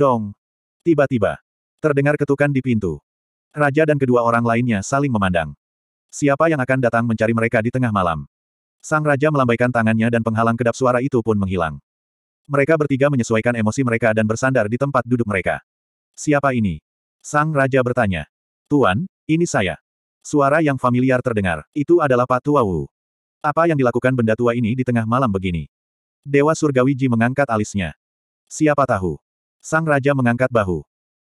Dong. Tiba-tiba. Terdengar ketukan di pintu. Raja dan kedua orang lainnya saling memandang. Siapa yang akan datang mencari mereka di tengah malam? Sang Raja melambaikan tangannya dan penghalang kedap suara itu pun menghilang. Mereka bertiga menyesuaikan emosi mereka dan bersandar di tempat duduk mereka. Siapa ini? Sang Raja bertanya. Tuan, ini saya. Suara yang familiar terdengar. Itu adalah Patua Wu. Apa yang dilakukan benda tua ini di tengah malam begini? Dewa Surgawi Ji mengangkat alisnya. Siapa tahu? Sang Raja mengangkat bahu.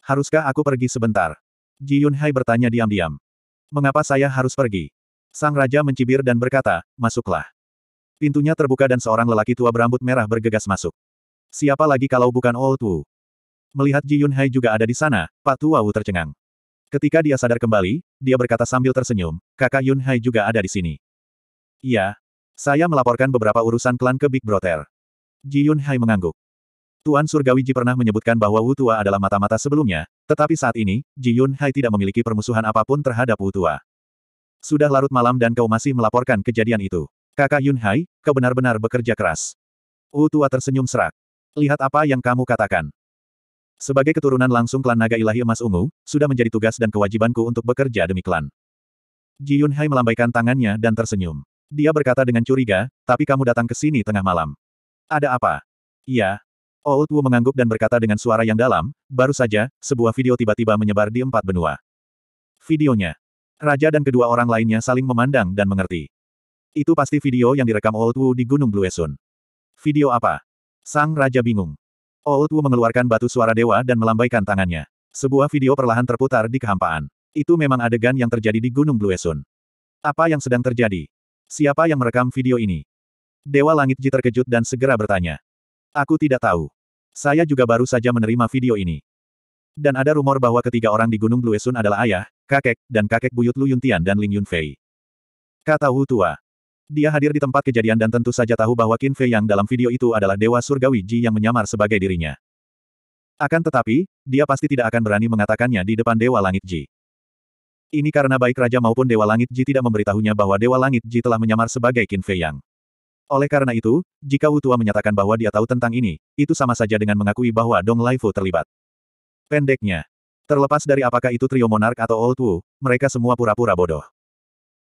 Haruskah aku pergi sebentar? Ji Yun Hai bertanya diam-diam. Mengapa saya harus pergi? Sang Raja mencibir dan berkata, masuklah. Pintunya terbuka dan seorang lelaki tua berambut merah bergegas masuk. Siapa lagi kalau bukan Old Wu? Melihat Ji Yun Hai juga ada di sana, Pak Tua Wu tercengang. Ketika dia sadar kembali, dia berkata sambil tersenyum, kakak Yun Hai juga ada di sini. Iya. Saya melaporkan beberapa urusan klan ke Big Brother. Ji Yun Hai mengangguk. Tuan Surgawi Ji pernah menyebutkan bahwa Wu Tua adalah mata-mata sebelumnya, tetapi saat ini, Ji Yun Hai tidak memiliki permusuhan apapun terhadap Wu Tua. Sudah larut malam dan kau masih melaporkan kejadian itu. Kakak Yun Hai, kau benar-benar bekerja keras. Wu Tua tersenyum serak. Lihat apa yang kamu katakan. Sebagai keturunan langsung klan naga ilahi emas ungu, sudah menjadi tugas dan kewajibanku untuk bekerja demi klan. Ji Yun Hai melambaikan tangannya dan tersenyum. Dia berkata dengan curiga, tapi kamu datang ke sini tengah malam. Ada apa? Iya, Old oh, Wu mengangguk dan berkata dengan suara yang dalam, baru saja, sebuah video tiba-tiba menyebar di empat benua. Videonya. Raja dan kedua orang lainnya saling memandang dan mengerti. Itu pasti video yang direkam Old Wu di Gunung Blue Bluesun. Video apa? Sang Raja bingung. Old Wu mengeluarkan batu suara dewa dan melambaikan tangannya. Sebuah video perlahan terputar di kehampaan. Itu memang adegan yang terjadi di Gunung Blue Bluesun. Apa yang sedang terjadi? Siapa yang merekam video ini? Dewa Langit Ji terkejut dan segera bertanya. Aku tidak tahu. Saya juga baru saja menerima video ini. Dan ada rumor bahwa ketiga orang di Gunung Bluesun adalah ayah, kakek, dan kakek buyut Lu Yuntian dan Ling Yunfei. Kata Hu Tua. Dia hadir di tempat kejadian dan tentu saja tahu bahwa Qin Fei yang dalam video itu adalah Dewa Surgawi Ji yang menyamar sebagai dirinya. Akan tetapi, dia pasti tidak akan berani mengatakannya di depan Dewa Langit Ji. Ini karena baik Raja maupun Dewa Langit Ji tidak memberitahunya bahwa Dewa Langit Ji telah menyamar sebagai Qin Fei Yang. Oleh karena itu, jika Wu Tua menyatakan bahwa dia tahu tentang ini, itu sama saja dengan mengakui bahwa Dong Laifu terlibat. Pendeknya, terlepas dari apakah itu trio monark atau Old Wu, mereka semua pura-pura bodoh.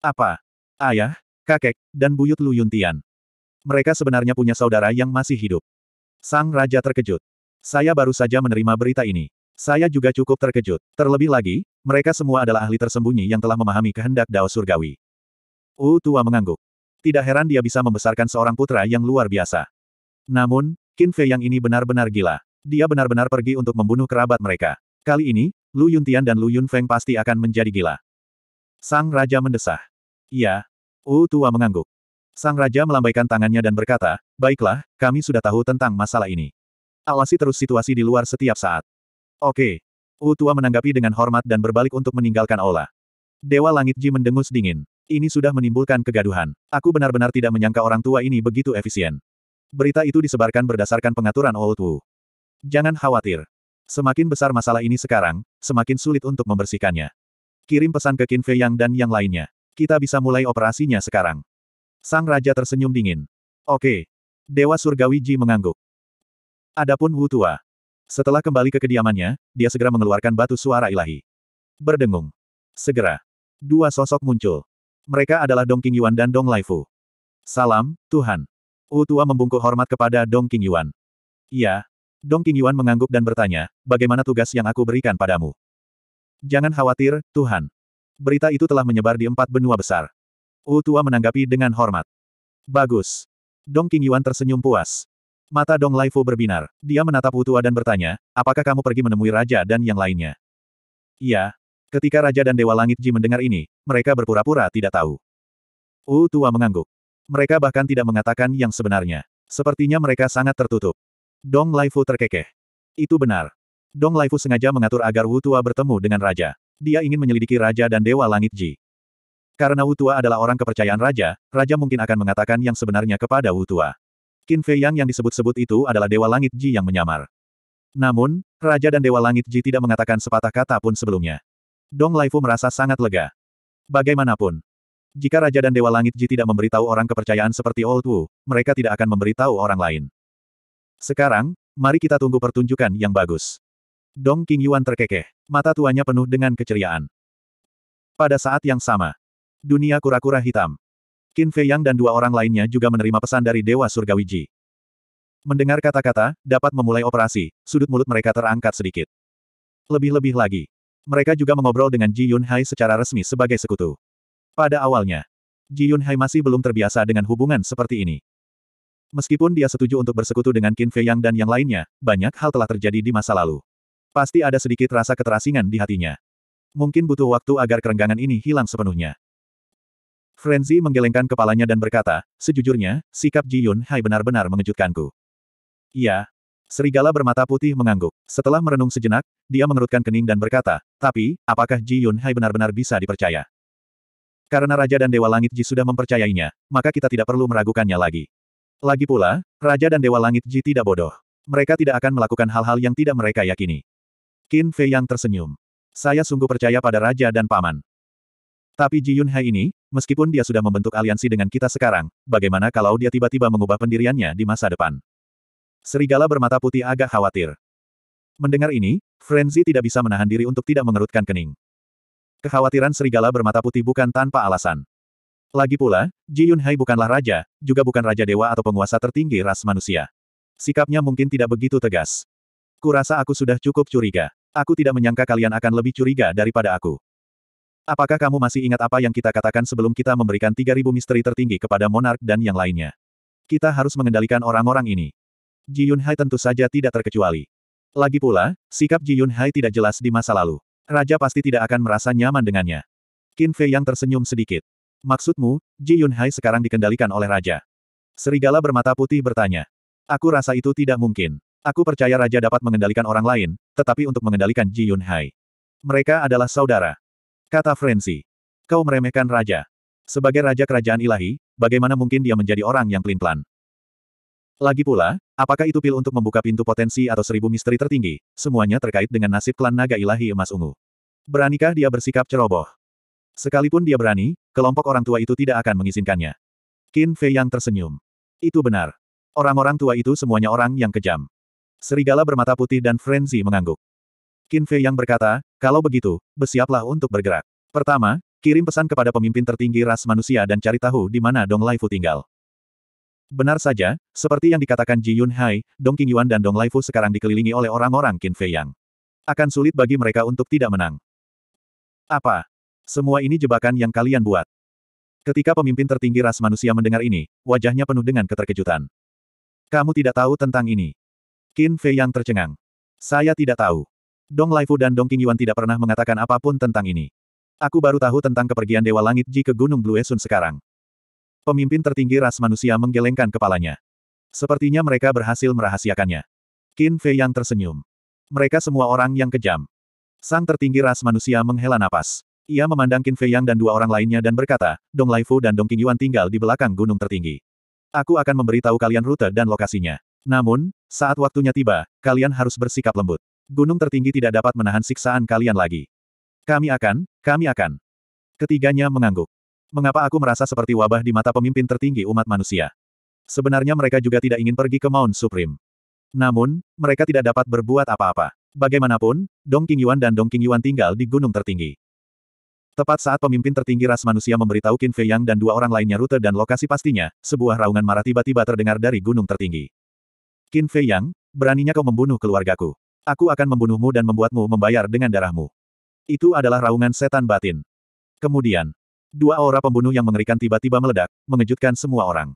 Apa? Ayah, kakek, dan buyut Lu Yuntian. Mereka sebenarnya punya saudara yang masih hidup. Sang Raja terkejut. Saya baru saja menerima berita ini. Saya juga cukup terkejut. Terlebih lagi, mereka semua adalah ahli tersembunyi yang telah memahami kehendak Dao Surgawi. Wu Tua mengangguk tidak heran dia bisa membesarkan seorang putra yang luar biasa. Namun, Qin Fei yang ini benar-benar gila. Dia benar-benar pergi untuk membunuh kerabat mereka. Kali ini, Lu Yuntian dan Lu Yunfeng pasti akan menjadi gila. Sang Raja mendesah. Iya. Wu Tua mengangguk. Sang Raja melambaikan tangannya dan berkata, Baiklah, kami sudah tahu tentang masalah ini. Awasi terus situasi di luar setiap saat. Oke. Wu Tua menanggapi dengan hormat dan berbalik untuk meninggalkan Ola. Dewa Langit Ji mendengus dingin. Ini sudah menimbulkan kegaduhan. Aku benar-benar tidak menyangka orang tua ini begitu efisien. Berita itu disebarkan berdasarkan pengaturan Old Wu. Jangan khawatir. Semakin besar masalah ini sekarang, semakin sulit untuk membersihkannya. Kirim pesan ke Qin Fei Yang dan yang lainnya. Kita bisa mulai operasinya sekarang. Sang Raja tersenyum dingin. Oke. Dewa Surgawi Ji mengangguk. Adapun Wu Tua. Setelah kembali ke kediamannya, dia segera mengeluarkan batu suara ilahi. Berdengung. Segera. Dua sosok muncul. Mereka adalah Dong Qingyuan dan Dong Laifu. Salam, Tuhan. Wu Tua membungkuk hormat kepada Dong Qingyuan. Iya. Dong Qingyuan mengangguk dan bertanya, bagaimana tugas yang aku berikan padamu? Jangan khawatir, Tuhan. Berita itu telah menyebar di empat benua besar. Wu Tua menanggapi dengan hormat. Bagus. Dong Qingyuan tersenyum puas. Mata Dong Laifu berbinar. Dia menatap Wu Tua dan bertanya, apakah kamu pergi menemui raja dan yang lainnya? Iya, Ketika Raja dan Dewa Langit Ji mendengar ini, mereka berpura-pura tidak tahu. U Tua mengangguk. Mereka bahkan tidak mengatakan yang sebenarnya. Sepertinya mereka sangat tertutup. Dong Laifu terkekeh. Itu benar. Dong Laifu sengaja mengatur agar Wu Tua bertemu dengan Raja. Dia ingin menyelidiki Raja dan Dewa Langit Ji. Karena Wu Tua adalah orang kepercayaan Raja, Raja mungkin akan mengatakan yang sebenarnya kepada Wu Tua. Qin Fei Yang yang disebut-sebut itu adalah Dewa Langit Ji yang menyamar. Namun, Raja dan Dewa Langit Ji tidak mengatakan sepatah kata pun sebelumnya. Dong Laifu merasa sangat lega. Bagaimanapun, jika Raja dan Dewa Langit Ji tidak memberitahu orang kepercayaan seperti Old Wu, mereka tidak akan memberitahu orang lain. Sekarang, mari kita tunggu pertunjukan yang bagus. Dong King Yuan terkekeh, mata tuanya penuh dengan keceriaan. Pada saat yang sama, dunia kura-kura hitam. Qin Fei Yang dan dua orang lainnya juga menerima pesan dari Dewa Surgawi Ji. Mendengar kata-kata, dapat memulai operasi, sudut mulut mereka terangkat sedikit. Lebih-lebih lagi, mereka juga mengobrol dengan Ji Hai secara resmi sebagai sekutu. Pada awalnya, Ji Hai masih belum terbiasa dengan hubungan seperti ini. Meskipun dia setuju untuk bersekutu dengan Qin Fei Yang dan yang lainnya, banyak hal telah terjadi di masa lalu. Pasti ada sedikit rasa keterasingan di hatinya. Mungkin butuh waktu agar kerenggangan ini hilang sepenuhnya. Frenzy menggelengkan kepalanya dan berkata, sejujurnya, sikap Ji Yun Hai benar-benar mengejutkanku. Iya, Serigala bermata putih mengangguk. Setelah merenung sejenak, dia mengerutkan kening dan berkata, tapi, apakah Ji Yun Hai benar-benar bisa dipercaya? Karena Raja dan Dewa Langit Ji sudah mempercayainya, maka kita tidak perlu meragukannya lagi. Lagi pula, Raja dan Dewa Langit Ji tidak bodoh. Mereka tidak akan melakukan hal-hal yang tidak mereka yakini. Qin Fei yang tersenyum. Saya sungguh percaya pada Raja dan Paman. Tapi Ji Yun Hai ini, meskipun dia sudah membentuk aliansi dengan kita sekarang, bagaimana kalau dia tiba-tiba mengubah pendiriannya di masa depan? Serigala bermata putih agak khawatir. Mendengar ini, Frenzy tidak bisa menahan diri untuk tidak mengerutkan kening. Kekhawatiran serigala bermata putih bukan tanpa alasan. Lagi pula, Ji Yunhai bukanlah raja, juga bukan raja dewa atau penguasa tertinggi ras manusia. Sikapnya mungkin tidak begitu tegas. Kurasa aku sudah cukup curiga. Aku tidak menyangka kalian akan lebih curiga daripada aku. Apakah kamu masih ingat apa yang kita katakan sebelum kita memberikan 3000 misteri tertinggi kepada monark dan yang lainnya? Kita harus mengendalikan orang-orang ini. Ji Hai tentu saja tidak terkecuali. Lagi pula, sikap Ji Hai tidak jelas di masa lalu. Raja pasti tidak akan merasa nyaman dengannya. Qin Fei yang tersenyum sedikit. Maksudmu, Ji Hai sekarang dikendalikan oleh raja? Serigala bermata putih bertanya. Aku rasa itu tidak mungkin. Aku percaya raja dapat mengendalikan orang lain, tetapi untuk mengendalikan Ji Hai, Mereka adalah saudara. Kata Frenzy. Kau meremehkan raja. Sebagai raja kerajaan ilahi, bagaimana mungkin dia menjadi orang yang pelin-pelan? Lagi pula, apakah itu pil untuk membuka pintu potensi atau seribu misteri tertinggi, semuanya terkait dengan nasib klan naga ilahi emas ungu. Beranikah dia bersikap ceroboh? Sekalipun dia berani, kelompok orang tua itu tidak akan mengizinkannya. Qin Fei yang tersenyum. Itu benar. Orang-orang tua itu semuanya orang yang kejam. Serigala bermata putih dan frenzy mengangguk. Qin Fei yang berkata, kalau begitu, bersiaplah untuk bergerak. Pertama, kirim pesan kepada pemimpin tertinggi ras manusia dan cari tahu di mana Dong Laifu tinggal. Benar saja, seperti yang dikatakan Ji Yun Hai, Dong Qingyuan dan Dong Laifu sekarang dikelilingi oleh orang-orang Qin Fei Yang. Akan sulit bagi mereka untuk tidak menang. Apa? Semua ini jebakan yang kalian buat. Ketika pemimpin tertinggi ras manusia mendengar ini, wajahnya penuh dengan keterkejutan. Kamu tidak tahu tentang ini. Qin Fei Yang tercengang. Saya tidak tahu. Dong Laifu dan Dong Qingyuan tidak pernah mengatakan apapun tentang ini. Aku baru tahu tentang kepergian Dewa Langit Ji ke Gunung Blue Sun sekarang. Pemimpin tertinggi ras manusia menggelengkan kepalanya. Sepertinya mereka berhasil merahasiakannya. Qin Fei yang tersenyum. Mereka semua orang yang kejam. Sang tertinggi ras manusia menghela napas. Ia memandang Qin Fei Yang dan dua orang lainnya dan berkata, Dong Lai Fu dan Dong Yuan tinggal di belakang gunung tertinggi. Aku akan memberitahu kalian rute dan lokasinya. Namun, saat waktunya tiba, kalian harus bersikap lembut. Gunung tertinggi tidak dapat menahan siksaan kalian lagi. Kami akan, kami akan. Ketiganya mengangguk. Mengapa aku merasa seperti wabah di mata pemimpin tertinggi umat manusia? Sebenarnya mereka juga tidak ingin pergi ke Mount Supreme. Namun, mereka tidak dapat berbuat apa-apa. Bagaimanapun, Dong Yuan dan Dong Yuan tinggal di gunung tertinggi. Tepat saat pemimpin tertinggi ras manusia memberitahu Qin Fei Yang dan dua orang lainnya rute dan lokasi pastinya, sebuah raungan marah tiba-tiba terdengar dari gunung tertinggi. Qin Fei Yang, beraninya kau membunuh keluargaku. Aku akan membunuhmu dan membuatmu membayar dengan darahmu. Itu adalah raungan setan batin. Kemudian, Dua aura pembunuh yang mengerikan tiba-tiba meledak, mengejutkan semua orang.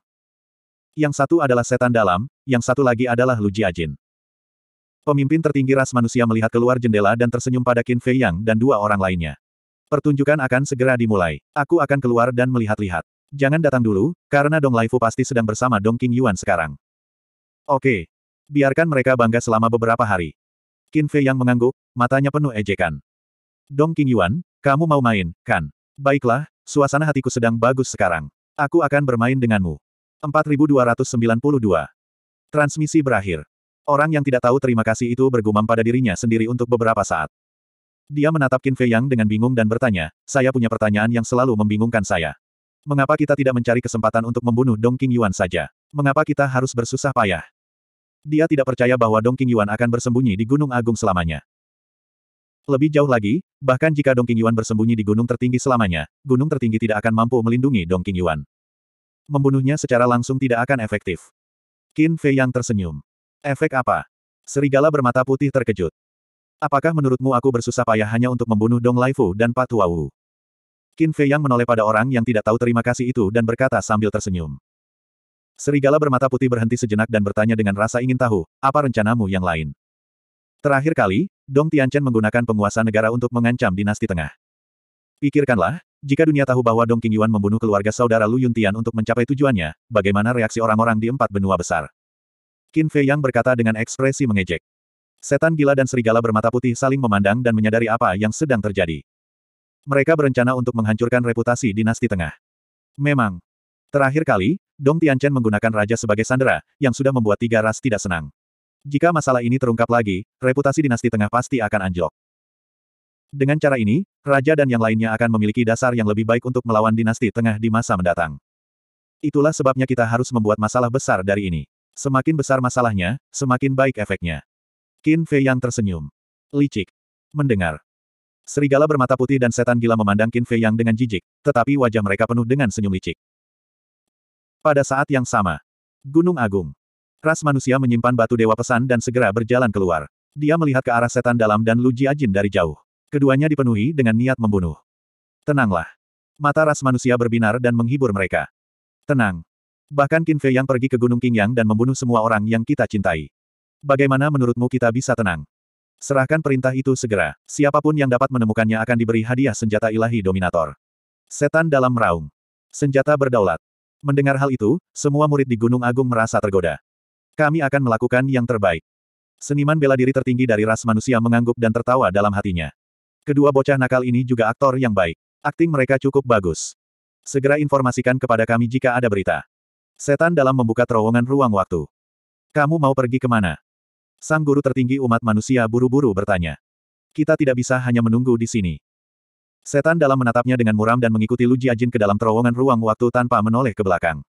Yang satu adalah setan dalam, yang satu lagi adalah Lu Jiajin. Pemimpin tertinggi ras manusia melihat keluar jendela dan tersenyum pada Qin Fei Yang dan dua orang lainnya. Pertunjukan akan segera dimulai. Aku akan keluar dan melihat-lihat. Jangan datang dulu, karena Dong Laifu pasti sedang bersama Dong King Yuan sekarang. Oke. Biarkan mereka bangga selama beberapa hari. Qin Fei Yang mengangguk, matanya penuh ejekan. Dong King Yuan, kamu mau main, kan? Baiklah, Suasana hatiku sedang bagus sekarang. Aku akan bermain denganmu. 4292. Transmisi berakhir. Orang yang tidak tahu terima kasih itu bergumam pada dirinya sendiri untuk beberapa saat. Dia menatap Qin Fei Yang dengan bingung dan bertanya, saya punya pertanyaan yang selalu membingungkan saya. Mengapa kita tidak mencari kesempatan untuk membunuh Dong King Yuan saja? Mengapa kita harus bersusah payah? Dia tidak percaya bahwa Dong King Yuan akan bersembunyi di Gunung Agung selamanya. Lebih jauh lagi, bahkan jika Dong Qingyuan bersembunyi di gunung tertinggi selamanya, gunung tertinggi tidak akan mampu melindungi Dong Qingyuan. Membunuhnya secara langsung tidak akan efektif. Qin Fei yang tersenyum. Efek apa? Serigala bermata putih terkejut. Apakah menurutmu aku bersusah payah hanya untuk membunuh Dong Laifu dan Patua Wu? Qin Fei yang menoleh pada orang yang tidak tahu terima kasih itu dan berkata sambil tersenyum. Serigala bermata putih berhenti sejenak dan bertanya dengan rasa ingin tahu, apa rencanamu yang lain? Terakhir kali, Dong Tianchen menggunakan penguasa negara untuk mengancam dinasti tengah. Pikirkanlah, jika dunia tahu bahwa Dong Qingyuan membunuh keluarga saudara Lu Yuntian untuk mencapai tujuannya, bagaimana reaksi orang-orang di empat benua besar? Qin Fei Yang berkata dengan ekspresi mengejek. Setan gila dan serigala bermata putih saling memandang dan menyadari apa yang sedang terjadi. Mereka berencana untuk menghancurkan reputasi dinasti tengah. Memang. Terakhir kali, Dong Tianchen menggunakan raja sebagai sandera, yang sudah membuat tiga ras tidak senang. Jika masalah ini terungkap lagi, reputasi dinasti tengah pasti akan anjlok. Dengan cara ini, raja dan yang lainnya akan memiliki dasar yang lebih baik untuk melawan dinasti tengah di masa mendatang. Itulah sebabnya kita harus membuat masalah besar dari ini. Semakin besar masalahnya, semakin baik efeknya. Qin Fei yang tersenyum. Licik. Mendengar. Serigala bermata putih dan setan gila memandang Qin Fei yang dengan jijik, tetapi wajah mereka penuh dengan senyum licik. Pada saat yang sama, Gunung Agung. Ras manusia menyimpan batu dewa pesan dan segera berjalan keluar. Dia melihat ke arah setan dalam dan Luji Ajin dari jauh. Keduanya dipenuhi dengan niat membunuh. Tenanglah. Mata ras manusia berbinar dan menghibur mereka. Tenang. Bahkan Qin Fei yang pergi ke Gunung Qingyang dan membunuh semua orang yang kita cintai. Bagaimana menurutmu kita bisa tenang? Serahkan perintah itu segera. Siapapun yang dapat menemukannya akan diberi hadiah senjata ilahi dominator. Setan dalam meraung. Senjata berdaulat. Mendengar hal itu, semua murid di Gunung Agung merasa tergoda. Kami akan melakukan yang terbaik. Seniman bela diri tertinggi dari ras manusia mengangguk dan tertawa dalam hatinya. Kedua bocah nakal ini juga aktor yang baik. Akting mereka cukup bagus. Segera informasikan kepada kami jika ada berita. Setan dalam membuka terowongan ruang waktu. Kamu mau pergi kemana? Sang guru tertinggi umat manusia buru-buru bertanya. Kita tidak bisa hanya menunggu di sini. Setan dalam menatapnya dengan muram dan mengikuti Luji Ajin ke dalam terowongan ruang waktu tanpa menoleh ke belakang.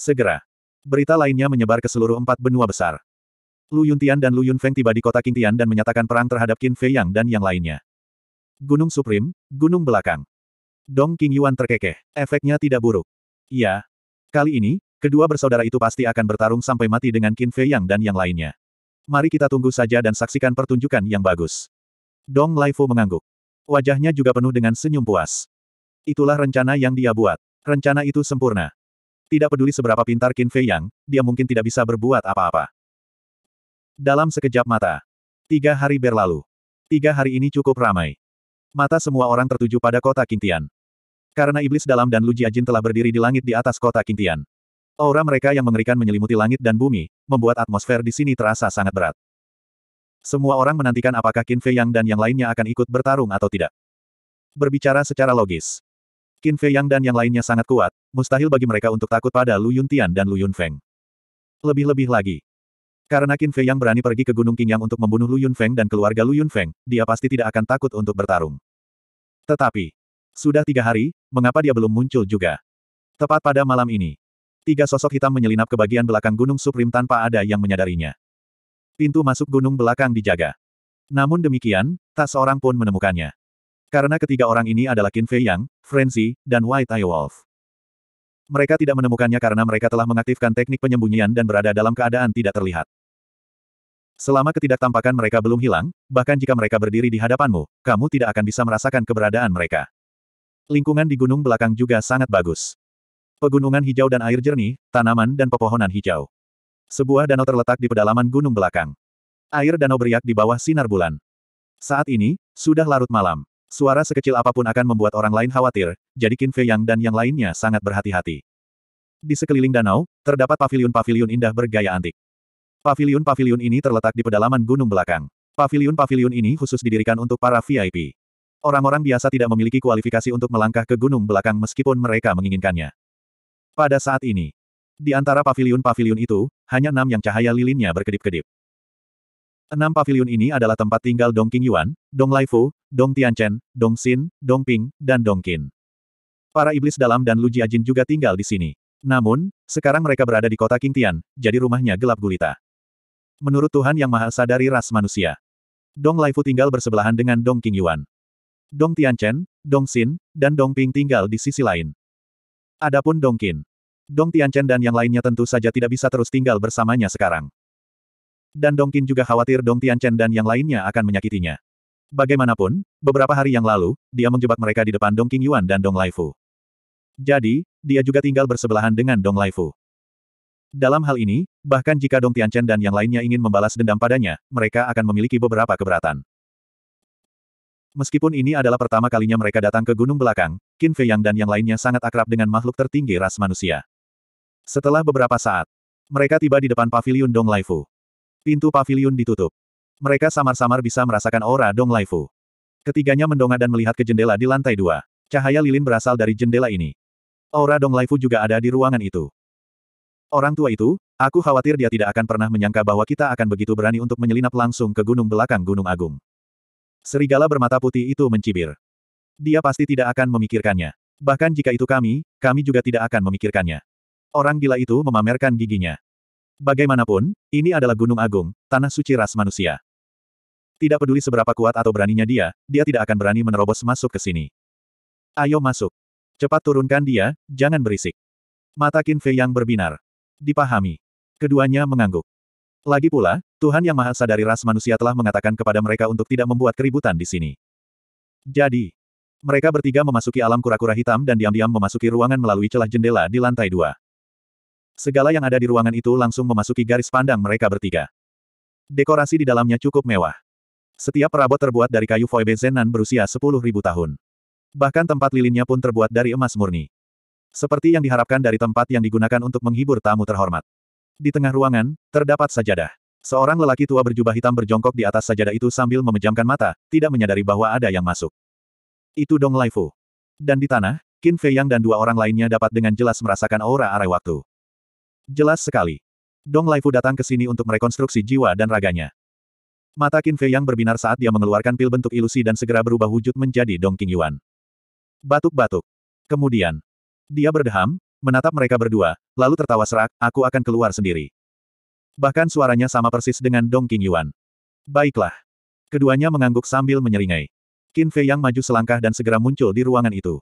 Segera, Berita lainnya menyebar ke seluruh empat benua besar. Lu Yuntian dan Lu Yunfeng tiba di kota Qingtian dan menyatakan perang terhadap Qin Fei Yang dan yang lainnya. Gunung Supreme, Gunung Belakang. Dong King Yuan terkekeh. Efeknya tidak buruk. Iya. Kali ini, kedua bersaudara itu pasti akan bertarung sampai mati dengan Qin Fei Yang dan yang lainnya. Mari kita tunggu saja dan saksikan pertunjukan yang bagus. Dong Laifu mengangguk. Wajahnya juga penuh dengan senyum puas. Itulah rencana yang dia buat. Rencana itu sempurna. Tidak peduli seberapa pintar Qin Fei Yang, dia mungkin tidak bisa berbuat apa-apa. Dalam sekejap mata. Tiga hari berlalu. Tiga hari ini cukup ramai. Mata semua orang tertuju pada kota Kintian. Karena iblis dalam dan Lu Jiajin telah berdiri di langit di atas kota Kintian. Aura mereka yang mengerikan menyelimuti langit dan bumi, membuat atmosfer di sini terasa sangat berat. Semua orang menantikan apakah Qin Fei Yang dan yang lainnya akan ikut bertarung atau tidak. Berbicara secara logis, Qin Fei Yang dan yang lainnya sangat kuat, mustahil bagi mereka untuk takut pada Lu Yuntian dan Lu Feng. Lebih-lebih lagi. Karena Qin Fei Yang berani pergi ke Gunung Qingyang untuk membunuh Lu Feng dan keluarga Lu Feng, dia pasti tidak akan takut untuk bertarung. Tetapi, sudah tiga hari, mengapa dia belum muncul juga? Tepat pada malam ini, tiga sosok hitam menyelinap ke bagian belakang Gunung Supreme tanpa ada yang menyadarinya. Pintu masuk gunung belakang dijaga. Namun demikian, tak seorang pun menemukannya. Karena ketiga orang ini adalah Qin Fei Yang, Frenzy, dan White Eye Wolf. Mereka tidak menemukannya karena mereka telah mengaktifkan teknik penyembunyian dan berada dalam keadaan tidak terlihat. Selama ketidaktampakan mereka belum hilang, bahkan jika mereka berdiri di hadapanmu, kamu tidak akan bisa merasakan keberadaan mereka. Lingkungan di gunung belakang juga sangat bagus. Pegunungan hijau dan air jernih, tanaman dan pepohonan hijau. Sebuah danau terletak di pedalaman gunung belakang. Air danau beriak di bawah sinar bulan. Saat ini, sudah larut malam. Suara sekecil apapun akan membuat orang lain khawatir, jadi Qin Fei Yang dan yang lainnya sangat berhati-hati. Di sekeliling danau, terdapat pavilion-pavilion indah bergaya antik. Pavilion-pavilion ini terletak di pedalaman gunung belakang. Pavilion-pavilion ini khusus didirikan untuk para VIP. Orang-orang biasa tidak memiliki kualifikasi untuk melangkah ke gunung belakang meskipun mereka menginginkannya. Pada saat ini, di antara pavilion-pavilion itu, hanya enam yang cahaya lilinnya berkedip-kedip. Enam pavilion ini adalah tempat tinggal Dong King Yuan, Dong Laifu, Dong Tianchen, Dong Xin, Dong Ping, dan Dong Qin. Para iblis dalam dan Lu Jiajin juga tinggal di sini. Namun, sekarang mereka berada di kota King Tian, jadi rumahnya gelap gulita. Menurut Tuhan Yang Maha Sadari ras manusia. Dong Laifu tinggal bersebelahan dengan Dong King Yuan. Dong Tianchen, Dong Xin, dan Dong Ping tinggal di sisi lain. Adapun Dong Qin. Dong Tianchen dan yang lainnya tentu saja tidak bisa terus tinggal bersamanya sekarang dan Dongkin juga khawatir Dong Tianchen dan yang lainnya akan menyakitinya. Bagaimanapun, beberapa hari yang lalu, dia menjebak mereka di depan Dong King Yuan dan Dong Laifu. Jadi, dia juga tinggal bersebelahan dengan Dong Laifu. Dalam hal ini, bahkan jika Dong Tianchen dan yang lainnya ingin membalas dendam padanya, mereka akan memiliki beberapa keberatan. Meskipun ini adalah pertama kalinya mereka datang ke gunung belakang, Qin Fei Yang dan yang lainnya sangat akrab dengan makhluk tertinggi ras manusia. Setelah beberapa saat, mereka tiba di depan pavilion Dong Laifu. Pintu pavilion ditutup. Mereka samar-samar bisa merasakan aura Dong Laifu. Ketiganya mendongak dan melihat ke jendela di lantai dua. Cahaya lilin berasal dari jendela ini. Aura Dong Laifu juga ada di ruangan itu. Orang tua itu, aku khawatir dia tidak akan pernah menyangka bahwa kita akan begitu berani untuk menyelinap langsung ke gunung belakang Gunung Agung. Serigala bermata putih itu mencibir. Dia pasti tidak akan memikirkannya. Bahkan jika itu kami, kami juga tidak akan memikirkannya. Orang gila itu memamerkan giginya. Bagaimanapun, ini adalah gunung agung, tanah suci ras manusia. Tidak peduli seberapa kuat atau beraninya dia, dia tidak akan berani menerobos masuk ke sini. Ayo masuk. Cepat turunkan dia, jangan berisik. Mata Qin Fei yang berbinar. Dipahami. Keduanya mengangguk. Lagi pula, Tuhan Yang Maha Esa dari ras manusia telah mengatakan kepada mereka untuk tidak membuat keributan di sini. Jadi, mereka bertiga memasuki alam kura-kura hitam dan diam-diam memasuki ruangan melalui celah jendela di lantai dua. Segala yang ada di ruangan itu langsung memasuki garis pandang mereka bertiga. Dekorasi di dalamnya cukup mewah. Setiap perabot terbuat dari kayu foebe zenan berusia 10.000 tahun. Bahkan tempat lilinnya pun terbuat dari emas murni. Seperti yang diharapkan dari tempat yang digunakan untuk menghibur tamu terhormat. Di tengah ruangan, terdapat sajadah. Seorang lelaki tua berjubah hitam berjongkok di atas sajadah itu sambil memejamkan mata, tidak menyadari bahwa ada yang masuk. Itu Dong Laifu. Dan di tanah, Qin Fei Yang dan dua orang lainnya dapat dengan jelas merasakan aura arai waktu. Jelas sekali. Dong Laifu datang ke sini untuk merekonstruksi jiwa dan raganya. Mata Qin Fei yang berbinar saat dia mengeluarkan pil bentuk ilusi dan segera berubah wujud menjadi Dong King Yuan. Batuk-batuk. Kemudian, dia berdeham, menatap mereka berdua, lalu tertawa serak, aku akan keluar sendiri. Bahkan suaranya sama persis dengan Dong King Yuan. Baiklah. Keduanya mengangguk sambil menyeringai. Qin Fei yang maju selangkah dan segera muncul di ruangan itu.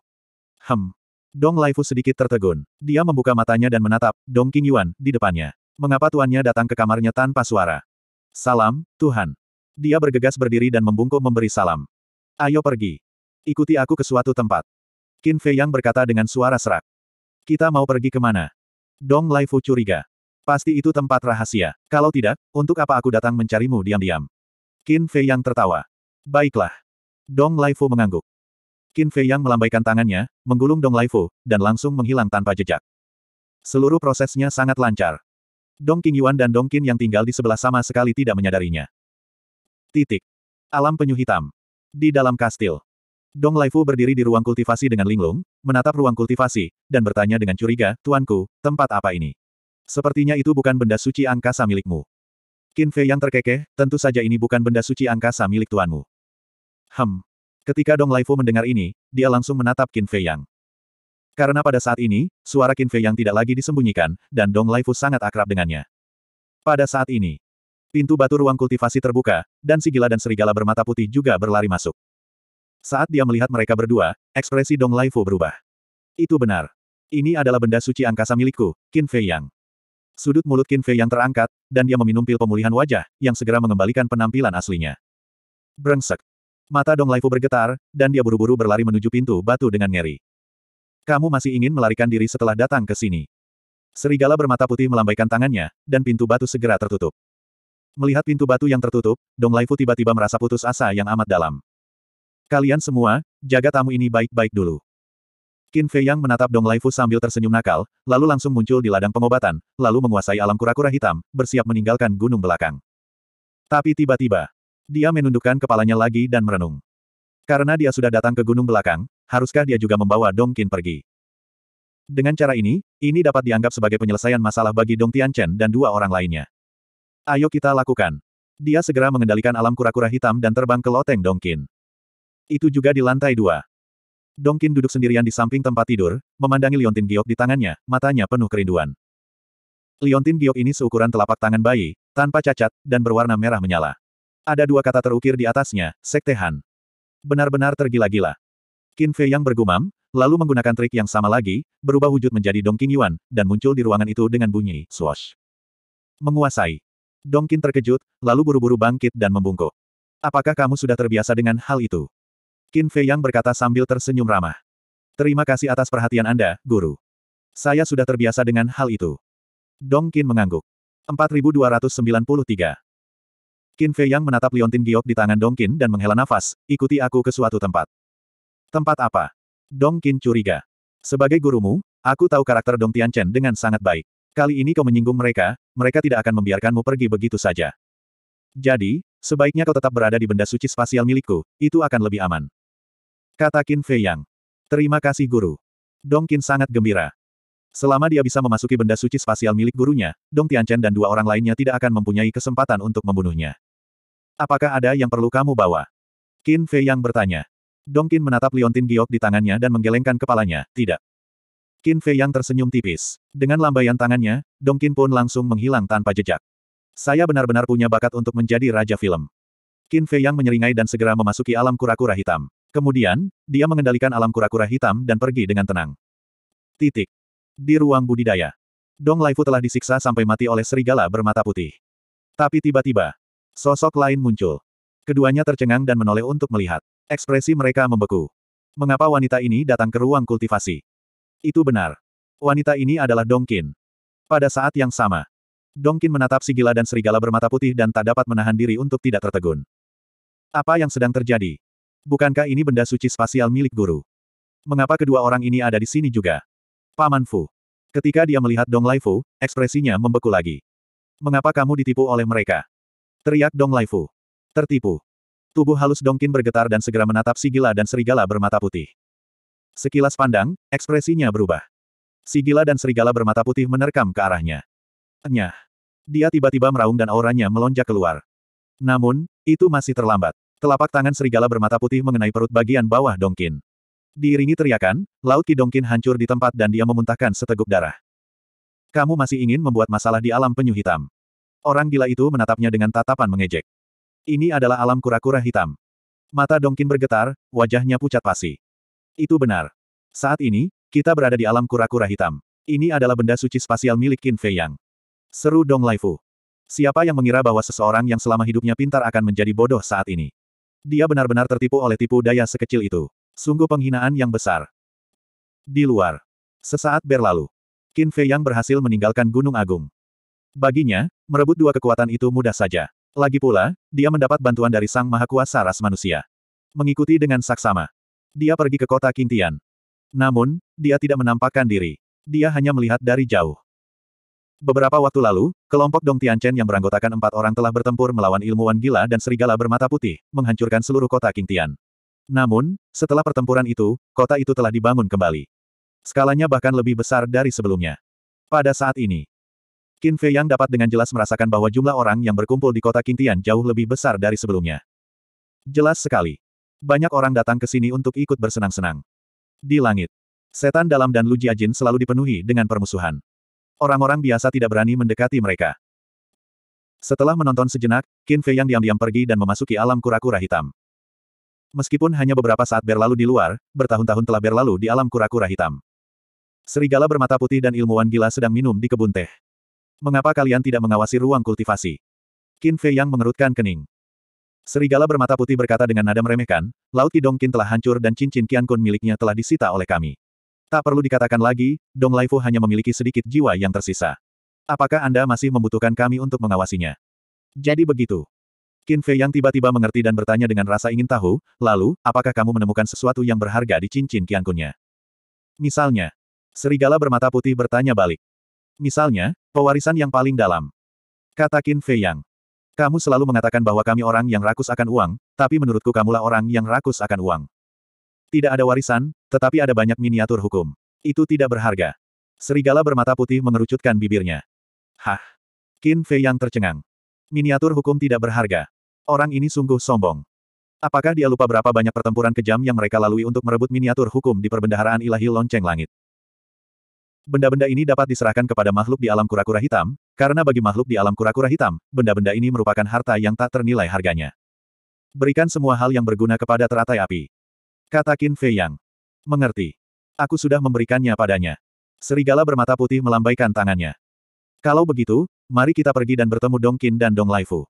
Hem. Dong Laifu sedikit tertegun. Dia membuka matanya dan menatap Dong King Yuan di depannya. Mengapa tuannya datang ke kamarnya tanpa suara? Salam, Tuhan. Dia bergegas berdiri dan membungkuk memberi salam. Ayo pergi. Ikuti aku ke suatu tempat. Qin Fei Yang berkata dengan suara serak. Kita mau pergi kemana? Dong Laifu curiga. Pasti itu tempat rahasia. Kalau tidak, untuk apa aku datang mencarimu diam-diam? Qin Fei Yang tertawa. Baiklah. Dong Laifu mengangguk. Qin Fei Yang melambaikan tangannya, menggulung Dong Laifu, dan langsung menghilang tanpa jejak. Seluruh prosesnya sangat lancar. Dong King Yuan dan Dong Qin yang tinggal di sebelah sama sekali tidak menyadarinya. Titik. Alam penyu hitam. Di dalam kastil. Dong Laifu berdiri di ruang kultivasi dengan linglung, menatap ruang kultivasi, dan bertanya dengan curiga, Tuanku, tempat apa ini? Sepertinya itu bukan benda suci angkasa milikmu. Qin Fei yang terkekeh, tentu saja ini bukan benda suci angkasa milik tuanmu. Hem, Ketika Dong Laifu mendengar ini, dia langsung menatap Qin Fei Yang. Karena pada saat ini, suara Qin Fei Yang tidak lagi disembunyikan, dan Dong Laifu sangat akrab dengannya. Pada saat ini, pintu batu ruang kultivasi terbuka, dan si gila dan serigala bermata putih juga berlari masuk. Saat dia melihat mereka berdua, ekspresi Dong Laifu berubah. Itu benar. Ini adalah benda suci angkasa milikku, Qin Fei Yang. Sudut mulut Qin Fei yang terangkat, dan dia meminum pil pemulihan wajah, yang segera mengembalikan penampilan aslinya. Brengsek. Mata Dong Laifu bergetar, dan dia buru-buru berlari menuju pintu batu dengan ngeri. Kamu masih ingin melarikan diri setelah datang ke sini. Serigala bermata putih melambaikan tangannya, dan pintu batu segera tertutup. Melihat pintu batu yang tertutup, Dong Laifu tiba-tiba merasa putus asa yang amat dalam. Kalian semua, jaga tamu ini baik-baik dulu. Qin Fei Yang menatap Dong Laifu sambil tersenyum nakal, lalu langsung muncul di ladang pengobatan, lalu menguasai alam kura-kura hitam, bersiap meninggalkan gunung belakang. Tapi tiba-tiba, dia menundukkan kepalanya lagi dan merenung. Karena dia sudah datang ke gunung belakang, haruskah dia juga membawa Dong Qin pergi? Dengan cara ini, ini dapat dianggap sebagai penyelesaian masalah bagi Dong Tian Chen dan dua orang lainnya. Ayo kita lakukan. Dia segera mengendalikan alam kura-kura hitam dan terbang ke loteng Dong Qin. Itu juga di lantai dua. Dong Qin duduk sendirian di samping tempat tidur, memandangi Liontin Giok di tangannya, matanya penuh kerinduan. Liontin Giok ini seukuran telapak tangan bayi, tanpa cacat, dan berwarna merah menyala. Ada dua kata terukir di atasnya, Sekte Han. Benar-benar tergila-gila. Qin Fei yang bergumam, lalu menggunakan trik yang sama lagi, berubah wujud menjadi Dong King Yuan, dan muncul di ruangan itu dengan bunyi, swash. Menguasai. Dong Qin terkejut, lalu buru-buru bangkit dan membungkuk. Apakah kamu sudah terbiasa dengan hal itu? Qin Fei Yang berkata sambil tersenyum ramah. Terima kasih atas perhatian Anda, Guru. Saya sudah terbiasa dengan hal itu. Dong Qin mengangguk. 4293. Qin Fei Yang menatap liontin giok di tangan Dong Qin dan menghela nafas, ikuti aku ke suatu tempat. Tempat apa? Dong Qin curiga. Sebagai gurumu, aku tahu karakter Dong Tian Chen dengan sangat baik. Kali ini kau menyinggung mereka, mereka tidak akan membiarkanmu pergi begitu saja. Jadi, sebaiknya kau tetap berada di benda suci spasial milikku, itu akan lebih aman. Kata Qin Fei Yang. Terima kasih guru. Dong Qin sangat gembira. Selama dia bisa memasuki benda suci spasial milik gurunya, Dong Tianchen dan dua orang lainnya tidak akan mempunyai kesempatan untuk membunuhnya. Apakah ada yang perlu kamu bawa? Qin Fei yang bertanya. Dong Qin menatap Liontin Giok di tangannya dan menggelengkan kepalanya, tidak. Qin Fei yang tersenyum tipis. Dengan lambaian tangannya, Dong Qin pun langsung menghilang tanpa jejak. Saya benar-benar punya bakat untuk menjadi raja film. Qin Fei yang menyeringai dan segera memasuki alam kura-kura hitam. Kemudian, dia mengendalikan alam kura-kura hitam dan pergi dengan tenang. Titik. Di ruang budidaya, Dong Laifu telah disiksa sampai mati oleh serigala bermata putih. Tapi tiba-tiba, sosok lain muncul. Keduanya tercengang dan menoleh untuk melihat. Ekspresi mereka membeku. Mengapa wanita ini datang ke ruang kultivasi? Itu benar. Wanita ini adalah Dong Dongkin. Pada saat yang sama, Dong Dongkin menatap si gila dan serigala bermata putih dan tak dapat menahan diri untuk tidak tertegun. Apa yang sedang terjadi? Bukankah ini benda suci spasial milik guru? Mengapa kedua orang ini ada di sini juga? Paman Fu. Ketika dia melihat Dong Lai Fu, ekspresinya membeku lagi. Mengapa kamu ditipu oleh mereka? Teriak Dong Lai Fu. Tertipu. Tubuh halus Dong Qin bergetar dan segera menatap si gila dan Serigala bermata putih. Sekilas pandang, ekspresinya berubah. Si gila dan Serigala bermata putih menerkam ke arahnya. Nyah. Dia tiba-tiba meraung dan auranya melonjak keluar. Namun, itu masih terlambat. Telapak tangan Serigala bermata putih mengenai perut bagian bawah Dong Qin. Diiringi teriakan, laut Kidongkin hancur di tempat dan dia memuntahkan seteguk darah. Kamu masih ingin membuat masalah di alam penyu hitam. Orang gila itu menatapnya dengan tatapan mengejek. Ini adalah alam kura-kura hitam. Mata Dongkin bergetar, wajahnya pucat pasi. Itu benar. Saat ini, kita berada di alam kura-kura hitam. Ini adalah benda suci spasial milik Qin Fei Yang. Seru Dong Laifu. Siapa yang mengira bahwa seseorang yang selama hidupnya pintar akan menjadi bodoh saat ini? Dia benar-benar tertipu oleh tipu daya sekecil itu. Sungguh penghinaan yang besar. Di luar. Sesaat berlalu. Qin Fei yang berhasil meninggalkan Gunung Agung. Baginya, merebut dua kekuatan itu mudah saja. Lagi pula, dia mendapat bantuan dari Sang Maha Kuasa Ras Manusia. Mengikuti dengan saksama. Dia pergi ke kota Kintian. Namun, dia tidak menampakkan diri. Dia hanya melihat dari jauh. Beberapa waktu lalu, kelompok Dong Tianchen yang beranggotakan empat orang telah bertempur melawan ilmuwan gila dan serigala bermata putih, menghancurkan seluruh kota Kintian. Namun, setelah pertempuran itu, kota itu telah dibangun kembali. Skalanya bahkan lebih besar dari sebelumnya. Pada saat ini, Qin Fei Yang dapat dengan jelas merasakan bahwa jumlah orang yang berkumpul di kota Kintian jauh lebih besar dari sebelumnya. Jelas sekali. Banyak orang datang ke sini untuk ikut bersenang-senang. Di langit, setan dalam dan Lu Jiajin selalu dipenuhi dengan permusuhan. Orang-orang biasa tidak berani mendekati mereka. Setelah menonton sejenak, Qin Fei Yang diam-diam pergi dan memasuki alam kura-kura hitam. Meskipun hanya beberapa saat berlalu di luar, bertahun-tahun telah berlalu di alam kura-kura hitam. Serigala bermata putih dan ilmuwan gila sedang minum di kebun teh. Mengapa kalian tidak mengawasi ruang kultivasi? Qin Fei yang mengerutkan kening. Serigala bermata putih berkata dengan nada meremehkan, Laut Kidongkin telah hancur dan cincin Qian Kun miliknya telah disita oleh kami. Tak perlu dikatakan lagi, Dong Laifu hanya memiliki sedikit jiwa yang tersisa. Apakah Anda masih membutuhkan kami untuk mengawasinya? Jadi begitu. Qin Fei yang tiba-tiba mengerti dan bertanya dengan rasa ingin tahu, lalu, apakah kamu menemukan sesuatu yang berharga di cincin kiankunnya? Misalnya, serigala bermata putih bertanya balik. Misalnya, pewarisan yang paling dalam. Kata Qin Fei Yang. Kamu selalu mengatakan bahwa kami orang yang rakus akan uang, tapi menurutku kamulah orang yang rakus akan uang. Tidak ada warisan, tetapi ada banyak miniatur hukum. Itu tidak berharga. Serigala bermata putih mengerucutkan bibirnya. Hah? Qin Fei Yang tercengang. Miniatur hukum tidak berharga. Orang ini sungguh sombong. Apakah dia lupa berapa banyak pertempuran kejam yang mereka lalui untuk merebut miniatur hukum di perbendaharaan ilahi lonceng langit? Benda-benda ini dapat diserahkan kepada makhluk di alam kura-kura hitam, karena bagi makhluk di alam kura-kura hitam, benda-benda ini merupakan harta yang tak ternilai harganya. Berikan semua hal yang berguna kepada teratai api. Kata Qin Fei Yang. Mengerti. Aku sudah memberikannya padanya. Serigala bermata putih melambaikan tangannya. Kalau begitu, mari kita pergi dan bertemu Dong Qin dan Dong Laifu.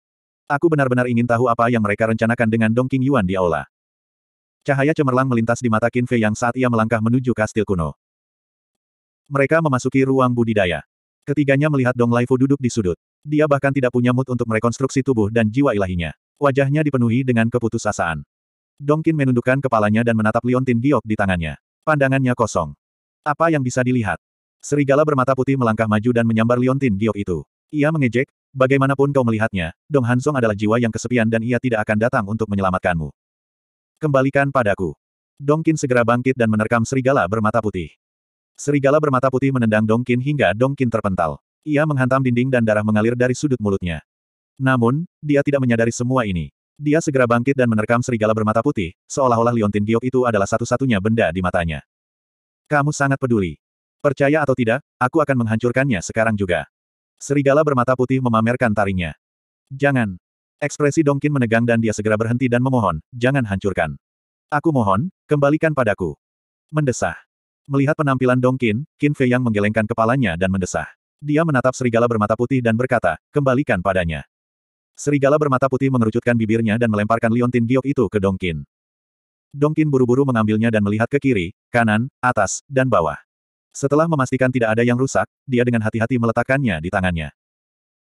Aku benar-benar ingin tahu apa yang mereka rencanakan dengan Dong King Yuan di aula. Cahaya cemerlang melintas di mata Qin Fei yang saat ia melangkah menuju kastil kuno. Mereka memasuki ruang budidaya. Ketiganya melihat Dong Laifu duduk di sudut. Dia bahkan tidak punya mood untuk merekonstruksi tubuh dan jiwa ilahinya. Wajahnya dipenuhi dengan keputusasaan. Dong Qin menundukkan kepalanya dan menatap Liontin Giok di tangannya. Pandangannya kosong. Apa yang bisa dilihat? Serigala bermata putih melangkah maju dan menyambar Liontin Giok itu. Ia mengejek, bagaimanapun kau melihatnya, Dong Hansong adalah jiwa yang kesepian dan ia tidak akan datang untuk menyelamatkanmu. Kembalikan padaku. Dongkin segera bangkit dan menerkam serigala bermata putih. Serigala bermata putih menendang Dongkin hingga Dongkin terpental. Ia menghantam dinding dan darah mengalir dari sudut mulutnya. Namun, dia tidak menyadari semua ini. Dia segera bangkit dan menerkam serigala bermata putih, seolah-olah liontin giok itu adalah satu-satunya benda di matanya. Kamu sangat peduli. Percaya atau tidak, aku akan menghancurkannya sekarang juga. Serigala bermata putih memamerkan taringnya. Jangan. Ekspresi Dongkin menegang dan dia segera berhenti dan memohon, jangan hancurkan. Aku mohon, kembalikan padaku. Mendesah. Melihat penampilan Dongkin, Qin Fei yang menggelengkan kepalanya dan mendesah. Dia menatap serigala bermata putih dan berkata, kembalikan padanya. Serigala bermata putih mengerucutkan bibirnya dan melemparkan liontin giok itu ke Dongkin. Dongkin buru-buru mengambilnya dan melihat ke kiri, kanan, atas, dan bawah. Setelah memastikan tidak ada yang rusak, dia dengan hati-hati meletakkannya di tangannya.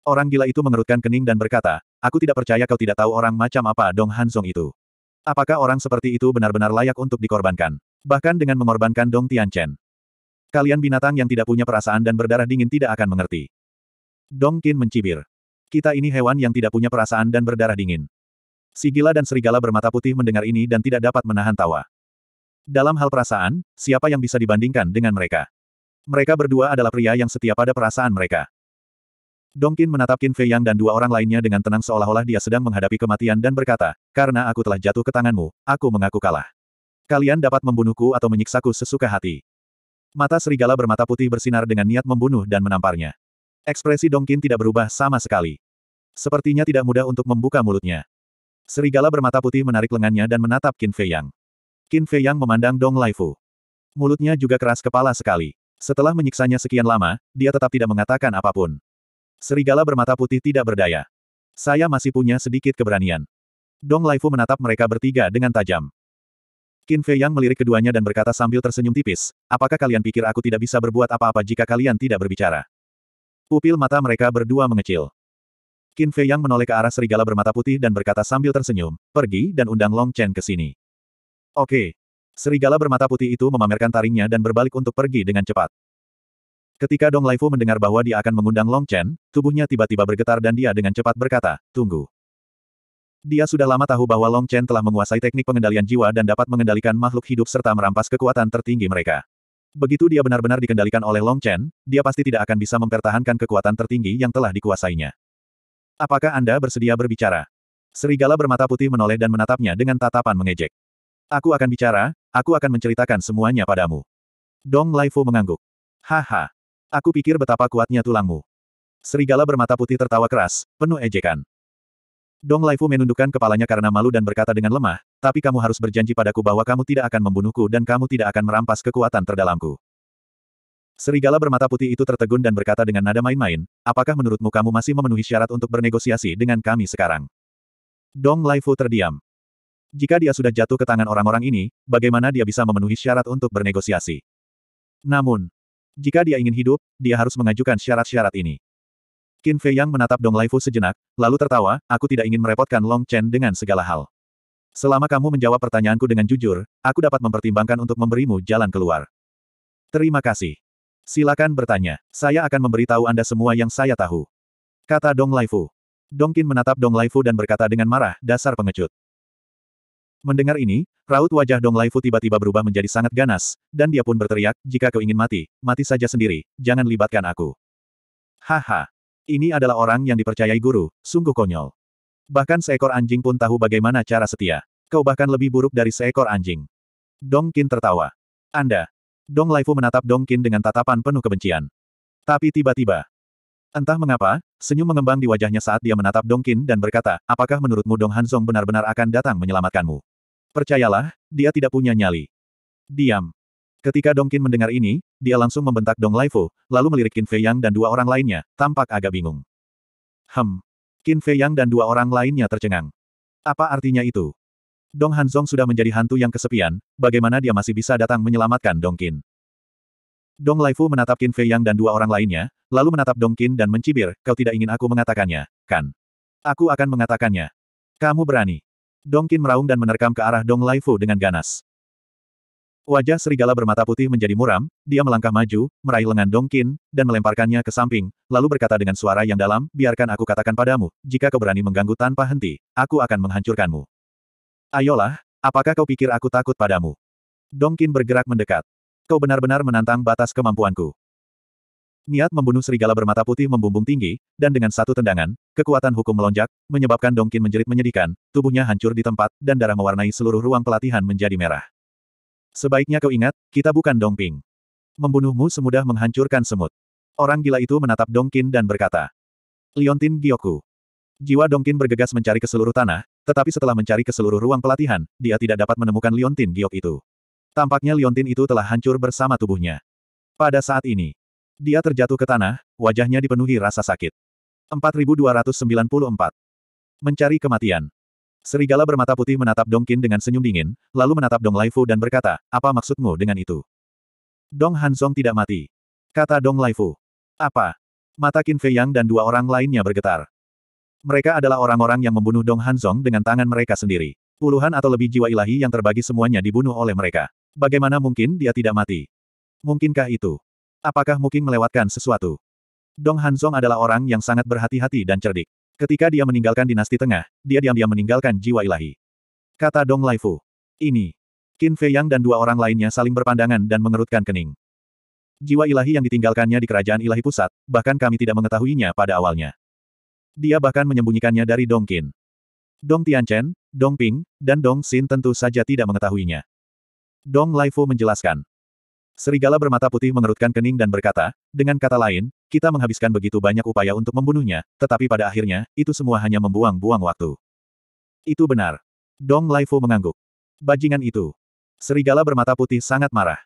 Orang gila itu mengerutkan kening dan berkata, aku tidak percaya kau tidak tahu orang macam apa Dong Hansong itu. Apakah orang seperti itu benar-benar layak untuk dikorbankan? Bahkan dengan mengorbankan Dong Tianchen. Kalian binatang yang tidak punya perasaan dan berdarah dingin tidak akan mengerti. Dong Qin mencibir. Kita ini hewan yang tidak punya perasaan dan berdarah dingin. Si gila dan serigala bermata putih mendengar ini dan tidak dapat menahan tawa. Dalam hal perasaan, siapa yang bisa dibandingkan dengan mereka? Mereka berdua adalah pria yang setia pada perasaan mereka. Dongkin menatap Qin Fei Yang dan dua orang lainnya dengan tenang seolah-olah dia sedang menghadapi kematian dan berkata, karena aku telah jatuh ke tanganmu, aku mengaku kalah. Kalian dapat membunuhku atau menyiksaku sesuka hati. Mata serigala bermata putih bersinar dengan niat membunuh dan menamparnya. Ekspresi Dongkin tidak berubah sama sekali. Sepertinya tidak mudah untuk membuka mulutnya. Serigala bermata putih menarik lengannya dan menatap Qin Fei Yang. Qin Fei Yang memandang Dong Laifu. Mulutnya juga keras kepala sekali. Setelah menyiksanya sekian lama, dia tetap tidak mengatakan apapun. Serigala bermata putih tidak berdaya. Saya masih punya sedikit keberanian. Dong Laifu menatap mereka bertiga dengan tajam. Qin Fei Yang melirik keduanya dan berkata sambil tersenyum tipis, apakah kalian pikir aku tidak bisa berbuat apa-apa jika kalian tidak berbicara? Pupil mata mereka berdua mengecil. Qin Fei Yang menoleh ke arah serigala bermata putih dan berkata sambil tersenyum, pergi dan undang Long Chen ke sini. Oke. Serigala bermata putih itu memamerkan taringnya dan berbalik untuk pergi dengan cepat. Ketika Dong Laifu mendengar bahwa dia akan mengundang Long Chen, tubuhnya tiba-tiba bergetar dan dia dengan cepat berkata, tunggu. Dia sudah lama tahu bahwa Long Chen telah menguasai teknik pengendalian jiwa dan dapat mengendalikan makhluk hidup serta merampas kekuatan tertinggi mereka. Begitu dia benar-benar dikendalikan oleh Long Chen, dia pasti tidak akan bisa mempertahankan kekuatan tertinggi yang telah dikuasainya. Apakah Anda bersedia berbicara? Serigala bermata putih menoleh dan menatapnya dengan tatapan mengejek. Aku akan bicara, aku akan menceritakan semuanya padamu. Dong Laifu mengangguk. Haha. Aku pikir betapa kuatnya tulangmu. Serigala bermata putih tertawa keras, penuh ejekan. Dong Laifu menundukkan kepalanya karena malu dan berkata dengan lemah, tapi kamu harus berjanji padaku bahwa kamu tidak akan membunuhku dan kamu tidak akan merampas kekuatan terdalamku. Serigala bermata putih itu tertegun dan berkata dengan nada main-main, apakah menurutmu kamu masih memenuhi syarat untuk bernegosiasi dengan kami sekarang? Dong Laifu terdiam. Jika dia sudah jatuh ke tangan orang-orang ini, bagaimana dia bisa memenuhi syarat untuk bernegosiasi? Namun, jika dia ingin hidup, dia harus mengajukan syarat-syarat ini. Qin Fei Yang menatap Dong Laifu sejenak, lalu tertawa, aku tidak ingin merepotkan Long Chen dengan segala hal. Selama kamu menjawab pertanyaanku dengan jujur, aku dapat mempertimbangkan untuk memberimu jalan keluar. Terima kasih. Silakan bertanya. Saya akan memberitahu Anda semua yang saya tahu. Kata Dong Laifu. Qin menatap Dong Laifu dan berkata dengan marah, dasar pengecut. Mendengar ini, raut wajah Dong Laifu tiba-tiba berubah menjadi sangat ganas, dan dia pun berteriak, jika kau ingin mati, mati saja sendiri, jangan libatkan aku. Haha. Ini adalah orang yang dipercayai guru, sungguh konyol. Bahkan seekor anjing pun tahu bagaimana cara setia. Kau bahkan lebih buruk dari seekor anjing. Dong Qin tertawa. Anda. Dong Laifu menatap Dong Qin dengan tatapan penuh kebencian. Tapi tiba-tiba, Entah mengapa, senyum mengembang di wajahnya saat dia menatap Dong Dongkin dan berkata, apakah menurutmu Dong Hanzong benar-benar akan datang menyelamatkanmu? Percayalah, dia tidak punya nyali. Diam. Ketika Dong Dongkin mendengar ini, dia langsung membentak Dong Laifu, lalu melirik Qin Fei Yang dan dua orang lainnya, tampak agak bingung. Hem. Qin Fei Yang dan dua orang lainnya tercengang. Apa artinya itu? Dong Hanzong sudah menjadi hantu yang kesepian, bagaimana dia masih bisa datang menyelamatkan Dong Dongkin? Dong Laifu menatap Qin Fei Yang dan dua orang lainnya, lalu menatap Dong Qin dan mencibir, kau tidak ingin aku mengatakannya, kan? Aku akan mengatakannya. Kamu berani. Dong Qin meraung dan menerkam ke arah Dong Laifu dengan ganas. Wajah serigala bermata putih menjadi muram, dia melangkah maju, meraih lengan Dong Qin, dan melemparkannya ke samping, lalu berkata dengan suara yang dalam, biarkan aku katakan padamu, jika kau berani mengganggu tanpa henti, aku akan menghancurkanmu. Ayolah, apakah kau pikir aku takut padamu? Dong Qin bergerak mendekat. Kau benar-benar menantang batas kemampuanku. Niat membunuh serigala bermata putih membumbung tinggi, dan dengan satu tendangan, kekuatan hukum melonjak, menyebabkan Dongkin menjerit menyedihkan, tubuhnya hancur di tempat, dan darah mewarnai seluruh ruang pelatihan menjadi merah. Sebaiknya kau ingat, kita bukan Dongping. Membunuhmu semudah menghancurkan semut. Orang gila itu menatap Dongkin dan berkata, Liontin Gyoku. Jiwa Dongkin bergegas mencari ke seluruh tanah, tetapi setelah mencari ke seluruh ruang pelatihan, dia tidak dapat menemukan Liontin Giok itu. Tampaknya liontin itu telah hancur bersama tubuhnya. Pada saat ini, dia terjatuh ke tanah, wajahnya dipenuhi rasa sakit. 4294. Mencari kematian. Serigala bermata putih menatap Dongkin dengan senyum dingin, lalu menatap Dong Laifu dan berkata, apa maksudmu dengan itu? Dong Hansong tidak mati. Kata Dong Laifu. Apa? Mata Qin Fei Yang dan dua orang lainnya bergetar. Mereka adalah orang-orang yang membunuh Dong Hansong dengan tangan mereka sendiri. Puluhan atau lebih jiwa ilahi yang terbagi semuanya dibunuh oleh mereka. Bagaimana mungkin dia tidak mati? Mungkinkah itu? Apakah mungkin melewatkan sesuatu? Dong Hanzong adalah orang yang sangat berhati-hati dan cerdik. Ketika dia meninggalkan dinasti tengah, dia diam-diam meninggalkan jiwa ilahi. Kata Dong Laifu. Ini. Qin Fei Yang dan dua orang lainnya saling berpandangan dan mengerutkan kening. Jiwa ilahi yang ditinggalkannya di kerajaan ilahi pusat, bahkan kami tidak mengetahuinya pada awalnya. Dia bahkan menyembunyikannya dari Dong Qin. Dong Tianchen, Dong Ping, dan Dong Xin tentu saja tidak mengetahuinya. Dong Laifu menjelaskan. Serigala bermata putih mengerutkan kening dan berkata, dengan kata lain, kita menghabiskan begitu banyak upaya untuk membunuhnya, tetapi pada akhirnya, itu semua hanya membuang-buang waktu. Itu benar. Dong Laifu mengangguk. Bajingan itu. Serigala bermata putih sangat marah.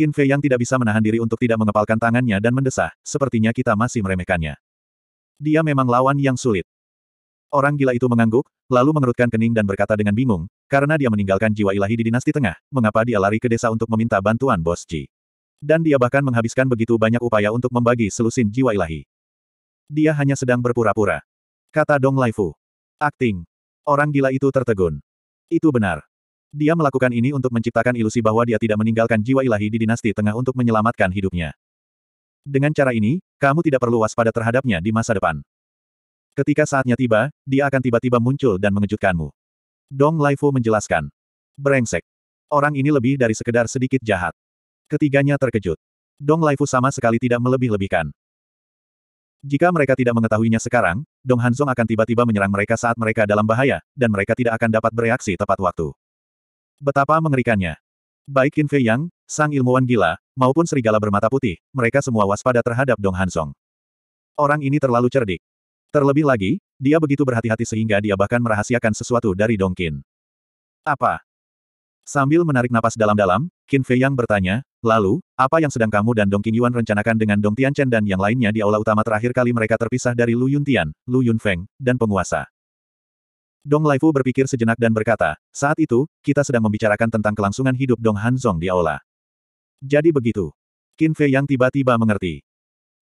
Qin Fei yang tidak bisa menahan diri untuk tidak mengepalkan tangannya dan mendesah, sepertinya kita masih meremehkannya. Dia memang lawan yang sulit. Orang gila itu mengangguk, lalu mengerutkan kening dan berkata dengan bingung, karena dia meninggalkan jiwa ilahi di dinasti tengah, mengapa dia lari ke desa untuk meminta bantuan Bos Ji. Dan dia bahkan menghabiskan begitu banyak upaya untuk membagi selusin jiwa ilahi. Dia hanya sedang berpura-pura. Kata Dong Laifu. Akting. Orang gila itu tertegun. Itu benar. Dia melakukan ini untuk menciptakan ilusi bahwa dia tidak meninggalkan jiwa ilahi di dinasti tengah untuk menyelamatkan hidupnya. Dengan cara ini, kamu tidak perlu waspada terhadapnya di masa depan. Ketika saatnya tiba, dia akan tiba-tiba muncul dan mengejutkanmu. Dong Laifu menjelaskan. Brengsek. Orang ini lebih dari sekedar sedikit jahat. Ketiganya terkejut. Dong Laifu sama sekali tidak melebih-lebihkan. Jika mereka tidak mengetahuinya sekarang, Dong Hanzong akan tiba-tiba menyerang mereka saat mereka dalam bahaya, dan mereka tidak akan dapat bereaksi tepat waktu. Betapa mengerikannya. Baik Qin Fei Yang, sang ilmuwan gila, maupun serigala bermata putih, mereka semua waspada terhadap Dong Hansong. Orang ini terlalu cerdik. Terlebih lagi, dia begitu berhati-hati sehingga dia bahkan merahasiakan sesuatu dari Dong Qin. Apa? Sambil menarik napas dalam-dalam, Qin Fei Yang bertanya, lalu, apa yang sedang kamu dan Dong Dongkin Yuan rencanakan dengan Dong Tian Chen dan yang lainnya di aula utama terakhir kali mereka terpisah dari Lu Yun Tian, Lu Yun Feng, dan penguasa? Dong Lai Fu berpikir sejenak dan berkata, saat itu, kita sedang membicarakan tentang kelangsungan hidup Dong Han Hanzong di aula. Jadi begitu. Qin Fei Yang tiba-tiba mengerti.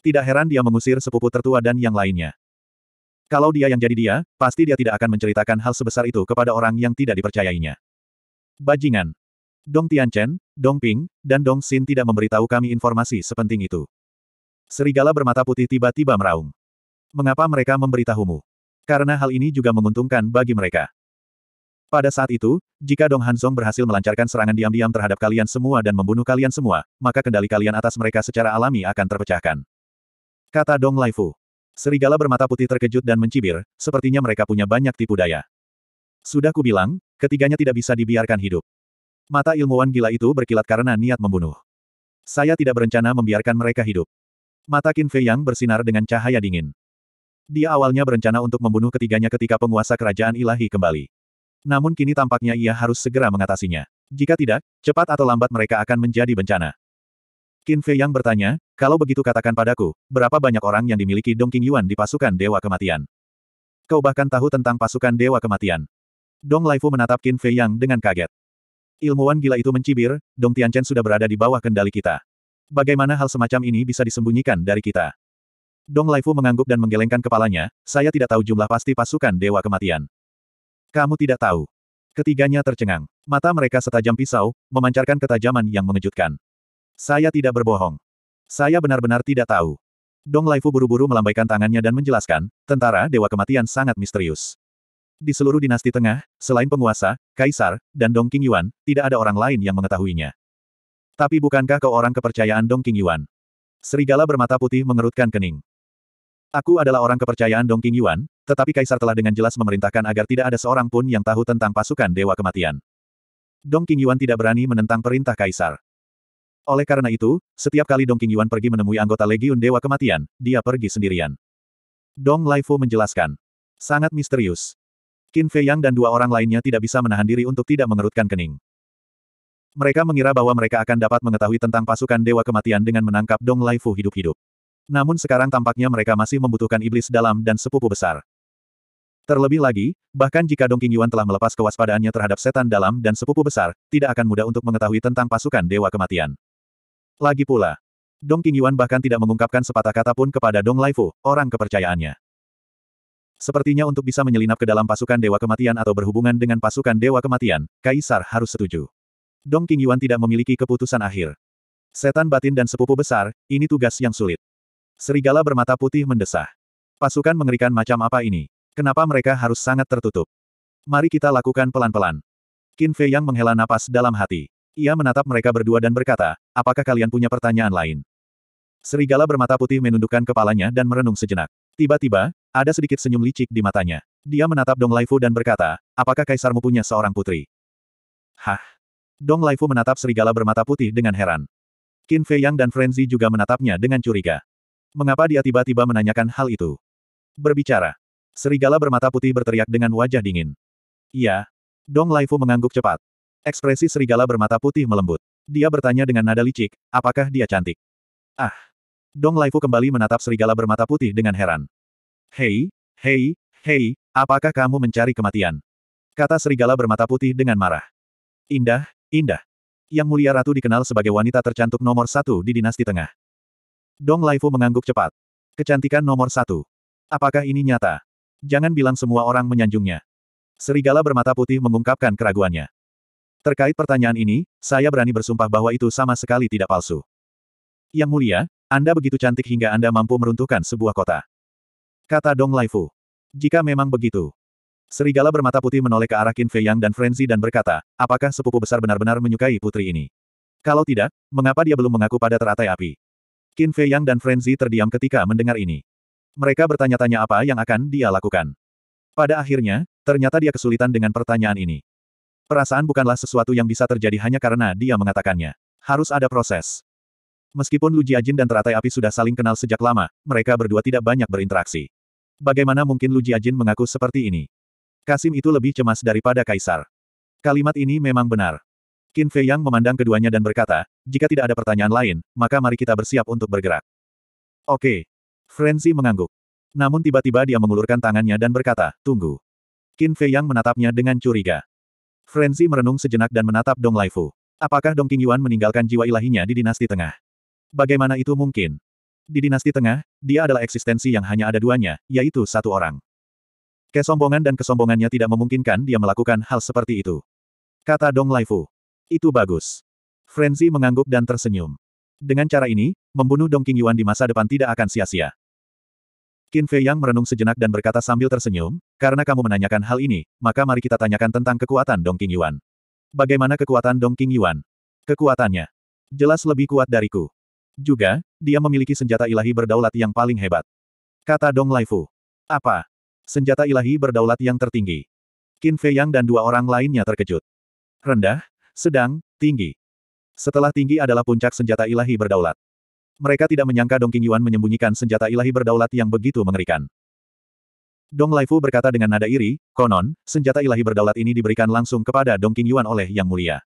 Tidak heran dia mengusir sepupu tertua dan yang lainnya. Kalau dia yang jadi dia, pasti dia tidak akan menceritakan hal sebesar itu kepada orang yang tidak dipercayainya. Bajingan. Dong Tianchen, Dong Ping, dan Dong Xin tidak memberitahu kami informasi sepenting itu. Serigala bermata putih tiba-tiba meraung. Mengapa mereka memberitahumu? Karena hal ini juga menguntungkan bagi mereka. Pada saat itu, jika Dong Hansong berhasil melancarkan serangan diam-diam terhadap kalian semua dan membunuh kalian semua, maka kendali kalian atas mereka secara alami akan terpecahkan. Kata Dong Laifu. Serigala bermata putih terkejut dan mencibir, sepertinya mereka punya banyak tipu daya. Sudah kubilang, ketiganya tidak bisa dibiarkan hidup. Mata ilmuwan gila itu berkilat karena niat membunuh. Saya tidak berencana membiarkan mereka hidup. Mata Qin Fei yang bersinar dengan cahaya dingin. Dia awalnya berencana untuk membunuh ketiganya ketika penguasa kerajaan ilahi kembali. Namun kini tampaknya ia harus segera mengatasinya. Jika tidak, cepat atau lambat mereka akan menjadi bencana. Qin Fei Yang bertanya, kalau begitu katakan padaku, berapa banyak orang yang dimiliki Dong Qing Yuan di pasukan Dewa Kematian? Kau bahkan tahu tentang pasukan Dewa Kematian. Dong Laifu menatap Qin Fei Yang dengan kaget. Ilmuwan gila itu mencibir, Dong Tianchen sudah berada di bawah kendali kita. Bagaimana hal semacam ini bisa disembunyikan dari kita? Dong Laifu mengangguk dan menggelengkan kepalanya, saya tidak tahu jumlah pasti pasukan Dewa Kematian. Kamu tidak tahu. Ketiganya tercengang. Mata mereka setajam pisau, memancarkan ketajaman yang mengejutkan. Saya tidak berbohong. Saya benar-benar tidak tahu. Dong Laifu buru-buru melambaikan tangannya dan menjelaskan, tentara Dewa Kematian sangat misterius. Di seluruh dinasti tengah, selain penguasa, kaisar, dan Dong King Yuan, tidak ada orang lain yang mengetahuinya. Tapi bukankah kau orang kepercayaan Dong King Yuan? Serigala bermata putih mengerutkan kening. Aku adalah orang kepercayaan Dong King Yuan, tetapi kaisar telah dengan jelas memerintahkan agar tidak ada seorang pun yang tahu tentang pasukan Dewa Kematian. Dong King Yuan tidak berani menentang perintah kaisar. Oleh karena itu, setiap kali Dong Qingyuan pergi menemui anggota Legiun Dewa Kematian, dia pergi sendirian. Dong Laifu menjelaskan. Sangat misterius. Qin Fei Yang dan dua orang lainnya tidak bisa menahan diri untuk tidak mengerutkan kening. Mereka mengira bahwa mereka akan dapat mengetahui tentang pasukan Dewa Kematian dengan menangkap Dong Laifu hidup-hidup. Namun sekarang tampaknya mereka masih membutuhkan iblis dalam dan sepupu besar. Terlebih lagi, bahkan jika Dong Qingyuan telah melepas kewaspadaannya terhadap setan dalam dan sepupu besar, tidak akan mudah untuk mengetahui tentang pasukan Dewa Kematian. Lagi pula, Dong Yuan bahkan tidak mengungkapkan sepatah kata pun kepada Dong Laifu, orang kepercayaannya. Sepertinya untuk bisa menyelinap ke dalam pasukan Dewa Kematian atau berhubungan dengan pasukan Dewa Kematian, Kaisar harus setuju. Dong Yuan tidak memiliki keputusan akhir. Setan batin dan sepupu besar, ini tugas yang sulit. Serigala bermata putih mendesah. Pasukan mengerikan macam apa ini? Kenapa mereka harus sangat tertutup? Mari kita lakukan pelan-pelan. Qin Fei Yang menghela napas dalam hati. Ia menatap mereka berdua dan berkata, apakah kalian punya pertanyaan lain? Serigala bermata putih menundukkan kepalanya dan merenung sejenak. Tiba-tiba, ada sedikit senyum licik di matanya. Dia menatap Dong Laifu dan berkata, apakah kaisarmu punya seorang putri? Hah? Dong Laifu menatap serigala bermata putih dengan heran. Qin Fei Yang dan Frenzy juga menatapnya dengan curiga. Mengapa dia tiba-tiba menanyakan hal itu? Berbicara. Serigala bermata putih berteriak dengan wajah dingin. Iya. Dong Laifu mengangguk cepat. Ekspresi serigala bermata putih melembut. Dia bertanya dengan nada licik, apakah dia cantik? Ah! Dong Laifu kembali menatap serigala bermata putih dengan heran. Hei, hei, hei, apakah kamu mencari kematian? Kata serigala bermata putih dengan marah. Indah, indah. Yang mulia ratu dikenal sebagai wanita tercantik nomor satu di dinasti tengah. Dong Laifu mengangguk cepat. Kecantikan nomor satu. Apakah ini nyata? Jangan bilang semua orang menyanjungnya. Serigala bermata putih mengungkapkan keraguannya. Terkait pertanyaan ini, saya berani bersumpah bahwa itu sama sekali tidak palsu. Yang mulia, Anda begitu cantik hingga Anda mampu meruntuhkan sebuah kota. Kata Dong Laifu. Jika memang begitu. Serigala bermata putih menoleh ke arah Qin Fei Yang dan Frenzy dan berkata, apakah sepupu besar benar-benar menyukai putri ini? Kalau tidak, mengapa dia belum mengaku pada teratai api? Qin Fei Yang dan Frenzy terdiam ketika mendengar ini. Mereka bertanya-tanya apa yang akan dia lakukan. Pada akhirnya, ternyata dia kesulitan dengan pertanyaan ini. Perasaan bukanlah sesuatu yang bisa terjadi hanya karena dia mengatakannya. Harus ada proses. Meskipun Lu Jiajin dan teratai api sudah saling kenal sejak lama, mereka berdua tidak banyak berinteraksi. Bagaimana mungkin Lu Jiajin mengaku seperti ini? Kasim itu lebih cemas daripada Kaisar. Kalimat ini memang benar. Qin Fei Yang memandang keduanya dan berkata, jika tidak ada pertanyaan lain, maka mari kita bersiap untuk bergerak. Oke. Frenzy mengangguk. Namun tiba-tiba dia mengulurkan tangannya dan berkata, tunggu. Qin Fei Yang menatapnya dengan curiga. Frenzy merenung sejenak dan menatap Dong Laifu. Apakah Dong Qingyuan meninggalkan jiwa ilahinya di dinasti tengah? Bagaimana itu mungkin? Di dinasti tengah, dia adalah eksistensi yang hanya ada duanya, yaitu satu orang. Kesombongan dan kesombongannya tidak memungkinkan dia melakukan hal seperti itu. Kata Dong Laifu. Itu bagus. Frenzy mengangguk dan tersenyum. Dengan cara ini, membunuh Dong Qingyuan di masa depan tidak akan sia-sia. Qin Fei Yang merenung sejenak dan berkata sambil tersenyum, karena kamu menanyakan hal ini, maka mari kita tanyakan tentang kekuatan Dong King Yuan. Bagaimana kekuatan Dong King Yuan? Kekuatannya. Jelas lebih kuat dariku. Juga, dia memiliki senjata ilahi berdaulat yang paling hebat. Kata Dong Laifu. Apa? Senjata ilahi berdaulat yang tertinggi. Qin Fei Yang dan dua orang lainnya terkejut. Rendah, sedang, tinggi. Setelah tinggi adalah puncak senjata ilahi berdaulat. Mereka tidak menyangka Dong Qingyuan menyembunyikan senjata ilahi berdaulat yang begitu mengerikan. Dong Lai Fu berkata dengan nada iri, konon, senjata ilahi berdaulat ini diberikan langsung kepada Dong Qingyuan oleh Yang Mulia.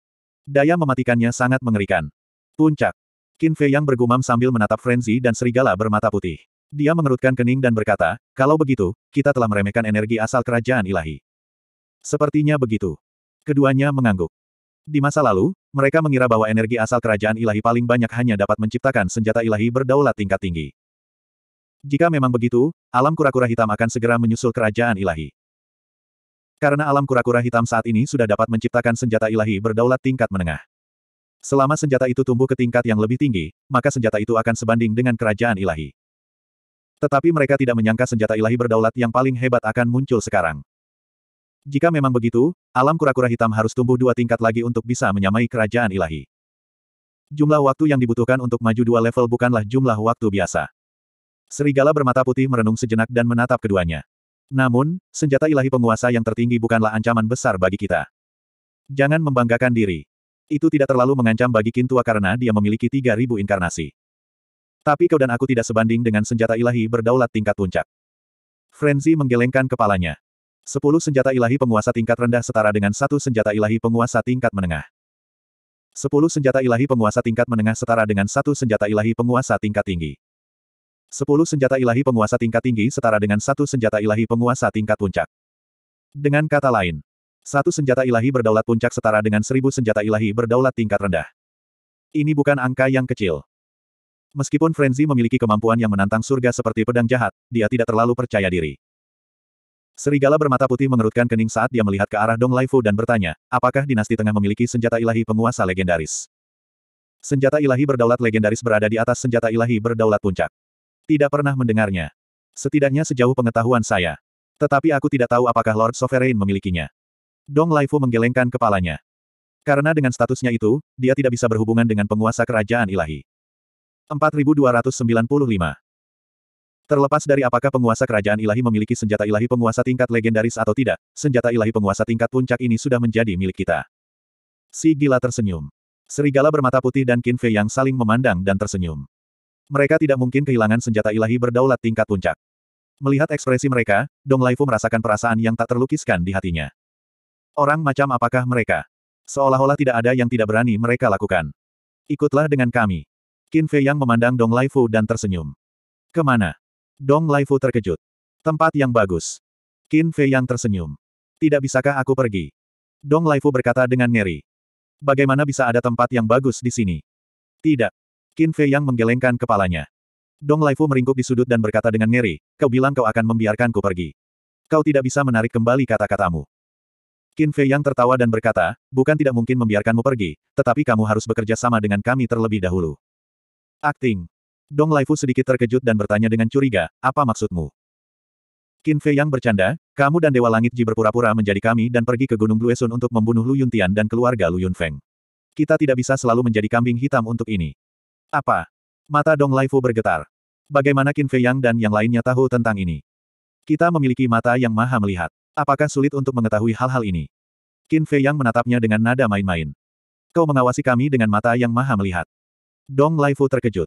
Daya mematikannya sangat mengerikan. Puncak. Qin Fei Yang bergumam sambil menatap frenzi dan serigala bermata putih. Dia mengerutkan kening dan berkata, kalau begitu, kita telah meremehkan energi asal kerajaan ilahi. Sepertinya begitu. Keduanya mengangguk. Di masa lalu, mereka mengira bahwa energi asal kerajaan ilahi paling banyak hanya dapat menciptakan senjata ilahi berdaulat tingkat tinggi. Jika memang begitu, alam kura-kura hitam akan segera menyusul kerajaan ilahi. Karena alam kura-kura hitam saat ini sudah dapat menciptakan senjata ilahi berdaulat tingkat menengah. Selama senjata itu tumbuh ke tingkat yang lebih tinggi, maka senjata itu akan sebanding dengan kerajaan ilahi. Tetapi mereka tidak menyangka senjata ilahi berdaulat yang paling hebat akan muncul sekarang. Jika memang begitu, alam kura-kura hitam harus tumbuh dua tingkat lagi untuk bisa menyamai kerajaan ilahi. Jumlah waktu yang dibutuhkan untuk maju dua level bukanlah jumlah waktu biasa. Serigala bermata putih merenung sejenak dan menatap keduanya. Namun, senjata ilahi penguasa yang tertinggi bukanlah ancaman besar bagi kita. Jangan membanggakan diri. Itu tidak terlalu mengancam bagi Kintua karena dia memiliki 3.000 inkarnasi. Tapi kau dan aku tidak sebanding dengan senjata ilahi berdaulat tingkat puncak. Frenzy menggelengkan kepalanya. Sepuluh senjata ilahi penguasa tingkat rendah setara dengan satu senjata ilahi penguasa tingkat menengah. Sepuluh senjata ilahi penguasa tingkat menengah setara dengan satu senjata ilahi penguasa tingkat tinggi. Sepuluh senjata ilahi penguasa tingkat tinggi setara dengan satu senjata ilahi penguasa tingkat puncak. Dengan kata lain, satu senjata ilahi berdaulat puncak setara dengan seribu senjata ilahi berdaulat tingkat rendah. Ini bukan angka yang kecil. Meskipun Frenzy memiliki kemampuan yang menantang surga seperti pedang jahat, dia tidak terlalu percaya diri. Serigala bermata putih mengerutkan kening saat dia melihat ke arah Dong Laifu dan bertanya, apakah dinasti tengah memiliki senjata ilahi penguasa legendaris? Senjata ilahi berdaulat legendaris berada di atas senjata ilahi berdaulat puncak. Tidak pernah mendengarnya. Setidaknya sejauh pengetahuan saya. Tetapi aku tidak tahu apakah Lord Sovereign memilikinya. Dong Laifu menggelengkan kepalanya. Karena dengan statusnya itu, dia tidak bisa berhubungan dengan penguasa kerajaan ilahi. 4295 Terlepas dari apakah penguasa kerajaan ilahi memiliki senjata ilahi penguasa tingkat legendaris atau tidak, senjata ilahi penguasa tingkat puncak ini sudah menjadi milik kita. Si gila tersenyum. Serigala bermata putih dan Qin yang saling memandang dan tersenyum. Mereka tidak mungkin kehilangan senjata ilahi berdaulat tingkat puncak. Melihat ekspresi mereka, Dong Laifu merasakan perasaan yang tak terlukiskan di hatinya. Orang macam apakah mereka? Seolah-olah tidak ada yang tidak berani mereka lakukan. Ikutlah dengan kami. Qin Fei yang memandang Dong Laifu dan tersenyum. Kemana? Dong Laifu terkejut. Tempat yang bagus. Qin Fei yang tersenyum. Tidak bisakah aku pergi? Dong Laifu berkata dengan ngeri. Bagaimana bisa ada tempat yang bagus di sini? Tidak. Qin Fei yang menggelengkan kepalanya. Dong Laifu meringkuk di sudut dan berkata dengan ngeri, kau bilang kau akan membiarkanku pergi. Kau tidak bisa menarik kembali kata-katamu. Qin Fei yang tertawa dan berkata, bukan tidak mungkin membiarkanmu pergi, tetapi kamu harus bekerja sama dengan kami terlebih dahulu. Akting. Dong Laifu sedikit terkejut dan bertanya dengan curiga, apa maksudmu? Qin Fei yang bercanda, kamu dan Dewa Langit Ji berpura-pura menjadi kami dan pergi ke Gunung Bluesun untuk membunuh Lu Yuntian dan keluarga Lu Yunfeng. Kita tidak bisa selalu menjadi kambing hitam untuk ini. Apa? Mata Dong Laifu bergetar. Bagaimana Qin Fei Yang dan yang lainnya tahu tentang ini? Kita memiliki mata yang maha melihat. Apakah sulit untuk mengetahui hal-hal ini? Qin Fei Yang menatapnya dengan nada main-main. Kau mengawasi kami dengan mata yang maha melihat. Dong Laifu terkejut.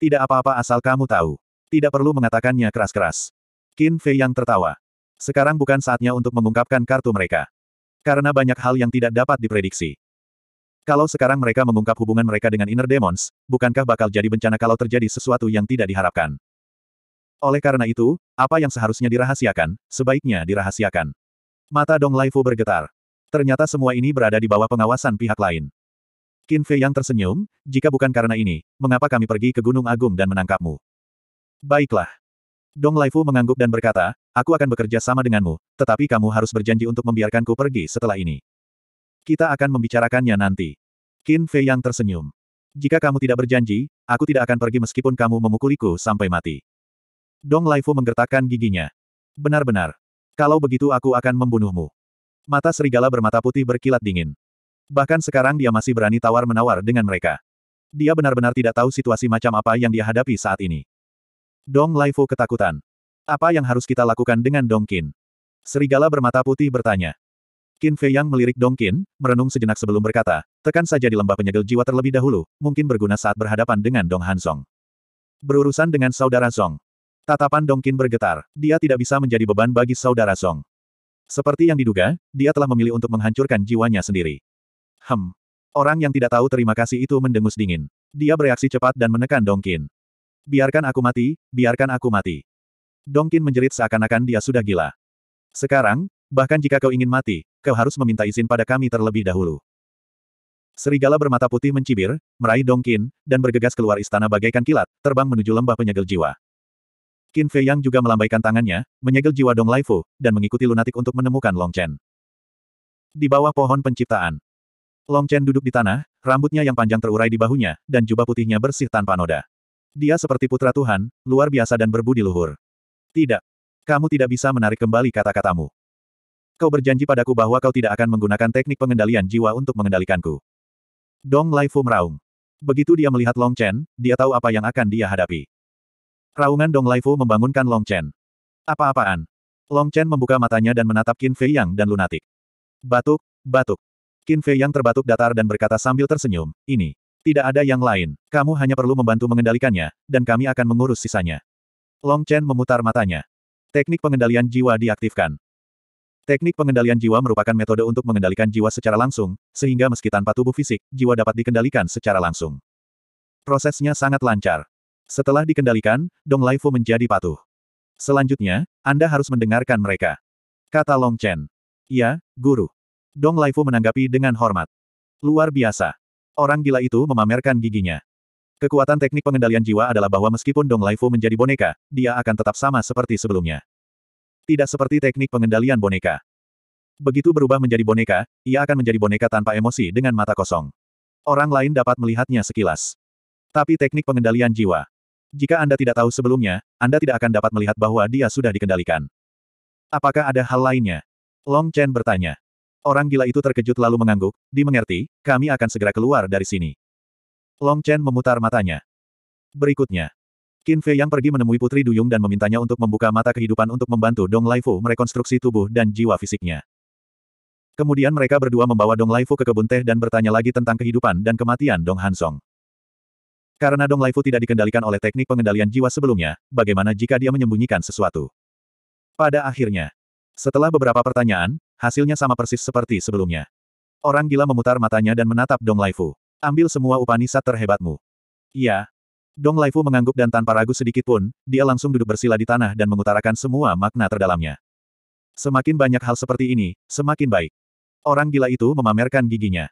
Tidak apa-apa asal kamu tahu. Tidak perlu mengatakannya keras-keras. Qin Fei yang tertawa. Sekarang bukan saatnya untuk mengungkapkan kartu mereka. Karena banyak hal yang tidak dapat diprediksi. Kalau sekarang mereka mengungkap hubungan mereka dengan Inner Demons, bukankah bakal jadi bencana kalau terjadi sesuatu yang tidak diharapkan? Oleh karena itu, apa yang seharusnya dirahasiakan, sebaiknya dirahasiakan. Mata Dong Laifu bergetar. Ternyata semua ini berada di bawah pengawasan pihak lain. Qin Fei yang tersenyum, jika bukan karena ini, mengapa kami pergi ke Gunung Agung dan menangkapmu? Baiklah. Dong Laifu mengangguk dan berkata, aku akan bekerja sama denganmu, tetapi kamu harus berjanji untuk membiarkanku pergi setelah ini. Kita akan membicarakannya nanti. Qin Fei yang tersenyum. Jika kamu tidak berjanji, aku tidak akan pergi meskipun kamu memukuliku sampai mati. Dong Laifu menggertakkan giginya. Benar-benar. Kalau begitu aku akan membunuhmu. Mata serigala bermata putih berkilat dingin. Bahkan sekarang dia masih berani tawar-menawar dengan mereka. Dia benar-benar tidak tahu situasi macam apa yang dia hadapi saat ini. Dong Laifu ketakutan. Apa yang harus kita lakukan dengan Dong Qin? Serigala bermata putih bertanya. Qin Fei Yang melirik Dong Qin, merenung sejenak sebelum berkata, tekan saja di lembah penyegel jiwa terlebih dahulu, mungkin berguna saat berhadapan dengan Dong Han Song. Berurusan dengan saudara Song. Tatapan Dong Qin bergetar, dia tidak bisa menjadi beban bagi saudara Song. Seperti yang diduga, dia telah memilih untuk menghancurkan jiwanya sendiri. Hem. Orang yang tidak tahu terima kasih itu mendengus dingin. Dia bereaksi cepat dan menekan Dongkin. Biarkan aku mati, biarkan aku mati. Dongkin menjerit seakan-akan dia sudah gila. Sekarang, bahkan jika kau ingin mati, kau harus meminta izin pada kami terlebih dahulu. Serigala bermata putih mencibir, meraih Dongkin, dan bergegas keluar istana bagaikan kilat, terbang menuju lembah penyegel jiwa. Qin Fei Yang juga melambaikan tangannya, menyegel jiwa Dong Laifu, dan mengikuti lunatik untuk menemukan Long Chen. Di bawah pohon penciptaan, Long Chen duduk di tanah, rambutnya yang panjang terurai di bahunya, dan jubah putihnya bersih tanpa noda. Dia seperti putra Tuhan, luar biasa dan berbudi luhur. Tidak. Kamu tidak bisa menarik kembali kata-katamu. Kau berjanji padaku bahwa kau tidak akan menggunakan teknik pengendalian jiwa untuk mengendalikanku. Dong Lai Fu meraung. Begitu dia melihat Long Chen, dia tahu apa yang akan dia hadapi. Raungan Dong Lai Fu membangunkan Long Chen. Apa-apaan? Long Chen membuka matanya dan menatap Qin Fei Yang dan lunatik. Batuk, batuk. Qin Fei yang terbatuk datar dan berkata sambil tersenyum, ini. Tidak ada yang lain, kamu hanya perlu membantu mengendalikannya, dan kami akan mengurus sisanya. Long Chen memutar matanya. Teknik pengendalian jiwa diaktifkan. Teknik pengendalian jiwa merupakan metode untuk mengendalikan jiwa secara langsung, sehingga meski tanpa tubuh fisik, jiwa dapat dikendalikan secara langsung. Prosesnya sangat lancar. Setelah dikendalikan, Dong Laifu menjadi patuh. Selanjutnya, Anda harus mendengarkan mereka. Kata Long Chen. Ya, guru. Dong Laifu menanggapi dengan hormat. Luar biasa. Orang gila itu memamerkan giginya. Kekuatan teknik pengendalian jiwa adalah bahwa meskipun Dong Laifu menjadi boneka, dia akan tetap sama seperti sebelumnya. Tidak seperti teknik pengendalian boneka. Begitu berubah menjadi boneka, ia akan menjadi boneka tanpa emosi dengan mata kosong. Orang lain dapat melihatnya sekilas. Tapi teknik pengendalian jiwa. Jika Anda tidak tahu sebelumnya, Anda tidak akan dapat melihat bahwa dia sudah dikendalikan. Apakah ada hal lainnya? Long Chen bertanya. Orang gila itu terkejut lalu mengangguk, dimengerti, kami akan segera keluar dari sini. Long Chen memutar matanya. Berikutnya. Qin Fei yang pergi menemui Putri Duyung dan memintanya untuk membuka mata kehidupan untuk membantu Dong Lai Fu merekonstruksi tubuh dan jiwa fisiknya. Kemudian mereka berdua membawa Dong Lai Fu ke kebun teh dan bertanya lagi tentang kehidupan dan kematian Dong Hansong. Karena Dong Lai Fu tidak dikendalikan oleh teknik pengendalian jiwa sebelumnya, bagaimana jika dia menyembunyikan sesuatu? Pada akhirnya, setelah beberapa pertanyaan, hasilnya sama persis seperti sebelumnya. Orang gila memutar matanya dan menatap Dong Laifu. Ambil semua upanisat terhebatmu. Iya. Dong Laifu mengangguk dan tanpa ragu sedikit pun, dia langsung duduk bersila di tanah dan mengutarakan semua makna terdalamnya. Semakin banyak hal seperti ini, semakin baik. Orang gila itu memamerkan giginya.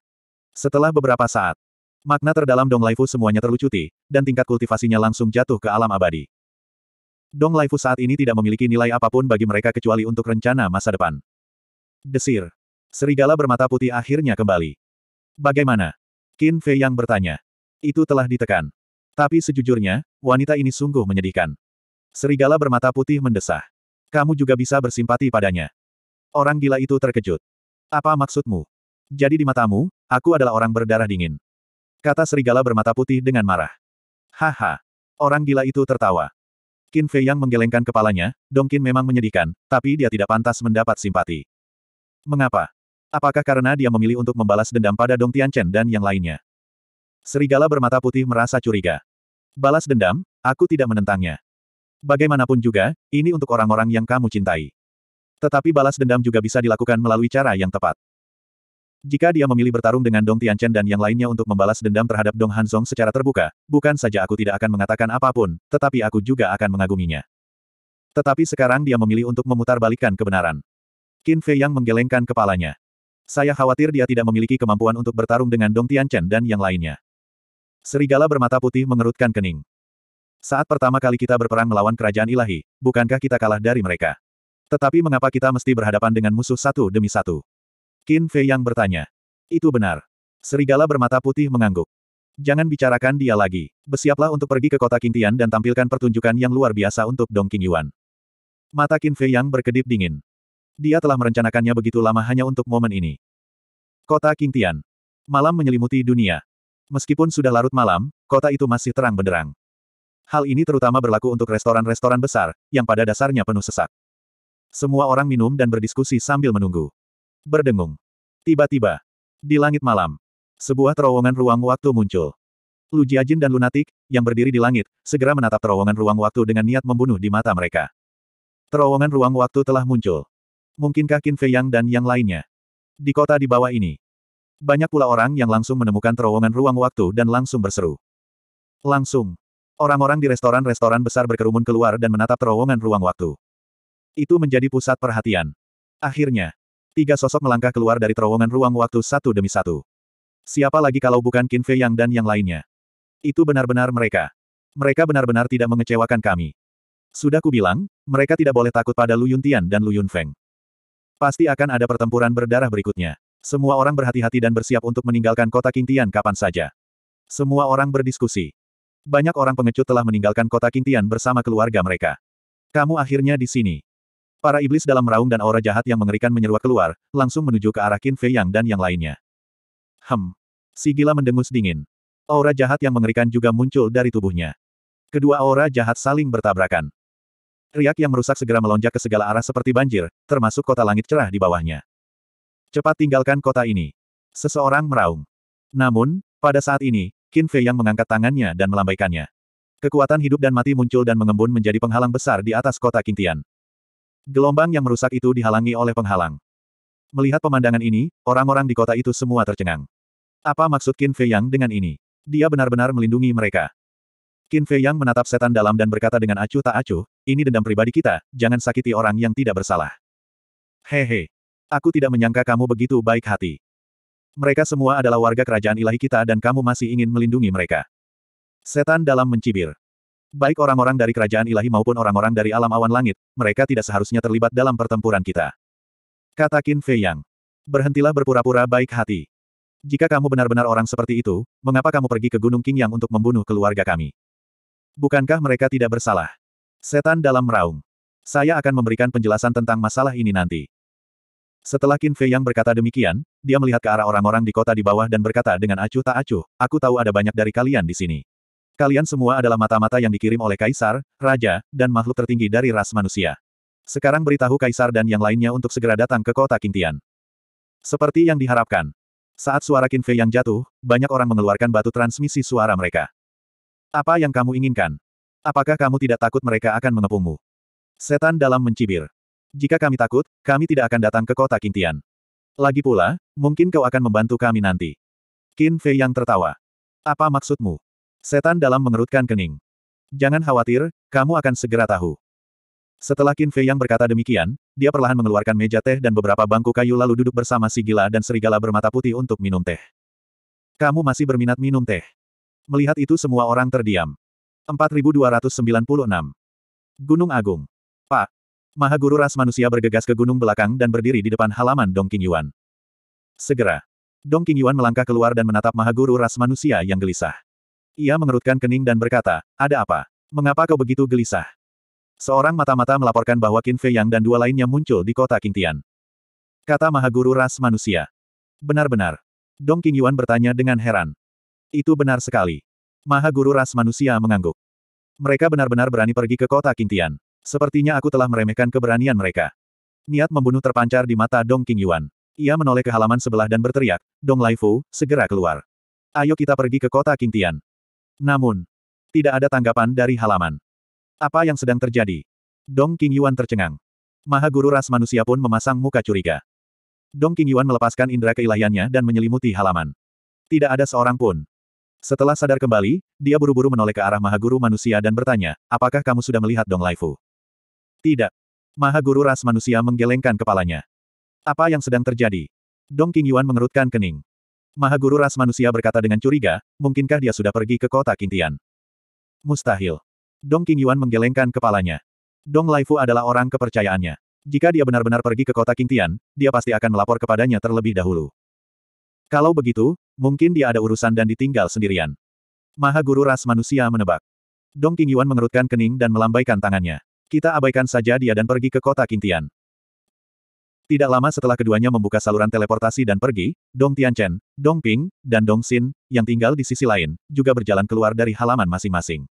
Setelah beberapa saat, makna terdalam Dong Laifu semuanya terlucuti, dan tingkat kultivasinya langsung jatuh ke alam abadi. Dong Laifu saat ini tidak memiliki nilai apapun bagi mereka kecuali untuk rencana masa depan. Desir. Serigala bermata putih akhirnya kembali. Bagaimana? Qin Fei yang bertanya. Itu telah ditekan. Tapi sejujurnya, wanita ini sungguh menyedihkan. Serigala bermata putih mendesah. Kamu juga bisa bersimpati padanya. Orang gila itu terkejut. Apa maksudmu? Jadi di matamu, aku adalah orang berdarah dingin. Kata serigala bermata putih dengan marah. Haha. Orang gila itu tertawa. Qin Fei yang menggelengkan kepalanya, Dong Qin memang menyedihkan, tapi dia tidak pantas mendapat simpati. Mengapa? Apakah karena dia memilih untuk membalas dendam pada Dong Tianchen dan yang lainnya? Serigala bermata putih merasa curiga. Balas dendam, aku tidak menentangnya. Bagaimanapun juga, ini untuk orang-orang yang kamu cintai. Tetapi balas dendam juga bisa dilakukan melalui cara yang tepat. Jika dia memilih bertarung dengan Dong Tianchen dan yang lainnya untuk membalas dendam terhadap Dong Hanzong secara terbuka, bukan saja aku tidak akan mengatakan apapun, tetapi aku juga akan mengaguminya. Tetapi sekarang dia memilih untuk memutarbalikkan kebenaran. Qin Fei yang menggelengkan kepalanya. Saya khawatir dia tidak memiliki kemampuan untuk bertarung dengan Dong Tianchen dan yang lainnya. Serigala bermata putih mengerutkan kening. Saat pertama kali kita berperang melawan kerajaan ilahi, bukankah kita kalah dari mereka? Tetapi mengapa kita mesti berhadapan dengan musuh satu demi satu? Qin Fei yang bertanya. Itu benar. Serigala bermata putih mengangguk. Jangan bicarakan dia lagi. Bersiaplah untuk pergi ke kota Kintian dan tampilkan pertunjukan yang luar biasa untuk Dong King Yuan. Mata Qin Fei yang berkedip dingin. Dia telah merencanakannya begitu lama hanya untuk momen ini. Kota Kintian. Malam menyelimuti dunia. Meskipun sudah larut malam, kota itu masih terang benderang. Hal ini terutama berlaku untuk restoran-restoran besar, yang pada dasarnya penuh sesak. Semua orang minum dan berdiskusi sambil menunggu berdengung. Tiba-tiba, di langit malam, sebuah terowongan ruang waktu muncul. Lu Jiajin dan Lunatik, yang berdiri di langit, segera menatap terowongan ruang waktu dengan niat membunuh di mata mereka. Terowongan ruang waktu telah muncul. Mungkinkah Qin Fei Yang dan yang lainnya? Di kota di bawah ini. Banyak pula orang yang langsung menemukan terowongan ruang waktu dan langsung berseru. Langsung. Orang-orang di restoran-restoran besar berkerumun keluar dan menatap terowongan ruang waktu. Itu menjadi pusat perhatian. Akhirnya, Tiga sosok melangkah keluar dari terowongan ruang waktu satu demi satu. Siapa lagi kalau bukan Qin Fei Yang dan yang lainnya? Itu benar-benar mereka. Mereka benar-benar tidak mengecewakan kami. Sudah kubilang, mereka tidak boleh takut pada Lu Yuntian dan Lu Feng. Pasti akan ada pertempuran berdarah berikutnya. Semua orang berhati-hati dan bersiap untuk meninggalkan kota Qingtian kapan saja. Semua orang berdiskusi. Banyak orang pengecut telah meninggalkan kota Qingtian bersama keluarga mereka. Kamu akhirnya di sini. Para iblis dalam meraung dan aura jahat yang mengerikan menyeruak keluar, langsung menuju ke arah Qin Fei Yang dan yang lainnya. Hem. Si gila mendengus dingin. Aura jahat yang mengerikan juga muncul dari tubuhnya. Kedua aura jahat saling bertabrakan. Riak yang merusak segera melonjak ke segala arah seperti banjir, termasuk kota langit cerah di bawahnya. Cepat tinggalkan kota ini. Seseorang meraung. Namun, pada saat ini, Qin Fei yang mengangkat tangannya dan melambaikannya. Kekuatan hidup dan mati muncul dan mengembun menjadi penghalang besar di atas kota kintian. Gelombang yang merusak itu dihalangi oleh penghalang. Melihat pemandangan ini, orang-orang di kota itu semua tercengang. Apa maksud Qin Fei Yang dengan ini? Dia benar-benar melindungi mereka. Qin Fei Yang menatap setan dalam dan berkata dengan acuh tak acuh, ini dendam pribadi kita, jangan sakiti orang yang tidak bersalah. Hehe. Aku tidak menyangka kamu begitu baik hati. Mereka semua adalah warga kerajaan ilahi kita dan kamu masih ingin melindungi mereka. Setan dalam mencibir. Baik orang-orang dari kerajaan ilahi maupun orang-orang dari alam awan langit, mereka tidak seharusnya terlibat dalam pertempuran kita. Kata Qin Fei Yang. Berhentilah berpura-pura baik hati. Jika kamu benar-benar orang seperti itu, mengapa kamu pergi ke Gunung Qingyang untuk membunuh keluarga kami? Bukankah mereka tidak bersalah? Setan dalam meraung. Saya akan memberikan penjelasan tentang masalah ini nanti. Setelah Qin Fei Yang berkata demikian, dia melihat ke arah orang-orang di kota di bawah dan berkata dengan acuh tak acuh, aku tahu ada banyak dari kalian di sini. Kalian semua adalah mata-mata yang dikirim oleh kaisar, raja, dan makhluk tertinggi dari ras manusia. Sekarang beritahu kaisar dan yang lainnya untuk segera datang ke kota Kintian. Seperti yang diharapkan. Saat suara Qin Fei yang jatuh, banyak orang mengeluarkan batu transmisi suara mereka. Apa yang kamu inginkan? Apakah kamu tidak takut mereka akan mengepungmu? Setan dalam mencibir. Jika kami takut, kami tidak akan datang ke kota Kintian. Lagi pula, mungkin kau akan membantu kami nanti. Qin Fei yang tertawa. Apa maksudmu? Setan dalam mengerutkan kening. Jangan khawatir, kamu akan segera tahu. Setelah Qin Fei yang berkata demikian, dia perlahan mengeluarkan meja teh dan beberapa bangku kayu lalu duduk bersama si gila dan serigala bermata putih untuk minum teh. Kamu masih berminat minum teh. Melihat itu semua orang terdiam. 4296. Gunung Agung. Pak. Maha Guru Ras Manusia bergegas ke gunung belakang dan berdiri di depan halaman Dong Yuan. Segera. Dong Yuan melangkah keluar dan menatap Maha Guru Ras Manusia yang gelisah. Ia mengerutkan kening dan berkata, ada apa? Mengapa kau begitu gelisah? Seorang mata-mata melaporkan bahwa Qin Fei Yang dan dua lainnya muncul di kota Qingtian. Kata Mahaguru Ras Manusia. Benar-benar. Dong Qingyuan bertanya dengan heran. Itu benar sekali. Mahaguru Ras Manusia mengangguk. Mereka benar-benar berani pergi ke kota Qingtian. Sepertinya aku telah meremehkan keberanian mereka. Niat membunuh terpancar di mata Dong Qingyuan. Ia menoleh ke halaman sebelah dan berteriak, Dong Laifu, segera keluar. Ayo kita pergi ke kota Qingtian. Namun, tidak ada tanggapan dari halaman. Apa yang sedang terjadi? Dong king yuan tercengang. Maha Guru Ras Manusia pun memasang muka curiga. Dong king yuan melepaskan indera keilahiannya dan menyelimuti halaman. Tidak ada seorang pun. Setelah sadar kembali, dia buru-buru menoleh ke arah Maha Guru Manusia dan bertanya, apakah kamu sudah melihat Dong Laifu? Tidak. Maha Guru Ras Manusia menggelengkan kepalanya. Apa yang sedang terjadi? Dong king yuan mengerutkan kening. Maha Guru ras manusia berkata dengan curiga, mungkinkah dia sudah pergi ke kota Kintian? Mustahil. Dong King Yuan menggelengkan kepalanya. Dong Laifu adalah orang kepercayaannya. Jika dia benar-benar pergi ke kota Kintian, dia pasti akan melapor kepadanya terlebih dahulu. Kalau begitu, mungkin dia ada urusan dan ditinggal sendirian. Maha Guru Ras Manusia menebak. Dong King Yuan mengerutkan kening dan melambaikan tangannya. Kita abaikan saja dia dan pergi ke kota Kintian. Tidak lama setelah keduanya membuka saluran teleportasi dan pergi, Dong Tianchen, Dong Ping, dan Dong Xin, yang tinggal di sisi lain, juga berjalan keluar dari halaman masing-masing.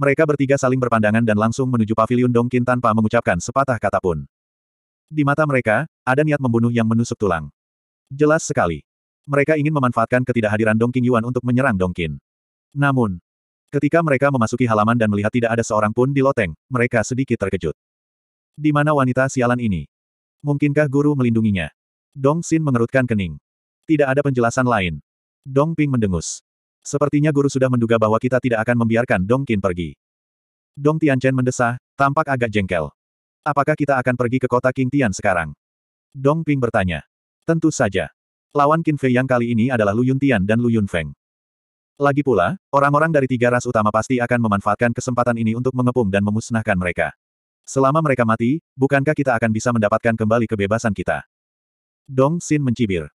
Mereka bertiga saling berpandangan dan langsung menuju pavilion Dong Qin tanpa mengucapkan sepatah kata pun. Di mata mereka, ada niat membunuh yang menusuk tulang. Jelas sekali. Mereka ingin memanfaatkan ketidakhadiran Dong Qin Yuan untuk menyerang Dong Qin. Namun, ketika mereka memasuki halaman dan melihat tidak ada seorang pun di loteng, mereka sedikit terkejut. Di mana wanita sialan ini? Mungkinkah guru melindunginya? Dong Xin mengerutkan kening. Tidak ada penjelasan lain. Dong Ping mendengus. Sepertinya guru sudah menduga bahwa kita tidak akan membiarkan Dong Qin pergi. Dong Tianchen mendesah, tampak agak jengkel. Apakah kita akan pergi ke kota King Tian sekarang? Dong Ping bertanya. Tentu saja. Lawan Qin Fei yang kali ini adalah Lu Yun Tian dan Lu Yun Feng. Lagi pula, orang-orang dari tiga ras utama pasti akan memanfaatkan kesempatan ini untuk mengepung dan memusnahkan mereka. Selama mereka mati, bukankah kita akan bisa mendapatkan kembali kebebasan kita? Dong Xin mencibir.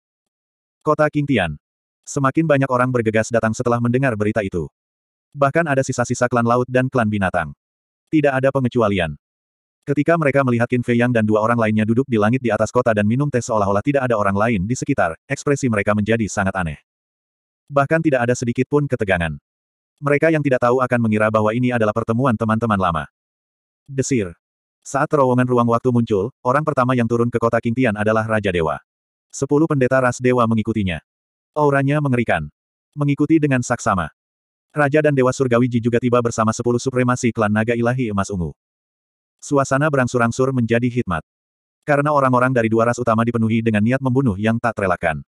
Kota Qingtian. Semakin banyak orang bergegas datang setelah mendengar berita itu. Bahkan ada sisa-sisa klan laut dan klan binatang. Tidak ada pengecualian. Ketika mereka melihat Qin Fei Yang dan dua orang lainnya duduk di langit di atas kota dan minum teh seolah-olah tidak ada orang lain di sekitar, ekspresi mereka menjadi sangat aneh. Bahkan tidak ada sedikit pun ketegangan. Mereka yang tidak tahu akan mengira bahwa ini adalah pertemuan teman-teman lama. Desir. Saat terowongan ruang waktu muncul, orang pertama yang turun ke kota Kingtian adalah Raja Dewa. Sepuluh pendeta ras dewa mengikutinya. Auranya mengerikan. Mengikuti dengan saksama. Raja dan Dewa Surgawi Ji juga tiba bersama sepuluh supremasi klan naga ilahi emas ungu. Suasana berangsur-angsur menjadi hikmat. Karena orang-orang dari dua ras utama dipenuhi dengan niat membunuh yang tak terelakkan.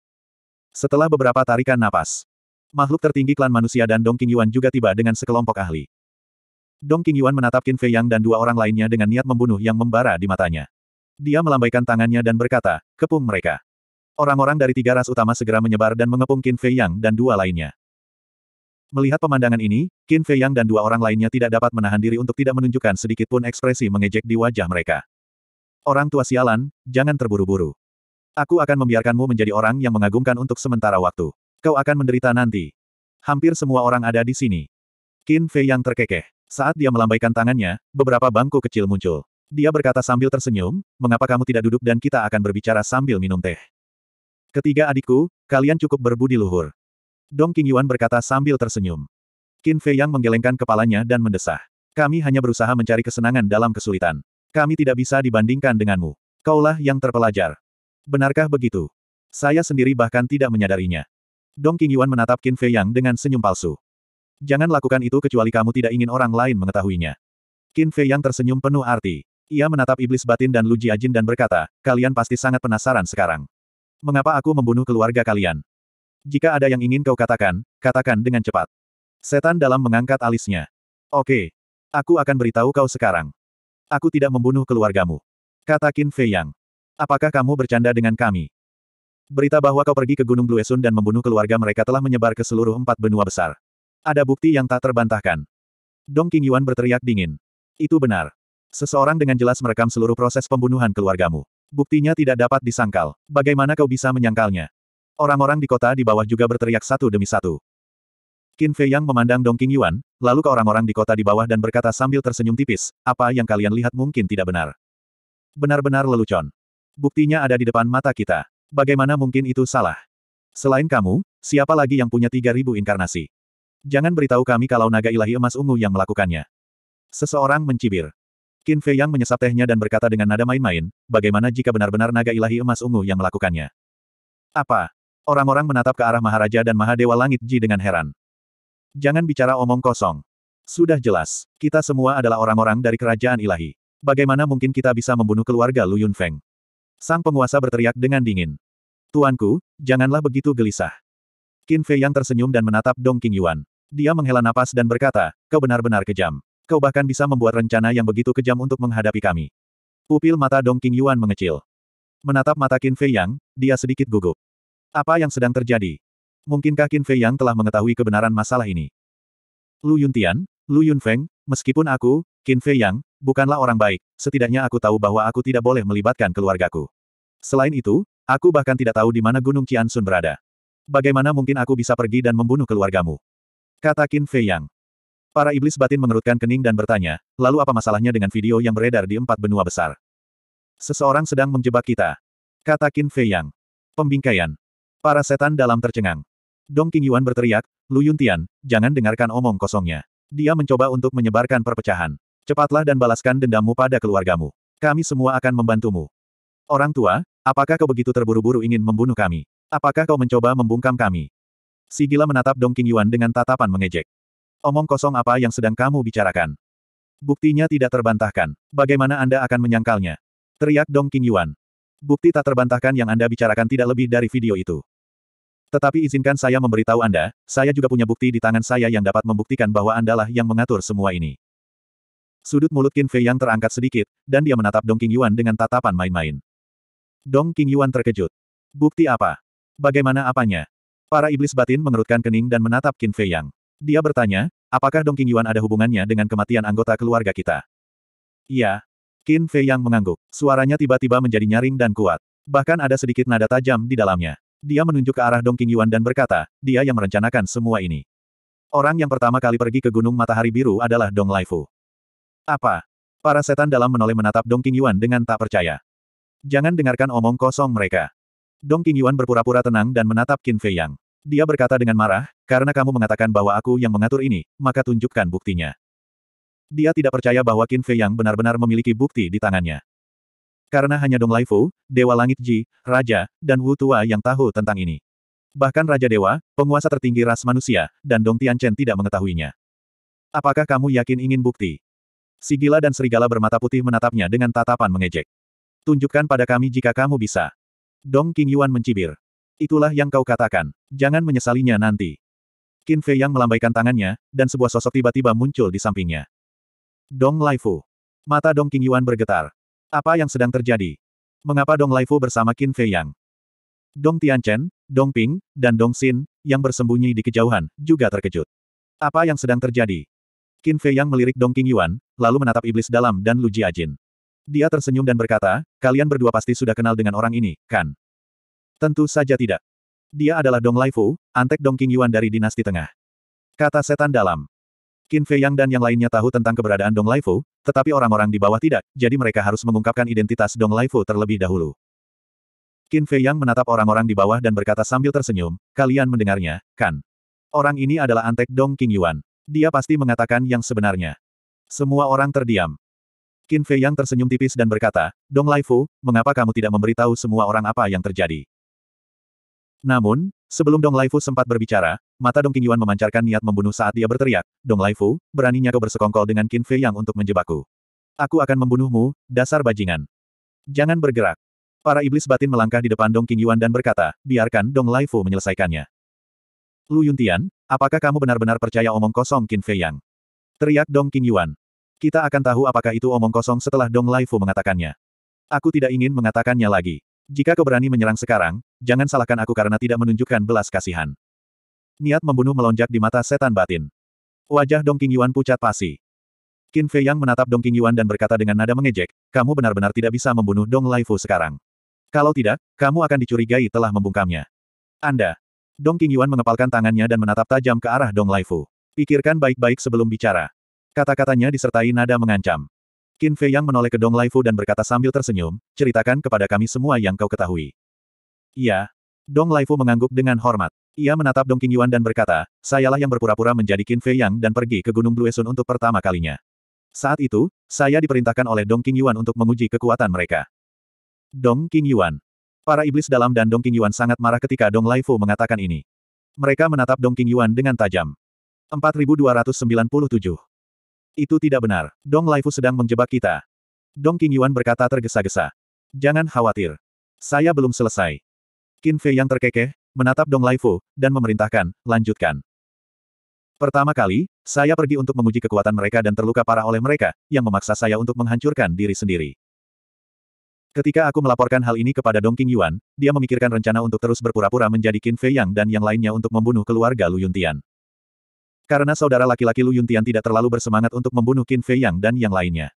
Setelah beberapa tarikan napas, makhluk tertinggi klan manusia dan King Yuan juga tiba dengan sekelompok ahli. Dong Yuan menatap Qin Fei Yang dan dua orang lainnya dengan niat membunuh yang membara di matanya. Dia melambaikan tangannya dan berkata, kepung mereka. Orang-orang dari tiga ras utama segera menyebar dan mengepung Qin Fei Yang dan dua lainnya. Melihat pemandangan ini, Qin Fei Yang dan dua orang lainnya tidak dapat menahan diri untuk tidak menunjukkan sedikit pun ekspresi mengejek di wajah mereka. Orang tua sialan, jangan terburu-buru. Aku akan membiarkanmu menjadi orang yang mengagumkan untuk sementara waktu. Kau akan menderita nanti. Hampir semua orang ada di sini. Qin Fei Yang terkekeh. Saat dia melambaikan tangannya, beberapa bangku kecil muncul. Dia berkata sambil tersenyum, mengapa kamu tidak duduk dan kita akan berbicara sambil minum teh. Ketiga adikku, kalian cukup berbudi luhur. Dong King Yuan berkata sambil tersenyum. Qin Fei Yang menggelengkan kepalanya dan mendesah. Kami hanya berusaha mencari kesenangan dalam kesulitan. Kami tidak bisa dibandingkan denganmu. Kaulah yang terpelajar. Benarkah begitu? Saya sendiri bahkan tidak menyadarinya. Dong King Yuan menatap Qin Fei Yang dengan senyum palsu. Jangan lakukan itu kecuali kamu tidak ingin orang lain mengetahuinya. Qin Fei yang tersenyum penuh arti. Ia menatap iblis batin dan Lu Jiajin dan berkata, kalian pasti sangat penasaran sekarang. Mengapa aku membunuh keluarga kalian? Jika ada yang ingin kau katakan, katakan dengan cepat. Setan dalam mengangkat alisnya. Oke. Aku akan beritahu kau sekarang. Aku tidak membunuh keluargamu. Kata Qin Fei Yang. Apakah kamu bercanda dengan kami? Berita bahwa kau pergi ke Gunung Bluesun dan membunuh keluarga mereka telah menyebar ke seluruh empat benua besar. Ada bukti yang tak terbantahkan. Dong King Yuan berteriak dingin. Itu benar. Seseorang dengan jelas merekam seluruh proses pembunuhan keluargamu. Buktinya tidak dapat disangkal. Bagaimana kau bisa menyangkalnya? Orang-orang di kota di bawah juga berteriak satu demi satu. Qin Fei Yang memandang Dong King Yuan, lalu ke orang-orang di kota di bawah dan berkata sambil tersenyum tipis, apa yang kalian lihat mungkin tidak benar. Benar-benar lelucon. Buktinya ada di depan mata kita. Bagaimana mungkin itu salah? Selain kamu, siapa lagi yang punya 3000 inkarnasi? Jangan beritahu kami kalau naga ilahi emas ungu yang melakukannya. Seseorang mencibir. Qin Fei Yang menyesap tehnya dan berkata dengan nada main-main, bagaimana jika benar-benar naga ilahi emas ungu yang melakukannya? Apa? Orang-orang menatap ke arah Maharaja dan Mahadewa Langit Ji dengan heran. Jangan bicara omong kosong. Sudah jelas, kita semua adalah orang-orang dari kerajaan ilahi. Bagaimana mungkin kita bisa membunuh keluarga Lu Feng? Sang penguasa berteriak dengan dingin. Tuanku, janganlah begitu gelisah. Qin Fei Yang tersenyum dan menatap Dong Qing Yuan. Dia menghela napas dan berkata, kau benar-benar kejam. Kau bahkan bisa membuat rencana yang begitu kejam untuk menghadapi kami. Pupil mata Dong King Yuan mengecil. Menatap mata Qin Fei Yang, dia sedikit gugup. Apa yang sedang terjadi? Mungkinkah Qin Fei Yang telah mengetahui kebenaran masalah ini? Lu Yuntian, Lu Yunfeng, meskipun aku, Qin Fei Yang, bukanlah orang baik, setidaknya aku tahu bahwa aku tidak boleh melibatkan keluargaku. Selain itu, aku bahkan tidak tahu di mana Gunung Qiansun berada. Bagaimana mungkin aku bisa pergi dan membunuh keluargamu? Kata Qin Fei Yang. Para iblis batin mengerutkan kening dan bertanya, lalu apa masalahnya dengan video yang beredar di empat benua besar? Seseorang sedang menjebak kita. Kata Qin Fei Yang. Pembingkaian. Para setan dalam tercengang. Dong Yuan berteriak, Lu Yuntian, jangan dengarkan omong kosongnya. Dia mencoba untuk menyebarkan perpecahan. Cepatlah dan balaskan dendammu pada keluargamu. Kami semua akan membantumu. Orang tua, apakah kau begitu terburu-buru ingin membunuh kami? Apakah kau mencoba membungkam kami? Si gila menatap Dong Qingyuan dengan tatapan mengejek. Omong kosong apa yang sedang kamu bicarakan? Buktinya tidak terbantahkan. Bagaimana Anda akan menyangkalnya? Teriak Dong Qingyuan. Bukti tak terbantahkan yang Anda bicarakan tidak lebih dari video itu. Tetapi izinkan saya memberitahu Anda, saya juga punya bukti di tangan saya yang dapat membuktikan bahwa anda Andalah yang mengatur semua ini. Sudut mulut Qin Fei yang terangkat sedikit, dan dia menatap Dong Qingyuan dengan tatapan main-main. Dong Qingyuan terkejut. Bukti apa? Bagaimana apanya? Para iblis batin mengerutkan kening dan menatap Qin Fei Yang. Dia bertanya, apakah Dong Qing Yuan ada hubungannya dengan kematian anggota keluarga kita? Iya. Qin Fei Yang mengangguk. Suaranya tiba-tiba menjadi nyaring dan kuat. Bahkan ada sedikit nada tajam di dalamnya. Dia menunjuk ke arah Dong Qing Yuan dan berkata, dia yang merencanakan semua ini. Orang yang pertama kali pergi ke Gunung Matahari Biru adalah Dong Laifu. Apa? Para setan dalam menoleh menatap Dong Qing Yuan dengan tak percaya. Jangan dengarkan omong kosong mereka. Dong Qingyuan berpura-pura tenang dan menatap Qin Fei Yang. Dia berkata dengan marah, karena kamu mengatakan bahwa aku yang mengatur ini, maka tunjukkan buktinya. Dia tidak percaya bahwa Qin Fei Yang benar-benar memiliki bukti di tangannya. Karena hanya Dong Laifu, Dewa Langit Ji, Raja, dan Wu Tua yang tahu tentang ini. Bahkan Raja Dewa, penguasa tertinggi ras manusia, dan Dong Tianchen tidak mengetahuinya. Apakah kamu yakin ingin bukti? Sigila dan serigala bermata putih menatapnya dengan tatapan mengejek. Tunjukkan pada kami jika kamu bisa. Dong King Yuan mencibir. Itulah yang kau katakan. Jangan menyesalinya nanti. Qin Fei yang melambaikan tangannya, dan sebuah sosok tiba-tiba muncul di sampingnya. Dong Laifu. Mata Dong King Yuan bergetar. Apa yang sedang terjadi? Mengapa Dong Laifu bersama Qin Fei Yang? Dong Tianchen, Dong Ping, dan Dong Xin, yang bersembunyi di kejauhan, juga terkejut. Apa yang sedang terjadi? Qin Fei Yang melirik Dong King Yuan, lalu menatap iblis dalam dan Lu Jiajin. Dia tersenyum dan berkata, kalian berdua pasti sudah kenal dengan orang ini, kan? Tentu saja tidak. Dia adalah Dong Laifu, antek Dong King Yuan dari dinasti tengah. Kata setan dalam. Qin Fei Yang dan yang lainnya tahu tentang keberadaan Dong Laifu, tetapi orang-orang di bawah tidak, jadi mereka harus mengungkapkan identitas Dong Laifu terlebih dahulu. Qin Fei Yang menatap orang-orang di bawah dan berkata sambil tersenyum, kalian mendengarnya, kan? Orang ini adalah antek Dong King Yuan. Dia pasti mengatakan yang sebenarnya. Semua orang terdiam. Qin Fei Yang tersenyum tipis dan berkata, Dong Lai Fu, mengapa kamu tidak memberitahu semua orang apa yang terjadi? Namun, sebelum Dong Lai Fu sempat berbicara, mata Dong Qingyuan memancarkan niat membunuh saat dia berteriak, Dong Lai Fu, beraninya kau bersekongkol dengan Qin Fei Yang untuk menjebakku. Aku akan membunuhmu, dasar bajingan. Jangan bergerak. Para iblis batin melangkah di depan Dong Qingyuan dan berkata, biarkan Dong Lai Fu menyelesaikannya. Lu Yuntian, apakah kamu benar-benar percaya omong kosong Qin Fei Yang? Teriak Dong Qingyuan. Kita akan tahu apakah itu omong kosong setelah Dong Laifu mengatakannya. Aku tidak ingin mengatakannya lagi. Jika kau berani menyerang sekarang, jangan salahkan aku karena tidak menunjukkan belas kasihan. Niat membunuh melonjak di mata setan batin. Wajah Dong Qingyuan pucat pasi. Qin Fei Yang menatap Dong Qingyuan dan berkata dengan nada mengejek, kamu benar-benar tidak bisa membunuh Dong Laifu sekarang. Kalau tidak, kamu akan dicurigai telah membungkamnya. Anda. Dong Qingyuan mengepalkan tangannya dan menatap tajam ke arah Dong Laifu. Pikirkan baik-baik sebelum bicara. Kata-katanya disertai nada mengancam. Qin Fei yang menoleh ke Dong Laifu dan berkata sambil tersenyum, ceritakan kepada kami semua yang kau ketahui. Iya. Dong Laifu mengangguk dengan hormat. Ia menatap Dong Qingyuan dan berkata, sayalah yang berpura-pura menjadi Qin Fei Yang dan pergi ke Gunung Blue Sun untuk pertama kalinya. Saat itu, saya diperintahkan oleh Dong Qingyuan untuk menguji kekuatan mereka. Dong Qingyuan. Para iblis dalam dan Dong Qingyuan sangat marah ketika Dong Laifu mengatakan ini. Mereka menatap Dong Qingyuan dengan tajam. 4297. Itu tidak benar. Dong Laifu sedang menjebak kita. Dong King Yuan berkata tergesa-gesa. Jangan khawatir. Saya belum selesai. Qin Fei yang terkekeh, menatap Dong Laifu, dan memerintahkan, lanjutkan. Pertama kali, saya pergi untuk menguji kekuatan mereka dan terluka parah oleh mereka, yang memaksa saya untuk menghancurkan diri sendiri. Ketika aku melaporkan hal ini kepada Dong King Yuan, dia memikirkan rencana untuk terus berpura-pura menjadi Qin Fei Yang dan yang lainnya untuk membunuh keluarga Lu Yuntian. Karena saudara laki-laki Lu Yuntian tidak terlalu bersemangat untuk membunuh Qin Fei Yang dan yang lainnya.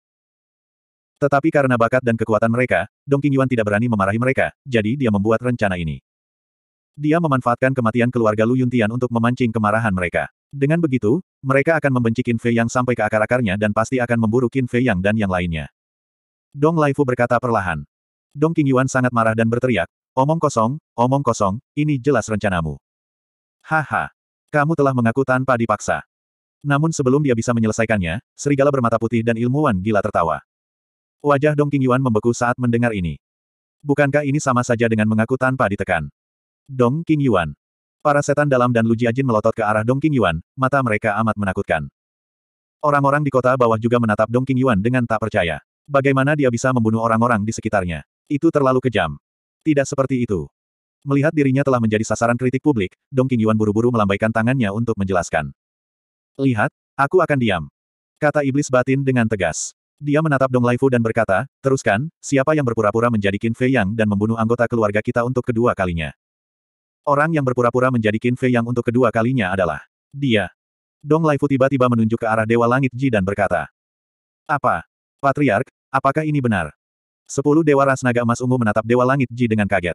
Tetapi karena bakat dan kekuatan mereka, Dong Yuan tidak berani memarahi mereka, jadi dia membuat rencana ini. Dia memanfaatkan kematian keluarga Lu Yuntian untuk memancing kemarahan mereka. Dengan begitu, mereka akan membenci Qin Fei Yang sampai ke akar-akarnya dan pasti akan memburu Qin Fei Yang dan yang lainnya. Dong Laifu berkata perlahan. Dong Yuan sangat marah dan berteriak, Omong kosong, omong kosong, ini jelas rencanamu. Haha. Kamu telah mengaku tanpa dipaksa. Namun sebelum dia bisa menyelesaikannya, serigala bermata putih dan ilmuwan gila tertawa. Wajah Dong King Yuan membeku saat mendengar ini. Bukankah ini sama saja dengan mengaku tanpa ditekan? Dong King Yuan. Para setan dalam dan Lu Jiajin melotot ke arah Dong King Yuan, mata mereka amat menakutkan. Orang-orang di kota bawah juga menatap Dong King Yuan dengan tak percaya. Bagaimana dia bisa membunuh orang-orang di sekitarnya? Itu terlalu kejam. Tidak seperti itu. Melihat dirinya telah menjadi sasaran kritik publik, Dong Qingyuan buru-buru melambaikan tangannya untuk menjelaskan. Lihat, aku akan diam. Kata iblis batin dengan tegas. Dia menatap Dong Laifu dan berkata, teruskan, siapa yang berpura-pura menjadi Qin Fei Yang dan membunuh anggota keluarga kita untuk kedua kalinya? Orang yang berpura-pura menjadi Qin Fei Yang untuk kedua kalinya adalah dia. Dong Laifu tiba-tiba menunjuk ke arah Dewa Langit Ji dan berkata, Apa? Patriark, apakah ini benar? Sepuluh Dewa Ras Naga Emas Ungu menatap Dewa Langit Ji dengan kaget.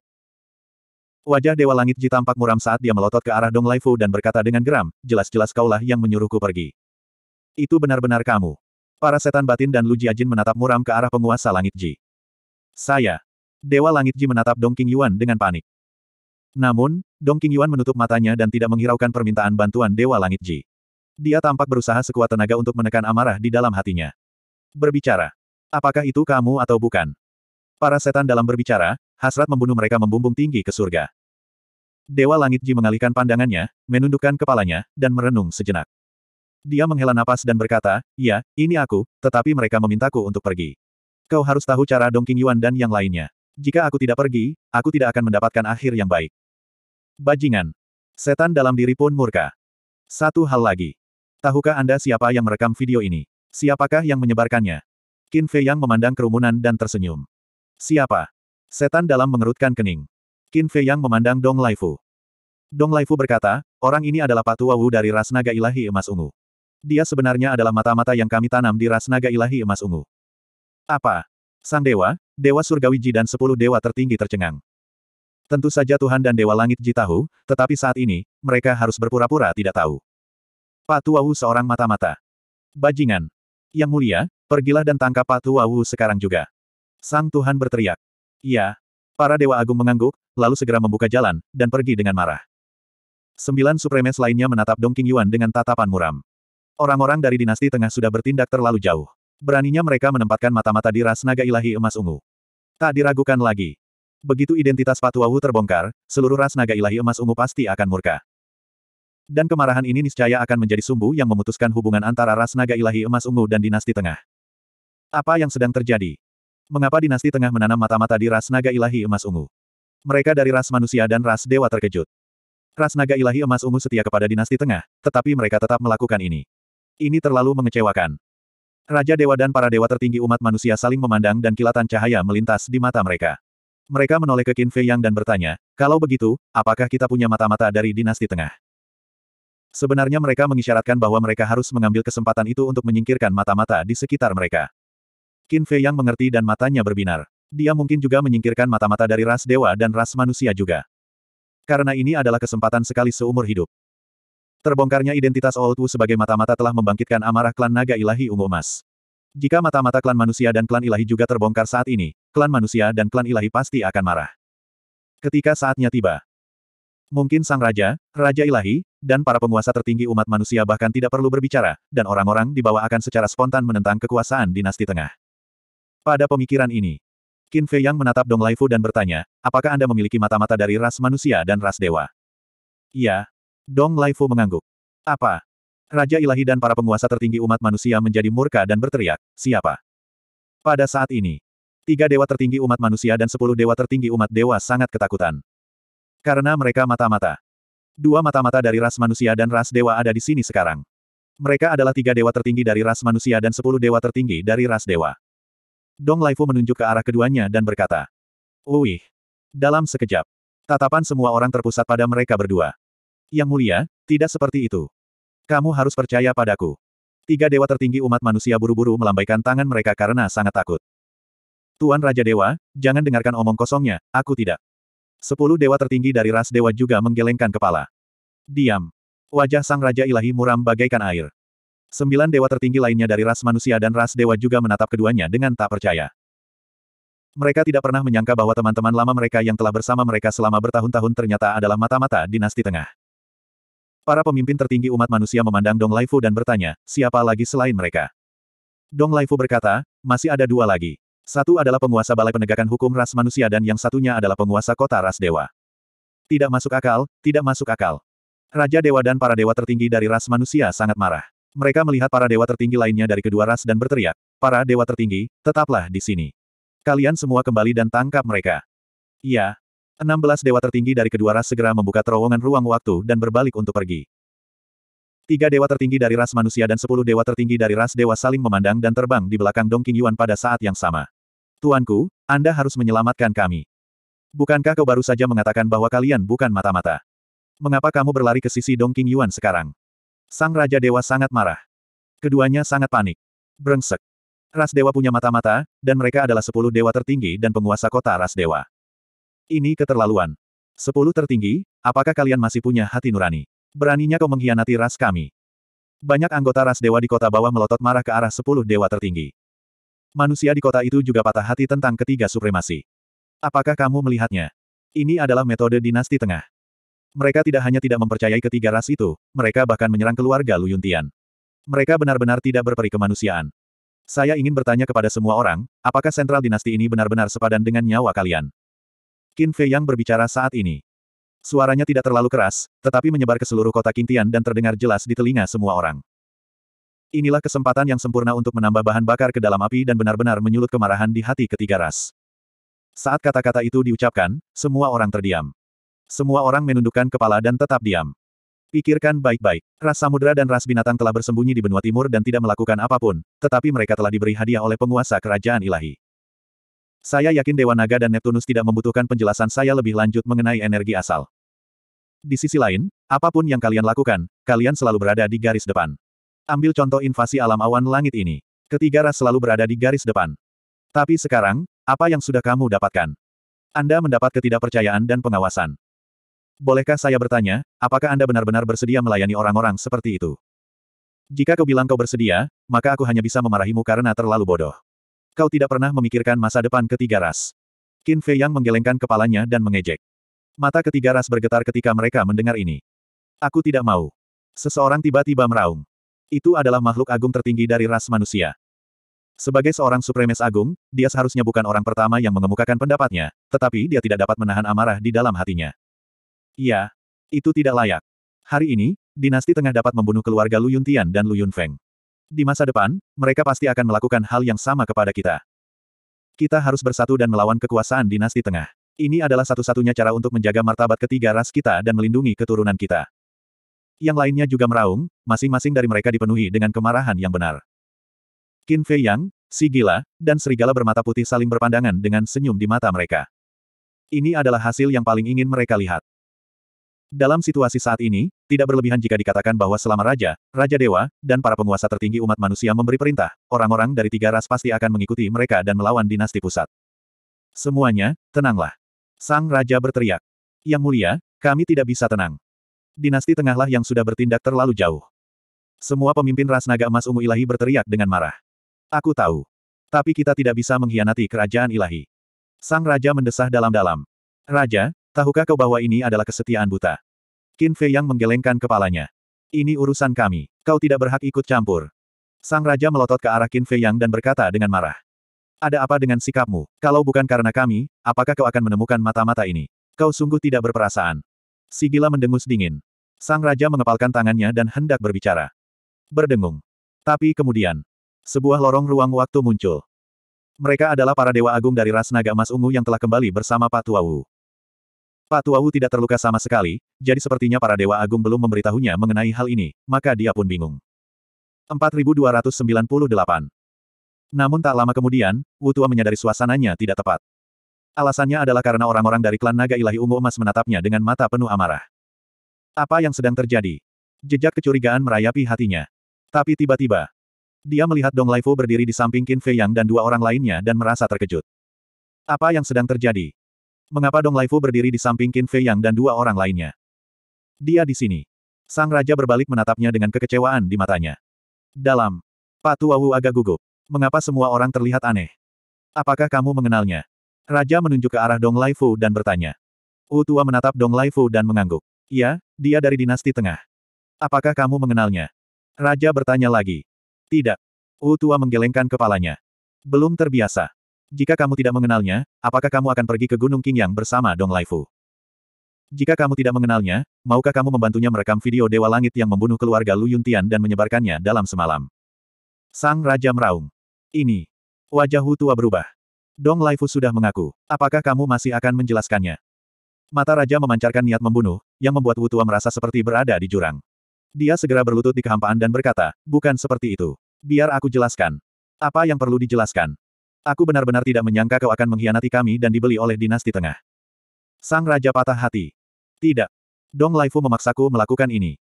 Wajah Dewa Langit Ji tampak muram saat dia melotot ke arah Dong Laifu dan berkata dengan geram, jelas-jelas kaulah yang menyuruhku pergi. Itu benar-benar kamu. Para setan batin dan Lu Jiajin menatap muram ke arah penguasa Langit Ji. Saya. Dewa Langit Ji menatap Dong King Yuan dengan panik. Namun, Dong King Yuan menutup matanya dan tidak menghiraukan permintaan bantuan Dewa Langit Ji. Dia tampak berusaha sekuat tenaga untuk menekan amarah di dalam hatinya. Berbicara. Apakah itu kamu atau bukan? Para setan dalam berbicara, hasrat membunuh mereka membumbung tinggi ke surga. Dewa Langit Ji mengalihkan pandangannya, menundukkan kepalanya, dan merenung sejenak. Dia menghela napas dan berkata, Ya, ini aku, tetapi mereka memintaku untuk pergi. Kau harus tahu cara Dong King Yuan dan yang lainnya. Jika aku tidak pergi, aku tidak akan mendapatkan akhir yang baik. Bajingan. Setan dalam diri pun murka. Satu hal lagi. Tahukah Anda siapa yang merekam video ini? Siapakah yang menyebarkannya? Qin Fei Yang memandang kerumunan dan tersenyum. Siapa? Setan dalam mengerutkan kening. Qin Fei Yang memandang Dong Laifu. Dong Laifu berkata, orang ini adalah patua Wu dari ras naga ilahi emas ungu. Dia sebenarnya adalah mata-mata yang kami tanam di ras naga ilahi emas ungu. Apa? Sang Dewa, Dewa Surgawi Ji dan sepuluh dewa tertinggi tercengang. Tentu saja Tuhan dan Dewa Langit Ji tahu, tetapi saat ini, mereka harus berpura-pura tidak tahu. Patu Wu seorang mata-mata. Bajingan. Yang mulia, pergilah dan tangkap Patu Wu sekarang juga. Sang Tuhan berteriak. Iya. Para Dewa Agung mengangguk, lalu segera membuka jalan, dan pergi dengan marah. Sembilan supremes lainnya menatap Dong King Yuan dengan tatapan muram. Orang-orang dari dinasti tengah sudah bertindak terlalu jauh. Beraninya mereka menempatkan mata-mata di ras naga ilahi emas ungu. Tak diragukan lagi. Begitu identitas Patuawu Wu terbongkar, seluruh ras naga ilahi emas ungu pasti akan murka. Dan kemarahan ini niscaya akan menjadi sumbu yang memutuskan hubungan antara ras naga ilahi emas ungu dan dinasti tengah. Apa yang sedang terjadi? Mengapa dinasti tengah menanam mata-mata di ras naga ilahi emas ungu? Mereka dari ras manusia dan ras dewa terkejut. Ras naga ilahi emas ungu setia kepada dinasti tengah, tetapi mereka tetap melakukan ini. Ini terlalu mengecewakan. Raja dewa dan para dewa tertinggi umat manusia saling memandang dan kilatan cahaya melintas di mata mereka. Mereka menoleh ke Qin Fei Yang dan bertanya, kalau begitu, apakah kita punya mata-mata dari dinasti tengah? Sebenarnya mereka mengisyaratkan bahwa mereka harus mengambil kesempatan itu untuk menyingkirkan mata-mata di sekitar mereka. Qin Fei yang mengerti dan matanya berbinar. Dia mungkin juga menyingkirkan mata-mata dari ras dewa dan ras manusia juga. Karena ini adalah kesempatan sekali seumur hidup. Terbongkarnya identitas Old Wu sebagai mata-mata telah membangkitkan amarah klan naga ilahi ungu emas. Jika mata-mata klan manusia dan klan ilahi juga terbongkar saat ini, klan manusia dan klan ilahi pasti akan marah. Ketika saatnya tiba, mungkin sang raja, raja ilahi, dan para penguasa tertinggi umat manusia bahkan tidak perlu berbicara, dan orang-orang di bawah akan secara spontan menentang kekuasaan dinasti tengah pada pemikiran ini. Qin Fei Yang menatap Dong Laifu dan bertanya, apakah Anda memiliki mata-mata dari ras manusia dan ras dewa? Ya, Dong Laifu mengangguk. Apa? Raja ilahi dan para penguasa tertinggi umat manusia menjadi murka dan berteriak, siapa? Pada saat ini, tiga dewa tertinggi umat manusia dan sepuluh dewa tertinggi umat dewa sangat ketakutan. Karena mereka mata-mata. Dua mata-mata dari ras manusia dan ras dewa ada di sini sekarang. Mereka adalah tiga dewa tertinggi dari ras manusia dan sepuluh dewa tertinggi dari ras dewa. Dong Laifu menunjuk ke arah keduanya dan berkata. Wih. Dalam sekejap. Tatapan semua orang terpusat pada mereka berdua. Yang mulia, tidak seperti itu. Kamu harus percaya padaku. Tiga dewa tertinggi umat manusia buru-buru melambaikan tangan mereka karena sangat takut. Tuan Raja Dewa, jangan dengarkan omong kosongnya, aku tidak. Sepuluh dewa tertinggi dari ras dewa juga menggelengkan kepala. Diam. Wajah sang Raja Ilahi muram bagaikan air. Sembilan dewa tertinggi lainnya dari ras manusia dan ras dewa juga menatap keduanya dengan tak percaya. Mereka tidak pernah menyangka bahwa teman-teman lama mereka yang telah bersama mereka selama bertahun-tahun ternyata adalah mata-mata dinasti tengah. Para pemimpin tertinggi umat manusia memandang Dong Laifu dan bertanya, siapa lagi selain mereka? Dong Laifu berkata, masih ada dua lagi. Satu adalah penguasa balai penegakan hukum ras manusia dan yang satunya adalah penguasa kota ras dewa. Tidak masuk akal, tidak masuk akal. Raja dewa dan para dewa tertinggi dari ras manusia sangat marah. Mereka melihat para dewa tertinggi lainnya dari kedua ras dan berteriak, para dewa tertinggi, tetaplah di sini. Kalian semua kembali dan tangkap mereka. Iya. 16 dewa tertinggi dari kedua ras segera membuka terowongan ruang waktu dan berbalik untuk pergi. Tiga dewa tertinggi dari ras manusia dan sepuluh dewa tertinggi dari ras dewa saling memandang dan terbang di belakang Dong Yuan pada saat yang sama. Tuanku, Anda harus menyelamatkan kami. Bukankah kau baru saja mengatakan bahwa kalian bukan mata-mata? Mengapa kamu berlari ke sisi Dong Yuan sekarang? Sang Raja Dewa sangat marah. Keduanya sangat panik. Brengsek. Ras Dewa punya mata-mata, dan mereka adalah sepuluh dewa tertinggi dan penguasa kota Ras Dewa. Ini keterlaluan. Sepuluh tertinggi, apakah kalian masih punya hati nurani? Beraninya kau mengkhianati ras kami. Banyak anggota ras dewa di kota bawah melotot marah ke arah sepuluh dewa tertinggi. Manusia di kota itu juga patah hati tentang ketiga supremasi. Apakah kamu melihatnya? Ini adalah metode dinasti tengah. Mereka tidak hanya tidak mempercayai ketiga ras itu, mereka bahkan menyerang keluarga Lu Yuntian. Mereka benar-benar tidak berperi kemanusiaan. Saya ingin bertanya kepada semua orang, apakah sentral dinasti ini benar-benar sepadan dengan nyawa kalian? Qin Fei yang berbicara saat ini. Suaranya tidak terlalu keras, tetapi menyebar ke seluruh kota Qingtian dan terdengar jelas di telinga semua orang. Inilah kesempatan yang sempurna untuk menambah bahan bakar ke dalam api dan benar-benar menyulut kemarahan di hati ketiga ras. Saat kata-kata itu diucapkan, semua orang terdiam. Semua orang menundukkan kepala dan tetap diam. Pikirkan baik-baik. Ras samudera dan ras binatang telah bersembunyi di benua timur dan tidak melakukan apapun, tetapi mereka telah diberi hadiah oleh penguasa kerajaan ilahi. Saya yakin Dewa Naga dan Neptunus tidak membutuhkan penjelasan saya lebih lanjut mengenai energi asal. Di sisi lain, apapun yang kalian lakukan, kalian selalu berada di garis depan. Ambil contoh invasi alam awan langit ini. Ketiga ras selalu berada di garis depan. Tapi sekarang, apa yang sudah kamu dapatkan? Anda mendapat ketidakpercayaan dan pengawasan. Bolehkah saya bertanya, apakah Anda benar-benar bersedia melayani orang-orang seperti itu? Jika kau bilang kau bersedia, maka aku hanya bisa memarahimu karena terlalu bodoh. Kau tidak pernah memikirkan masa depan ketiga ras. Qin Fei Yang menggelengkan kepalanya dan mengejek. Mata ketiga ras bergetar ketika mereka mendengar ini. Aku tidak mau. Seseorang tiba-tiba meraung. Itu adalah makhluk agung tertinggi dari ras manusia. Sebagai seorang supremes agung, dia seharusnya bukan orang pertama yang mengemukakan pendapatnya, tetapi dia tidak dapat menahan amarah di dalam hatinya. Iya, itu tidak layak. Hari ini, dinasti tengah dapat membunuh keluarga Lu Yuntian dan Lu Yunfeng. Di masa depan, mereka pasti akan melakukan hal yang sama kepada kita. Kita harus bersatu dan melawan kekuasaan dinasti tengah. Ini adalah satu-satunya cara untuk menjaga martabat ketiga ras kita dan melindungi keturunan kita. Yang lainnya juga meraung, masing-masing dari mereka dipenuhi dengan kemarahan yang benar. Qin Fei Yang, si gila, dan serigala bermata putih saling berpandangan dengan senyum di mata mereka. Ini adalah hasil yang paling ingin mereka lihat. Dalam situasi saat ini, tidak berlebihan jika dikatakan bahwa selama raja, raja dewa, dan para penguasa tertinggi umat manusia memberi perintah, orang-orang dari tiga ras pasti akan mengikuti mereka dan melawan dinasti pusat. Semuanya, tenanglah. Sang raja berteriak. Yang mulia, kami tidak bisa tenang. Dinasti tengahlah yang sudah bertindak terlalu jauh. Semua pemimpin ras naga emas ungu ilahi berteriak dengan marah. Aku tahu. Tapi kita tidak bisa mengkhianati kerajaan ilahi. Sang raja mendesah dalam-dalam. Raja, Tahukah kau bahwa ini adalah kesetiaan buta? Qin Fei yang menggelengkan kepalanya. Ini urusan kami. Kau tidak berhak ikut campur. Sang Raja melotot ke arah Qin Fei yang dan berkata dengan marah. Ada apa dengan sikapmu? Kalau bukan karena kami, apakah kau akan menemukan mata-mata ini? Kau sungguh tidak berperasaan. Si mendengus dingin. Sang Raja mengepalkan tangannya dan hendak berbicara. Berdengung. Tapi kemudian, sebuah lorong ruang waktu muncul. Mereka adalah para dewa agung dari ras naga emas ungu yang telah kembali bersama Wu. Pak Tuawu tidak terluka sama sekali, jadi sepertinya para Dewa Agung belum memberitahunya mengenai hal ini, maka dia pun bingung. 4298 Namun tak lama kemudian, Wutua menyadari suasananya tidak tepat. Alasannya adalah karena orang-orang dari klan naga ilahi ungu emas menatapnya dengan mata penuh amarah. Apa yang sedang terjadi? Jejak kecurigaan merayapi hatinya. Tapi tiba-tiba, dia melihat Dong Laifu berdiri di samping Qin Fei Yang dan dua orang lainnya dan merasa terkejut. Apa yang sedang terjadi? Mengapa Dong Laifu berdiri di samping Qin Fei Yang dan dua orang lainnya? Dia di sini. Sang Raja berbalik menatapnya dengan kekecewaan di matanya. Dalam. Patu Tuawu agak gugup. Mengapa semua orang terlihat aneh? Apakah kamu mengenalnya? Raja menunjuk ke arah Dong Laifu dan bertanya. Wu Tuwa menatap Dong Laifu dan mengangguk. Iya, dia dari dinasti tengah. Apakah kamu mengenalnya? Raja bertanya lagi. Tidak. Wu Tuwa menggelengkan kepalanya. Belum terbiasa. Jika kamu tidak mengenalnya, apakah kamu akan pergi ke Gunung Qingyang bersama Dong Laifu? Jika kamu tidak mengenalnya, maukah kamu membantunya merekam video Dewa Langit yang membunuh keluarga Lu Yuntian dan menyebarkannya dalam semalam? Sang Raja meraung. Ini. Wajah Hu Tua berubah. Dong Laifu sudah mengaku. Apakah kamu masih akan menjelaskannya? Mata Raja memancarkan niat membunuh, yang membuat Hu Tua merasa seperti berada di jurang. Dia segera berlutut di kehampaan dan berkata, bukan seperti itu. Biar aku jelaskan. Apa yang perlu dijelaskan? Aku benar-benar tidak menyangka kau akan mengkhianati kami dan dibeli oleh dinasti tengah. Sang Raja patah hati. Tidak. Dong Laifu memaksaku melakukan ini.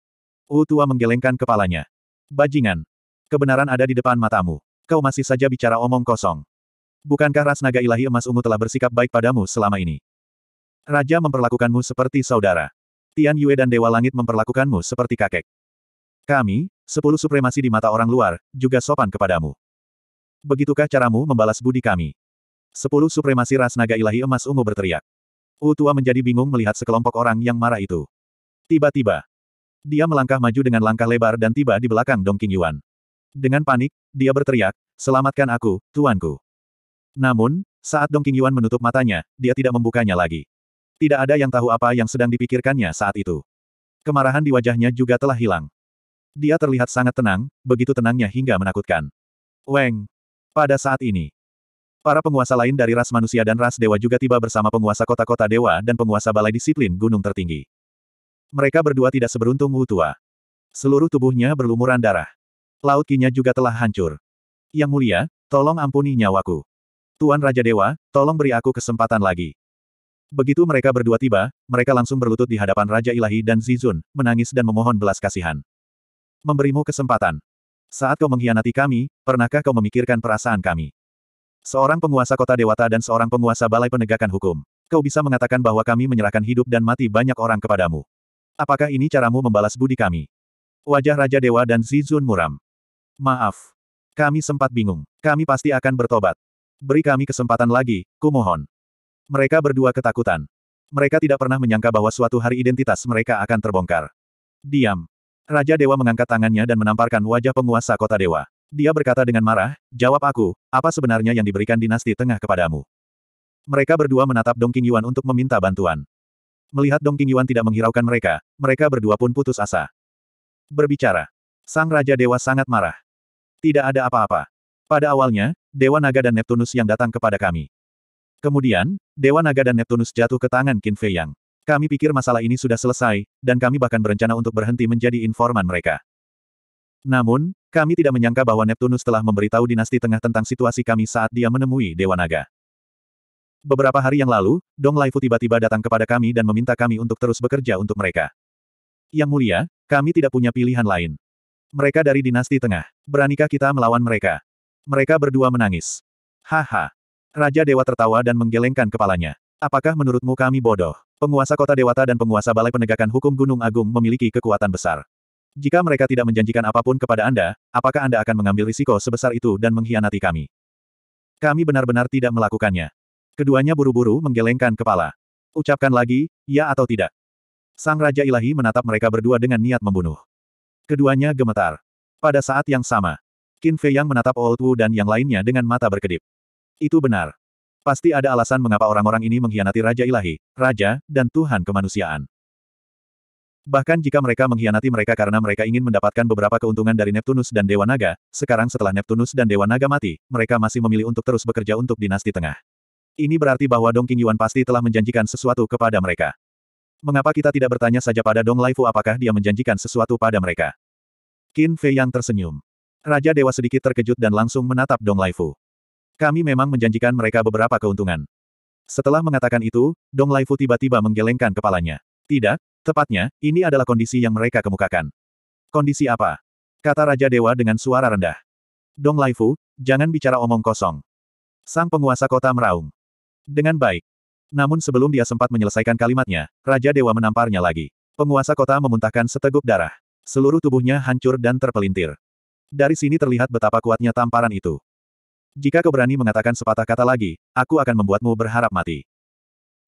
U Tua menggelengkan kepalanya. Bajingan. Kebenaran ada di depan matamu. Kau masih saja bicara omong kosong. Bukankah ras naga ilahi emas ungu telah bersikap baik padamu selama ini? Raja memperlakukanmu seperti saudara. Tian Yue dan Dewa Langit memperlakukanmu seperti kakek. Kami, sepuluh supremasi di mata orang luar, juga sopan kepadamu. Begitukah caramu membalas budi kami? Sepuluh supremasi ras naga ilahi emas ungu berteriak. Utua menjadi bingung melihat sekelompok orang yang marah itu. Tiba-tiba, dia melangkah maju dengan langkah lebar dan tiba di belakang Dong King Yuan. Dengan panik, dia berteriak, selamatkan aku, tuanku. Namun, saat Dong King Yuan menutup matanya, dia tidak membukanya lagi. Tidak ada yang tahu apa yang sedang dipikirkannya saat itu. Kemarahan di wajahnya juga telah hilang. Dia terlihat sangat tenang, begitu tenangnya hingga menakutkan. Weng, pada saat ini, para penguasa lain dari ras manusia dan ras dewa juga tiba bersama penguasa kota-kota dewa dan penguasa balai disiplin gunung tertinggi. Mereka berdua tidak seberuntung Wu Tua. Seluruh tubuhnya berlumuran darah. Laut kinya juga telah hancur. Yang mulia, tolong ampuni nyawaku. Tuan Raja Dewa, tolong beri aku kesempatan lagi. Begitu mereka berdua tiba, mereka langsung berlutut di hadapan Raja Ilahi dan Zizun, menangis dan memohon belas kasihan. Memberimu kesempatan. Saat kau mengkhianati kami, pernahkah kau memikirkan perasaan kami? Seorang penguasa kota Dewata dan seorang penguasa balai penegakan hukum. Kau bisa mengatakan bahwa kami menyerahkan hidup dan mati banyak orang kepadamu. Apakah ini caramu membalas budi kami? Wajah Raja Dewa dan Zizun muram. Maaf. Kami sempat bingung. Kami pasti akan bertobat. Beri kami kesempatan lagi, kumohon. Mereka berdua ketakutan. Mereka tidak pernah menyangka bahwa suatu hari identitas mereka akan terbongkar. Diam. Raja Dewa mengangkat tangannya dan menamparkan wajah penguasa kota Dewa. Dia berkata dengan marah, jawab aku, apa sebenarnya yang diberikan dinasti tengah kepadamu? Mereka berdua menatap Dong Qingyuan untuk meminta bantuan. Melihat Dong Qingyuan tidak menghiraukan mereka, mereka berdua pun putus asa. Berbicara. Sang Raja Dewa sangat marah. Tidak ada apa-apa. Pada awalnya, Dewa Naga dan Neptunus yang datang kepada kami. Kemudian, Dewa Naga dan Neptunus jatuh ke tangan Qin Fei Yang. Kami pikir masalah ini sudah selesai, dan kami bahkan berencana untuk berhenti menjadi informan mereka. Namun, kami tidak menyangka bahwa Neptunus telah memberitahu dinasti tengah tentang situasi kami saat dia menemui Dewa Naga. Beberapa hari yang lalu, Dong Laifu tiba-tiba datang kepada kami dan meminta kami untuk terus bekerja untuk mereka. Yang mulia, kami tidak punya pilihan lain. Mereka dari dinasti tengah. Beranikah kita melawan mereka? Mereka berdua menangis. Haha. Raja Dewa tertawa dan menggelengkan kepalanya. Apakah menurutmu kami bodoh? Penguasa kota Dewata dan penguasa Balai Penegakan Hukum Gunung Agung memiliki kekuatan besar. Jika mereka tidak menjanjikan apapun kepada Anda, apakah Anda akan mengambil risiko sebesar itu dan mengkhianati kami? Kami benar-benar tidak melakukannya. Keduanya buru-buru menggelengkan kepala. Ucapkan lagi, ya atau tidak. Sang Raja Ilahi menatap mereka berdua dengan niat membunuh. Keduanya gemetar. Pada saat yang sama, Qin Fei Yang menatap Old Wu dan yang lainnya dengan mata berkedip. Itu benar. Pasti ada alasan mengapa orang-orang ini mengkhianati Raja Ilahi, Raja, dan Tuhan kemanusiaan. Bahkan jika mereka mengkhianati mereka karena mereka ingin mendapatkan beberapa keuntungan dari Neptunus dan Dewa Naga, sekarang setelah Neptunus dan Dewa Naga mati, mereka masih memilih untuk terus bekerja untuk dinasti tengah. Ini berarti bahwa Dong Qingyuan pasti telah menjanjikan sesuatu kepada mereka. Mengapa kita tidak bertanya saja pada Dong Laifu apakah dia menjanjikan sesuatu pada mereka? Qin Fei yang tersenyum. Raja Dewa sedikit terkejut dan langsung menatap Dong Laifu. Kami memang menjanjikan mereka beberapa keuntungan. Setelah mengatakan itu, Dong Laifu tiba-tiba menggelengkan kepalanya. Tidak, tepatnya, ini adalah kondisi yang mereka kemukakan. Kondisi apa? Kata Raja Dewa dengan suara rendah. Dong Laifu, jangan bicara omong kosong. Sang penguasa kota meraung. Dengan baik. Namun sebelum dia sempat menyelesaikan kalimatnya, Raja Dewa menamparnya lagi. Penguasa kota memuntahkan seteguk darah. Seluruh tubuhnya hancur dan terpelintir. Dari sini terlihat betapa kuatnya tamparan itu. Jika kau berani mengatakan sepatah kata lagi, aku akan membuatmu berharap mati.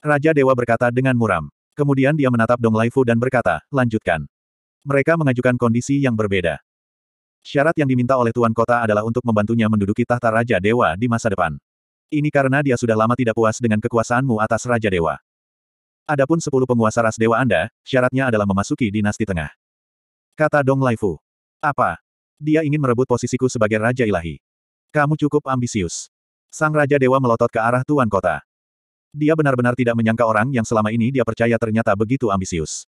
Raja Dewa berkata dengan muram. Kemudian dia menatap Dong Laifu dan berkata, lanjutkan. Mereka mengajukan kondisi yang berbeda. Syarat yang diminta oleh Tuan Kota adalah untuk membantunya menduduki tahta Raja Dewa di masa depan. Ini karena dia sudah lama tidak puas dengan kekuasaanmu atas Raja Dewa. Adapun sepuluh penguasa ras dewa Anda, syaratnya adalah memasuki dinasti tengah. Kata Dong Laifu. Apa? Dia ingin merebut posisiku sebagai Raja Ilahi. Kamu cukup ambisius. Sang Raja Dewa melotot ke arah Tuan Kota. Dia benar-benar tidak menyangka orang yang selama ini dia percaya ternyata begitu ambisius.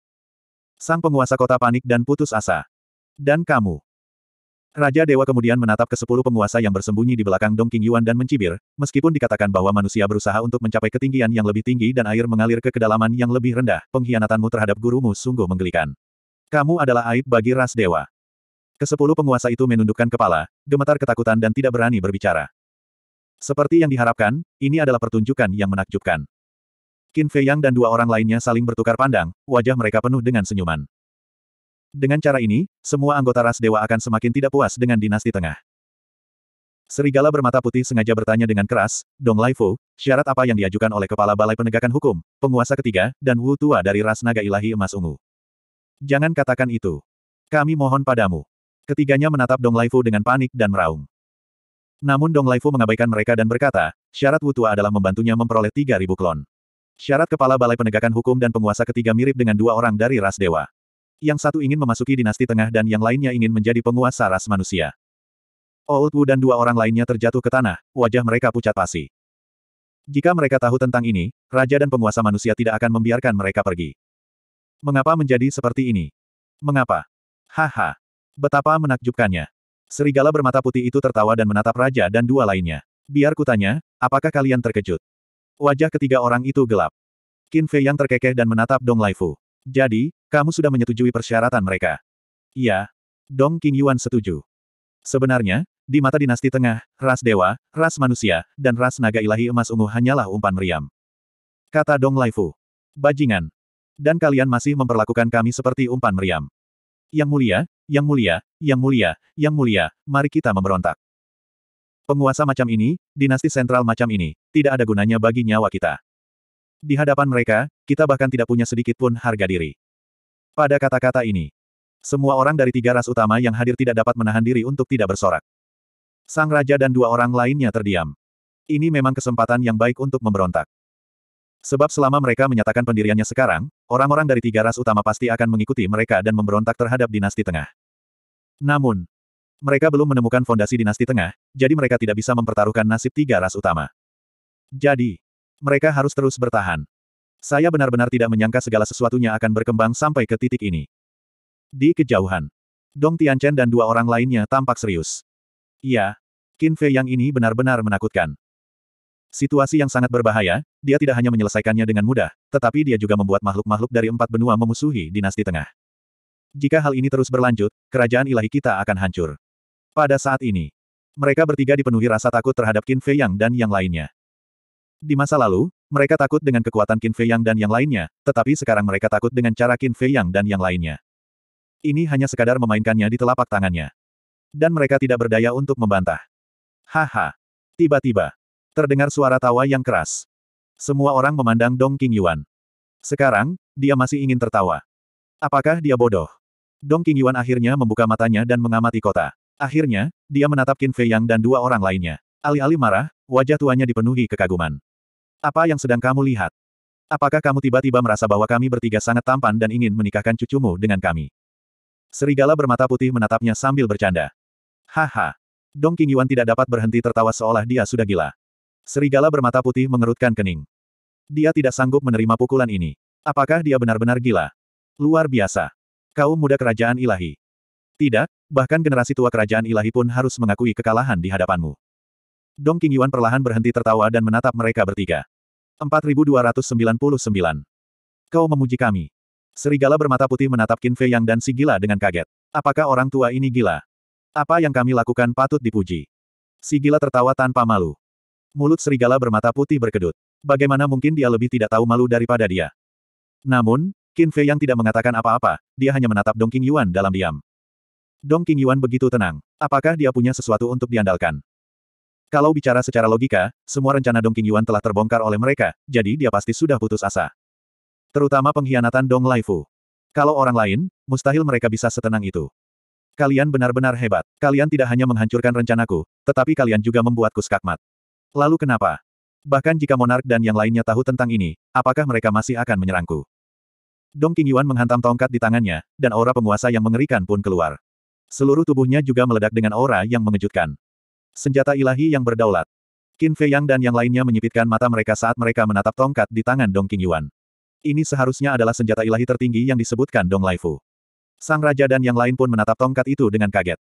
Sang penguasa kota panik dan putus asa. Dan kamu. Raja Dewa kemudian menatap ke sepuluh penguasa yang bersembunyi di belakang Dong King Yuan dan mencibir, meskipun dikatakan bahwa manusia berusaha untuk mencapai ketinggian yang lebih tinggi dan air mengalir ke kedalaman yang lebih rendah, pengkhianatanmu terhadap gurumu sungguh menggelikan. Kamu adalah aib bagi ras dewa. Kesepuluh penguasa itu menundukkan kepala, gemetar ketakutan dan tidak berani berbicara. Seperti yang diharapkan, ini adalah pertunjukan yang menakjubkan. Qin Fei Yang dan dua orang lainnya saling bertukar pandang, wajah mereka penuh dengan senyuman. Dengan cara ini, semua anggota ras dewa akan semakin tidak puas dengan dinasti tengah. Serigala bermata putih sengaja bertanya dengan keras, Dong Laifu, syarat apa yang diajukan oleh kepala balai penegakan hukum, penguasa ketiga, dan Wu Tua dari ras naga ilahi emas ungu. Jangan katakan itu. Kami mohon padamu. Ketiganya menatap Dong Laifu dengan panik dan meraung. Namun Dong Laifu mengabaikan mereka dan berkata, syarat Wutua adalah membantunya memperoleh 3.000 klon. Syarat kepala Balai Penegakan Hukum dan penguasa ketiga mirip dengan dua orang dari ras dewa. Yang satu ingin memasuki dinasti tengah dan yang lainnya ingin menjadi penguasa ras manusia. Old oh, Wu dan dua orang lainnya terjatuh ke tanah, wajah mereka pucat pasi. Jika mereka tahu tentang ini, raja dan penguasa manusia tidak akan membiarkan mereka pergi. Mengapa menjadi seperti ini? Mengapa? Haha. Betapa menakjubkannya. Serigala bermata putih itu tertawa dan menatap raja dan dua lainnya. Biar kutanya, apakah kalian terkejut? Wajah ketiga orang itu gelap. Qin Fei yang terkekeh dan menatap Dong Laifu. Jadi, kamu sudah menyetujui persyaratan mereka? Iya. Dong King Yuan setuju. Sebenarnya, di mata dinasti tengah, ras dewa, ras manusia, dan ras naga ilahi emas ungu hanyalah umpan meriam. Kata Dong Laifu. Bajingan. Dan kalian masih memperlakukan kami seperti umpan meriam. Yang mulia, yang mulia, yang mulia, yang mulia, mari kita memberontak. Penguasa macam ini, dinasti sentral macam ini, tidak ada gunanya bagi nyawa kita. Di hadapan mereka, kita bahkan tidak punya sedikit pun harga diri. Pada kata-kata ini, semua orang dari tiga ras utama yang hadir tidak dapat menahan diri untuk tidak bersorak. Sang raja dan dua orang lainnya terdiam. Ini memang kesempatan yang baik untuk memberontak. Sebab selama mereka menyatakan pendiriannya sekarang, orang-orang dari tiga ras utama pasti akan mengikuti mereka dan memberontak terhadap dinasti tengah. Namun, mereka belum menemukan fondasi dinasti tengah, jadi mereka tidak bisa mempertaruhkan nasib tiga ras utama. Jadi, mereka harus terus bertahan. Saya benar-benar tidak menyangka segala sesuatunya akan berkembang sampai ke titik ini. Di kejauhan, Dong Tianchen dan dua orang lainnya tampak serius. Iya, Qin Fei yang ini benar-benar menakutkan. Situasi yang sangat berbahaya, dia tidak hanya menyelesaikannya dengan mudah, tetapi dia juga membuat makhluk-makhluk dari empat benua memusuhi dinasti tengah. Jika hal ini terus berlanjut, kerajaan ilahi kita akan hancur. Pada saat ini, mereka bertiga dipenuhi rasa takut terhadap Qin Fei Yang dan yang lainnya. Di masa lalu, mereka takut dengan kekuatan Qin Fei Yang dan yang lainnya, tetapi sekarang mereka takut dengan cara Qin Fei Yang dan yang lainnya. Ini hanya sekadar memainkannya di telapak tangannya. Dan mereka tidak berdaya untuk membantah. Haha. Tiba-tiba, terdengar suara tawa yang keras. Semua orang memandang Dong King Yuan. Sekarang, dia masih ingin tertawa. Apakah dia bodoh? Dong Qingyuan akhirnya membuka matanya dan mengamati kota. Akhirnya, dia menatap Qin Fei Yang dan dua orang lainnya. Alih-alih marah, wajah tuanya dipenuhi kekaguman. Apa yang sedang kamu lihat? Apakah kamu tiba-tiba merasa bahwa kami bertiga sangat tampan dan ingin menikahkan cucumu dengan kami? Serigala bermata putih menatapnya sambil bercanda. Haha. Dong Qingyuan tidak dapat berhenti tertawa seolah dia sudah gila. Serigala bermata putih mengerutkan kening. Dia tidak sanggup menerima pukulan ini. Apakah dia benar-benar gila? Luar biasa. Kau muda kerajaan ilahi. Tidak, bahkan generasi tua kerajaan ilahi pun harus mengakui kekalahan di hadapanmu. Dong Qingyuan perlahan berhenti tertawa dan menatap mereka bertiga. 4299. Kau memuji kami. Serigala bermata putih menatap Qin Fei Yang dan si gila dengan kaget. Apakah orang tua ini gila? Apa yang kami lakukan patut dipuji. Si gila tertawa tanpa malu. Mulut serigala bermata putih berkedut. Bagaimana mungkin dia lebih tidak tahu malu daripada dia? Namun, Qin Fei yang tidak mengatakan apa-apa, dia hanya menatap Dong Yuan dalam diam. Dong Yuan begitu tenang. Apakah dia punya sesuatu untuk diandalkan? Kalau bicara secara logika, semua rencana Dong Yuan telah terbongkar oleh mereka, jadi dia pasti sudah putus asa. Terutama pengkhianatan Dong Laifu. Kalau orang lain, mustahil mereka bisa setenang itu. Kalian benar-benar hebat. Kalian tidak hanya menghancurkan rencanaku, tetapi kalian juga membuatku skakmat. Lalu kenapa? Bahkan jika monark dan yang lainnya tahu tentang ini, apakah mereka masih akan menyerangku? Dong Qingyuan menghantam tongkat di tangannya, dan aura penguasa yang mengerikan pun keluar. Seluruh tubuhnya juga meledak dengan aura yang mengejutkan. Senjata ilahi yang berdaulat. Qin Fei Yang dan yang lainnya menyipitkan mata mereka saat mereka menatap tongkat di tangan Dong Qingyuan. Ini seharusnya adalah senjata ilahi tertinggi yang disebutkan Dong Lai Fu. Sang raja dan yang lain pun menatap tongkat itu dengan kaget.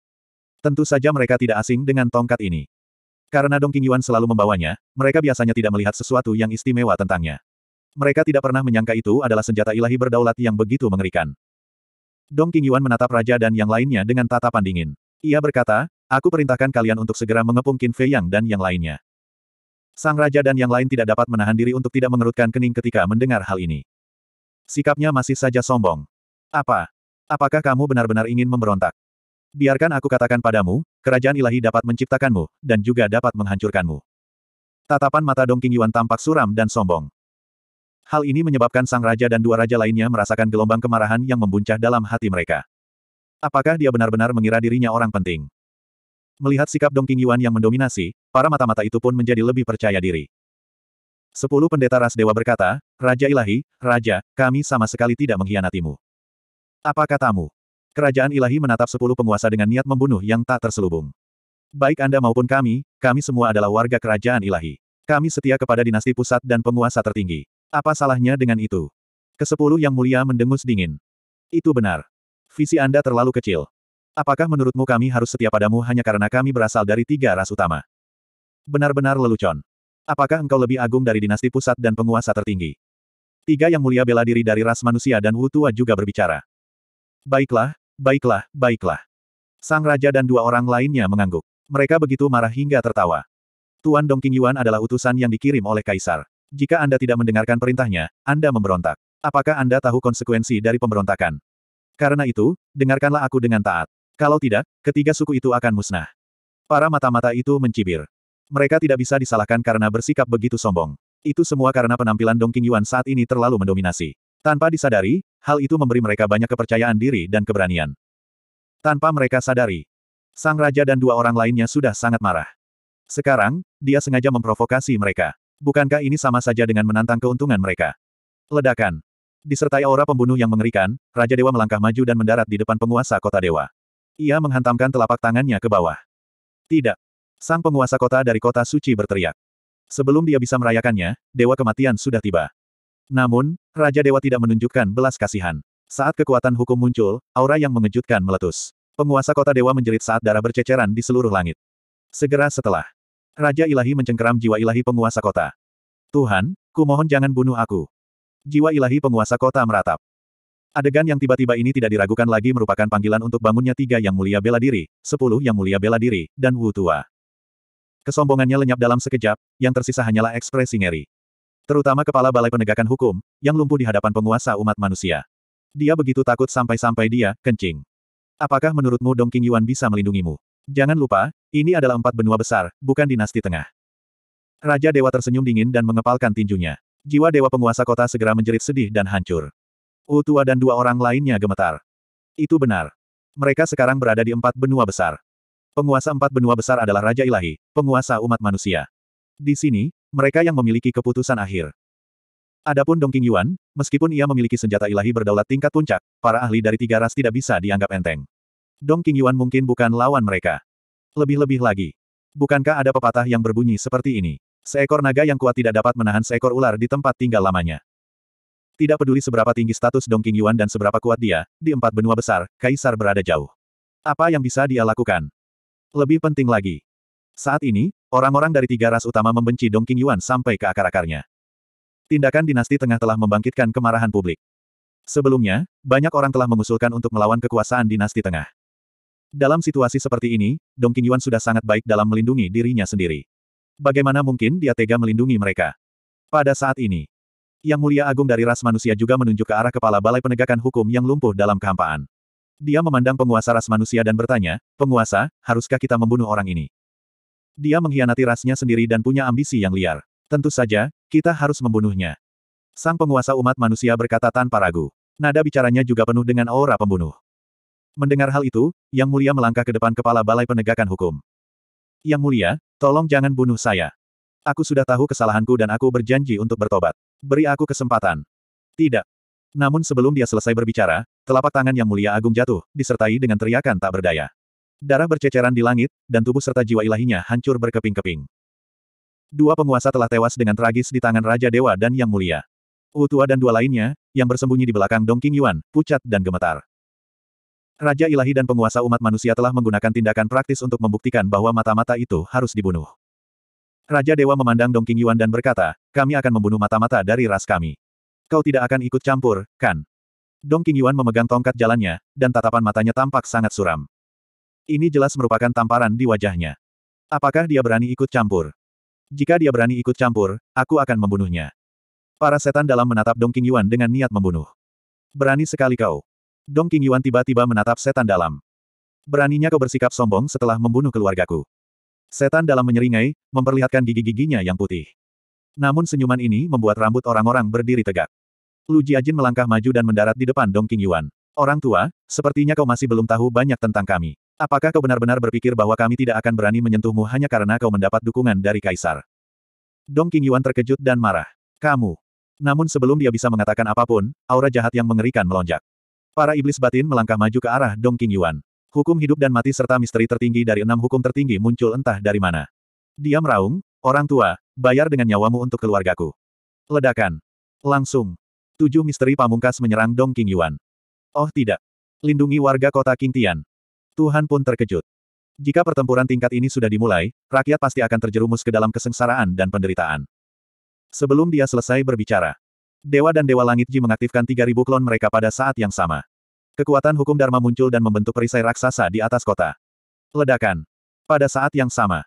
Tentu saja mereka tidak asing dengan tongkat ini. Karena Dong Qingyuan selalu membawanya, mereka biasanya tidak melihat sesuatu yang istimewa tentangnya. Mereka tidak pernah menyangka itu adalah senjata ilahi berdaulat yang begitu mengerikan. Dong King Yuan menatap raja dan yang lainnya dengan tatapan dingin. Ia berkata, aku perintahkan kalian untuk segera mengepung Qin Fei Yang dan yang lainnya. Sang raja dan yang lain tidak dapat menahan diri untuk tidak mengerutkan kening ketika mendengar hal ini. Sikapnya masih saja sombong. Apa? Apakah kamu benar-benar ingin memberontak? Biarkan aku katakan padamu, kerajaan ilahi dapat menciptakanmu, dan juga dapat menghancurkanmu. Tatapan mata Dong King Yuan tampak suram dan sombong. Hal ini menyebabkan sang raja dan dua raja lainnya merasakan gelombang kemarahan yang membuncah dalam hati mereka. Apakah dia benar-benar mengira dirinya orang penting? Melihat sikap Dong Yuan yang mendominasi, para mata-mata itu pun menjadi lebih percaya diri. Sepuluh pendeta ras dewa berkata, Raja Ilahi, Raja, kami sama sekali tidak mengkhianatimu. Apa katamu? Kerajaan Ilahi menatap sepuluh penguasa dengan niat membunuh yang tak terselubung. Baik Anda maupun kami, kami semua adalah warga kerajaan Ilahi. Kami setia kepada dinasti pusat dan penguasa tertinggi. Apa salahnya dengan itu? Kesepuluh yang mulia mendengus dingin. Itu benar. Visi Anda terlalu kecil. Apakah menurutmu kami harus setia padamu hanya karena kami berasal dari tiga ras utama? Benar-benar lelucon. Apakah engkau lebih agung dari dinasti pusat dan penguasa tertinggi? Tiga yang mulia bela diri dari ras manusia dan Wu juga berbicara. Baiklah, baiklah, baiklah. Sang Raja dan dua orang lainnya mengangguk. Mereka begitu marah hingga tertawa. Tuan Dong Yuan adalah utusan yang dikirim oleh Kaisar. Jika Anda tidak mendengarkan perintahnya, Anda memberontak. Apakah Anda tahu konsekuensi dari pemberontakan? Karena itu, dengarkanlah aku dengan taat. Kalau tidak, ketiga suku itu akan musnah. Para mata-mata itu mencibir. Mereka tidak bisa disalahkan karena bersikap begitu sombong. Itu semua karena penampilan Dong Qing Yuan saat ini terlalu mendominasi. Tanpa disadari, hal itu memberi mereka banyak kepercayaan diri dan keberanian. Tanpa mereka sadari, sang raja dan dua orang lainnya sudah sangat marah. Sekarang, dia sengaja memprovokasi mereka. Bukankah ini sama saja dengan menantang keuntungan mereka? Ledakan. Disertai aura pembunuh yang mengerikan, Raja Dewa melangkah maju dan mendarat di depan penguasa kota Dewa. Ia menghantamkan telapak tangannya ke bawah. Tidak. Sang penguasa kota dari kota suci berteriak. Sebelum dia bisa merayakannya, Dewa Kematian sudah tiba. Namun, Raja Dewa tidak menunjukkan belas kasihan. Saat kekuatan hukum muncul, aura yang mengejutkan meletus. Penguasa kota Dewa menjerit saat darah berceceran di seluruh langit. Segera setelah, Raja ilahi mencengkeram jiwa ilahi penguasa kota. Tuhan, ku mohon jangan bunuh aku. Jiwa ilahi penguasa kota meratap. Adegan yang tiba-tiba ini tidak diragukan lagi merupakan panggilan untuk bangunnya tiga yang mulia bela diri, sepuluh yang mulia bela diri, dan Wu Tua. Kesombongannya lenyap dalam sekejap, yang tersisa hanyalah ekspresi ngeri. Terutama kepala balai penegakan hukum, yang lumpuh di hadapan penguasa umat manusia. Dia begitu takut sampai-sampai dia, kencing. Apakah menurutmu Dong King Yuan bisa melindungimu? Jangan lupa, ini adalah empat benua besar, bukan dinasti tengah. Raja Dewa tersenyum dingin dan mengepalkan tinjunya. Jiwa Dewa Penguasa Kota segera menjerit sedih dan hancur. Utua dan dua orang lainnya gemetar. Itu benar. Mereka sekarang berada di empat benua besar. Penguasa empat benua besar adalah Raja Ilahi, penguasa umat manusia. Di sini, mereka yang memiliki keputusan akhir. Adapun Dong Qing Yuan, meskipun ia memiliki senjata ilahi berdaulat tingkat puncak, para ahli dari tiga ras tidak bisa dianggap enteng. Dong Qingyuan mungkin bukan lawan mereka. Lebih-lebih lagi. Bukankah ada pepatah yang berbunyi seperti ini? Seekor naga yang kuat tidak dapat menahan seekor ular di tempat tinggal lamanya. Tidak peduli seberapa tinggi status Dong Qingyuan dan seberapa kuat dia, di empat benua besar, Kaisar berada jauh. Apa yang bisa dia lakukan? Lebih penting lagi. Saat ini, orang-orang dari tiga ras utama membenci Dong Qingyuan sampai ke akar-akarnya. Tindakan dinasti tengah telah membangkitkan kemarahan publik. Sebelumnya, banyak orang telah mengusulkan untuk melawan kekuasaan dinasti tengah. Dalam situasi seperti ini, Dong Qingyuan sudah sangat baik dalam melindungi dirinya sendiri. Bagaimana mungkin dia tega melindungi mereka? Pada saat ini, Yang Mulia Agung dari ras manusia juga menunjuk ke arah kepala Balai Penegakan Hukum yang lumpuh dalam kehampaan. Dia memandang penguasa ras manusia dan bertanya, penguasa, haruskah kita membunuh orang ini? Dia mengkhianati rasnya sendiri dan punya ambisi yang liar. Tentu saja, kita harus membunuhnya. Sang penguasa umat manusia berkata tanpa ragu. Nada bicaranya juga penuh dengan aura pembunuh. Mendengar hal itu, Yang Mulia melangkah ke depan kepala Balai Penegakan Hukum. Yang Mulia, tolong jangan bunuh saya. Aku sudah tahu kesalahanku dan aku berjanji untuk bertobat. Beri aku kesempatan. Tidak. Namun sebelum dia selesai berbicara, telapak tangan Yang Mulia Agung jatuh, disertai dengan teriakan tak berdaya. Darah berceceran di langit, dan tubuh serta jiwa ilahinya hancur berkeping-keping. Dua penguasa telah tewas dengan tragis di tangan Raja Dewa dan Yang Mulia. Utua dan dua lainnya, yang bersembunyi di belakang Dong King Yuan, pucat dan gemetar. Raja ilahi dan penguasa umat manusia telah menggunakan tindakan praktis untuk membuktikan bahwa mata-mata itu harus dibunuh. Raja Dewa memandang Dong King Yuan dan berkata, kami akan membunuh mata-mata dari ras kami. Kau tidak akan ikut campur, kan? Dong King Yuan memegang tongkat jalannya, dan tatapan matanya tampak sangat suram. Ini jelas merupakan tamparan di wajahnya. Apakah dia berani ikut campur? Jika dia berani ikut campur, aku akan membunuhnya. Para setan dalam menatap Dong King Yuan dengan niat membunuh. Berani sekali kau. Dong Yuan tiba-tiba menatap setan dalam. Beraninya kau bersikap sombong setelah membunuh keluargaku. Setan dalam menyeringai, memperlihatkan gigi-giginya yang putih. Namun senyuman ini membuat rambut orang-orang berdiri tegak. Lu Jiajin melangkah maju dan mendarat di depan Dong Yuan. Orang tua, sepertinya kau masih belum tahu banyak tentang kami. Apakah kau benar-benar berpikir bahwa kami tidak akan berani menyentuhmu hanya karena kau mendapat dukungan dari Kaisar? Dong Yuan terkejut dan marah. Kamu. Namun sebelum dia bisa mengatakan apapun, aura jahat yang mengerikan melonjak. Para iblis batin melangkah maju ke arah Dong Yuan. Hukum hidup dan mati serta misteri tertinggi dari enam hukum tertinggi muncul entah dari mana. Dia meraung, orang tua, bayar dengan nyawamu untuk keluargaku. Ledakan. Langsung. Tujuh misteri pamungkas menyerang Dong Yuan. Oh tidak. Lindungi warga kota Tian. Tuhan pun terkejut. Jika pertempuran tingkat ini sudah dimulai, rakyat pasti akan terjerumus ke dalam kesengsaraan dan penderitaan. Sebelum dia selesai berbicara, Dewa dan Dewa Langit Ji mengaktifkan 3.000 klon mereka pada saat yang sama. Kekuatan hukum Dharma muncul dan membentuk perisai raksasa di atas kota. Ledakan. Pada saat yang sama.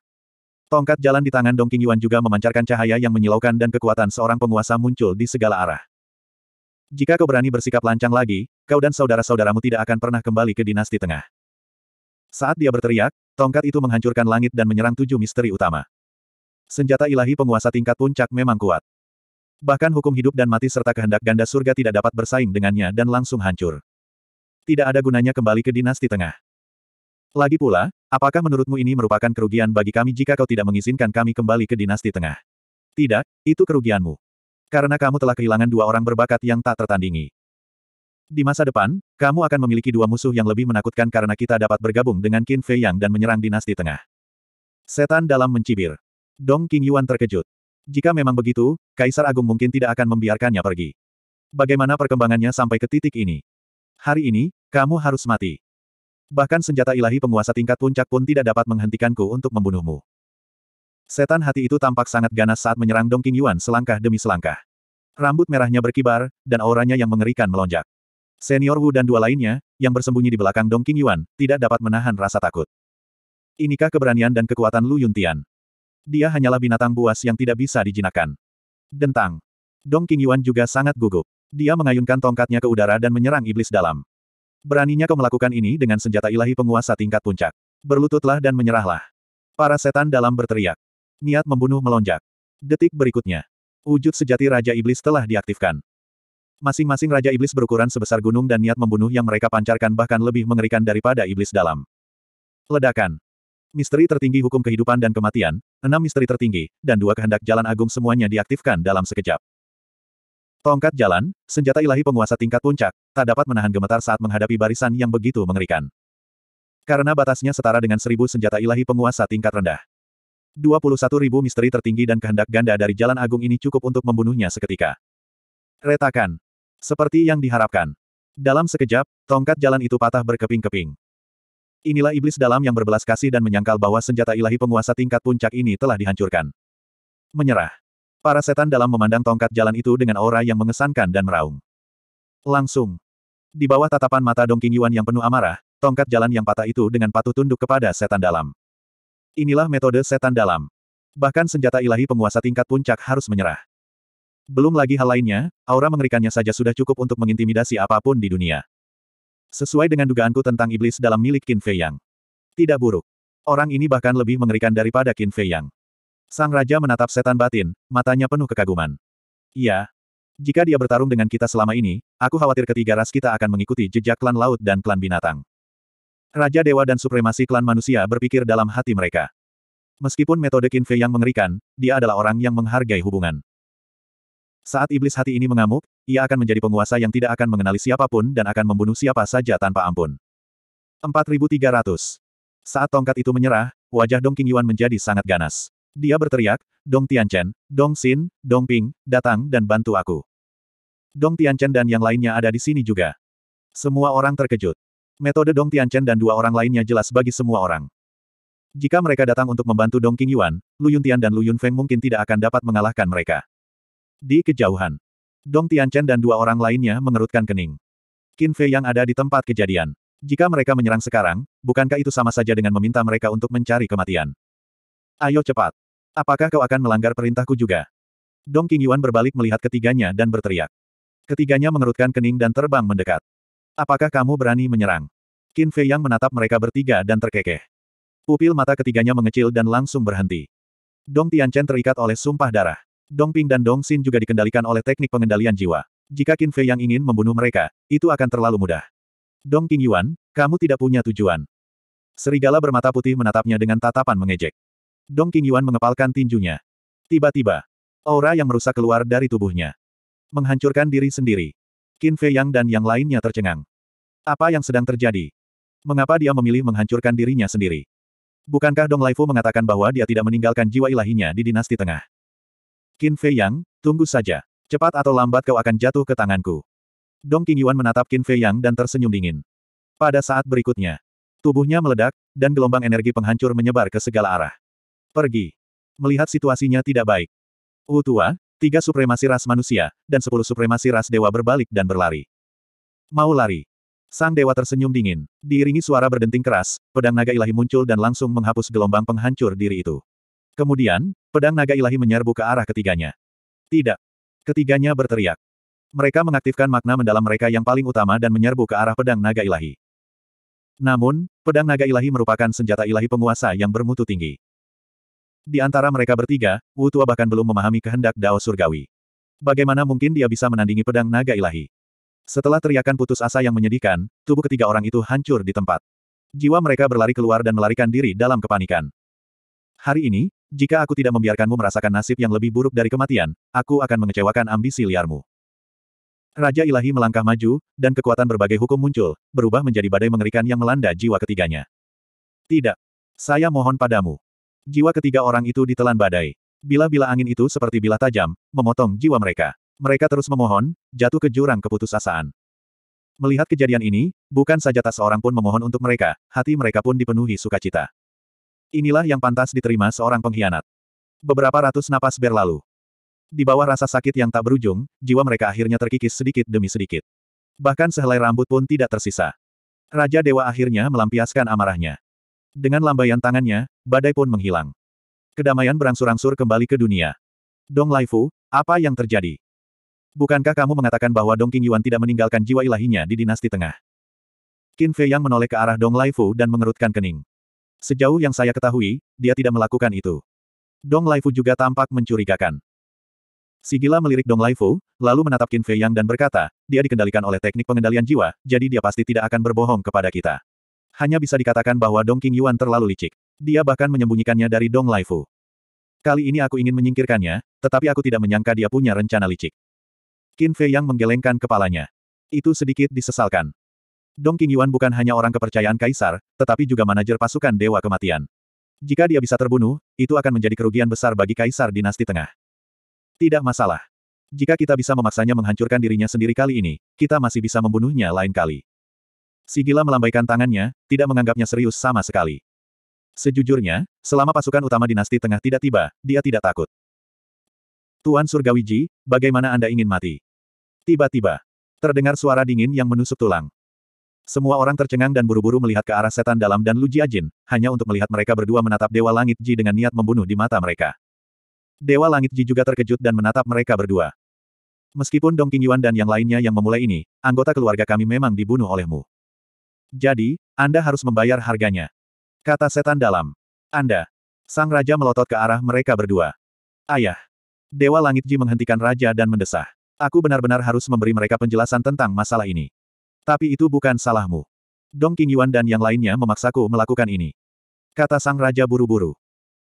Tongkat jalan di tangan Dongking Yuan juga memancarkan cahaya yang menyilaukan dan kekuatan seorang penguasa muncul di segala arah. Jika kau berani bersikap lancang lagi, kau dan saudara-saudaramu tidak akan pernah kembali ke dinasti tengah. Saat dia berteriak, tongkat itu menghancurkan langit dan menyerang tujuh misteri utama. Senjata ilahi penguasa tingkat puncak memang kuat. Bahkan hukum hidup dan mati serta kehendak ganda surga tidak dapat bersaing dengannya dan langsung hancur. Tidak ada gunanya kembali ke dinasti tengah. Lagi pula, apakah menurutmu ini merupakan kerugian bagi kami jika kau tidak mengizinkan kami kembali ke dinasti tengah? Tidak, itu kerugianmu. Karena kamu telah kehilangan dua orang berbakat yang tak tertandingi. Di masa depan, kamu akan memiliki dua musuh yang lebih menakutkan karena kita dapat bergabung dengan Qin Fei Yang dan menyerang dinasti tengah. Setan dalam mencibir. Dong King Yuan terkejut. Jika memang begitu, Kaisar Agung mungkin tidak akan membiarkannya pergi. Bagaimana perkembangannya sampai ke titik ini? Hari ini, kamu harus mati. Bahkan senjata ilahi penguasa tingkat puncak pun tidak dapat menghentikanku untuk membunuhmu. Setan hati itu tampak sangat ganas saat menyerang Dong Yuan selangkah demi selangkah. Rambut merahnya berkibar, dan auranya yang mengerikan melonjak. Senior Wu dan dua lainnya, yang bersembunyi di belakang Dong Yuan, tidak dapat menahan rasa takut. Inikah keberanian dan kekuatan Lu Yuntian? Dia hanyalah binatang buas yang tidak bisa dijinakan. Dentang. Dong King Yuan juga sangat gugup. Dia mengayunkan tongkatnya ke udara dan menyerang iblis dalam. Beraninya kau melakukan ini dengan senjata ilahi penguasa tingkat puncak. Berlututlah dan menyerahlah. Para setan dalam berteriak. Niat membunuh melonjak. Detik berikutnya. Wujud sejati Raja Iblis telah diaktifkan. Masing-masing Raja Iblis berukuran sebesar gunung dan niat membunuh yang mereka pancarkan bahkan lebih mengerikan daripada Iblis dalam. Ledakan. Misteri tertinggi hukum kehidupan dan kematian, enam misteri tertinggi, dan dua kehendak jalan agung semuanya diaktifkan dalam sekejap. Tongkat jalan, senjata ilahi penguasa tingkat puncak, tak dapat menahan gemetar saat menghadapi barisan yang begitu mengerikan. Karena batasnya setara dengan seribu senjata ilahi penguasa tingkat rendah. ribu misteri tertinggi dan kehendak ganda dari jalan agung ini cukup untuk membunuhnya seketika. Retakan. Seperti yang diharapkan. Dalam sekejap, tongkat jalan itu patah berkeping-keping. Inilah iblis dalam yang berbelas kasih dan menyangkal bahwa senjata ilahi penguasa tingkat puncak ini telah dihancurkan. Menyerah. Para setan dalam memandang tongkat jalan itu dengan aura yang mengesankan dan meraung. Langsung. Di bawah tatapan mata Dong Yuan yang penuh amarah, tongkat jalan yang patah itu dengan patuh tunduk kepada setan dalam. Inilah metode setan dalam. Bahkan senjata ilahi penguasa tingkat puncak harus menyerah. Belum lagi hal lainnya, aura mengerikannya saja sudah cukup untuk mengintimidasi apapun di dunia. Sesuai dengan dugaanku tentang iblis dalam milik Qin Fei Yang. Tidak buruk. Orang ini bahkan lebih mengerikan daripada Qin Fei Yang. Sang Raja menatap setan batin, matanya penuh kekaguman. Iya. Jika dia bertarung dengan kita selama ini, aku khawatir ketiga ras kita akan mengikuti jejak klan laut dan klan binatang. Raja Dewa dan supremasi klan manusia berpikir dalam hati mereka. Meskipun metode Qin Fei yang mengerikan, dia adalah orang yang menghargai hubungan. Saat iblis hati ini mengamuk, ia akan menjadi penguasa yang tidak akan mengenali siapapun dan akan membunuh siapa saja tanpa ampun. 4300. Saat tongkat itu menyerah, wajah Dong Qingyuan menjadi sangat ganas. Dia berteriak, Dong Tianchen, Dong Xin, Dong Ping, datang dan bantu aku. Dong Tianchen dan yang lainnya ada di sini juga. Semua orang terkejut. Metode Dong Tianchen dan dua orang lainnya jelas bagi semua orang. Jika mereka datang untuk membantu Dong Qingyuan, Lu Yuntian dan Lu Yunfeng mungkin tidak akan dapat mengalahkan mereka. Di kejauhan, Dong Tianchen dan dua orang lainnya mengerutkan kening. Qin Fei yang ada di tempat kejadian. Jika mereka menyerang sekarang, bukankah itu sama saja dengan meminta mereka untuk mencari kematian? Ayo cepat. Apakah kau akan melanggar perintahku juga? Dong Yuan berbalik melihat ketiganya dan berteriak. Ketiganya mengerutkan kening dan terbang mendekat. Apakah kamu berani menyerang? Qin Fei yang menatap mereka bertiga dan terkekeh. Pupil mata ketiganya mengecil dan langsung berhenti. Dong Tianchen terikat oleh sumpah darah. Dongping dan Dongxin juga dikendalikan oleh teknik pengendalian jiwa. Jika Qin Fei yang ingin membunuh mereka, itu akan terlalu mudah. Dong King Yuan, kamu tidak punya tujuan. Serigala bermata putih menatapnya dengan tatapan mengejek. Dong King Yuan mengepalkan tinjunya. Tiba-tiba, aura yang merusak keluar dari tubuhnya. Menghancurkan diri sendiri. Qin Fei Yang dan yang lainnya tercengang. Apa yang sedang terjadi? Mengapa dia memilih menghancurkan dirinya sendiri? Bukankah Dong Laifu mengatakan bahwa dia tidak meninggalkan jiwa ilahinya di dinasti tengah? Qin Fei Yang, tunggu saja. Cepat atau lambat kau akan jatuh ke tanganku. Dong Qingyuan menatap Qin Fei Yang dan tersenyum dingin. Pada saat berikutnya, tubuhnya meledak, dan gelombang energi penghancur menyebar ke segala arah. Pergi. Melihat situasinya tidak baik. Wu Tua, tiga supremasi ras manusia, dan sepuluh supremasi ras dewa berbalik dan berlari. Mau lari. Sang dewa tersenyum dingin, diiringi suara berdenting keras, pedang naga ilahi muncul dan langsung menghapus gelombang penghancur diri itu. Kemudian, pedang naga ilahi menyerbu ke arah ketiganya. Tidak. Ketiganya berteriak. Mereka mengaktifkan makna mendalam mereka yang paling utama dan menyerbu ke arah pedang naga ilahi. Namun, pedang naga ilahi merupakan senjata ilahi penguasa yang bermutu tinggi. Di antara mereka bertiga, Wu Tua bahkan belum memahami kehendak Dao Surgawi. Bagaimana mungkin dia bisa menandingi pedang naga ilahi? Setelah teriakan putus asa yang menyedihkan, tubuh ketiga orang itu hancur di tempat. Jiwa mereka berlari keluar dan melarikan diri dalam kepanikan. Hari ini, jika aku tidak membiarkanmu merasakan nasib yang lebih buruk dari kematian, aku akan mengecewakan ambisi liarmu. Raja ilahi melangkah maju, dan kekuatan berbagai hukum muncul, berubah menjadi badai mengerikan yang melanda jiwa ketiganya. Tidak. Saya mohon padamu. Jiwa ketiga orang itu ditelan badai. Bila-bila angin itu seperti bila tajam, memotong jiwa mereka. Mereka terus memohon, jatuh ke jurang keputusasaan. Melihat kejadian ini, bukan saja tak seorang pun memohon untuk mereka, hati mereka pun dipenuhi sukacita. Inilah yang pantas diterima seorang pengkhianat. Beberapa ratus napas berlalu. Di bawah rasa sakit yang tak berujung, jiwa mereka akhirnya terkikis sedikit demi sedikit. Bahkan sehelai rambut pun tidak tersisa. Raja Dewa akhirnya melampiaskan amarahnya. Dengan lambaian tangannya, badai pun menghilang. Kedamaian berangsur-angsur kembali ke dunia. Dong Lai Fu, apa yang terjadi? Bukankah kamu mengatakan bahwa Dong Yuan tidak meninggalkan jiwa ilahinya di dinasti tengah? Qin Fei yang menoleh ke arah Dong Lai Fu dan mengerutkan kening. Sejauh yang saya ketahui, dia tidak melakukan itu. Dong Laifu juga tampak mencurigakan. Si gila melirik Dong Laifu, lalu menatap Qin Fei Yang dan berkata, dia dikendalikan oleh teknik pengendalian jiwa, jadi dia pasti tidak akan berbohong kepada kita. Hanya bisa dikatakan bahwa Dong King Yuan terlalu licik. Dia bahkan menyembunyikannya dari Dong Laifu. Kali ini aku ingin menyingkirkannya, tetapi aku tidak menyangka dia punya rencana licik. Qin Fei Yang menggelengkan kepalanya. Itu sedikit disesalkan. Dong Yuan bukan hanya orang kepercayaan kaisar, tetapi juga manajer pasukan Dewa Kematian. Jika dia bisa terbunuh, itu akan menjadi kerugian besar bagi kaisar dinasti tengah. Tidak masalah. Jika kita bisa memaksanya menghancurkan dirinya sendiri kali ini, kita masih bisa membunuhnya lain kali. Sigila melambaikan tangannya, tidak menganggapnya serius sama sekali. Sejujurnya, selama pasukan utama dinasti tengah tidak tiba, dia tidak takut. Tuan Surgawiji, bagaimana Anda ingin mati? Tiba-tiba, terdengar suara dingin yang menusuk tulang. Semua orang tercengang dan buru-buru melihat ke arah setan dalam dan Lu Jiajin, hanya untuk melihat mereka berdua menatap Dewa Langit Ji dengan niat membunuh di mata mereka. Dewa Langit Ji juga terkejut dan menatap mereka berdua. Meskipun Dong Qingyuan dan yang lainnya yang memulai ini, anggota keluarga kami memang dibunuh olehmu. Jadi, Anda harus membayar harganya. Kata setan dalam. Anda. Sang Raja melotot ke arah mereka berdua. Ayah. Dewa Langit Ji menghentikan Raja dan mendesah. Aku benar-benar harus memberi mereka penjelasan tentang masalah ini. Tapi itu bukan salahmu. Dong Yuan dan yang lainnya memaksaku melakukan ini. Kata sang raja buru-buru.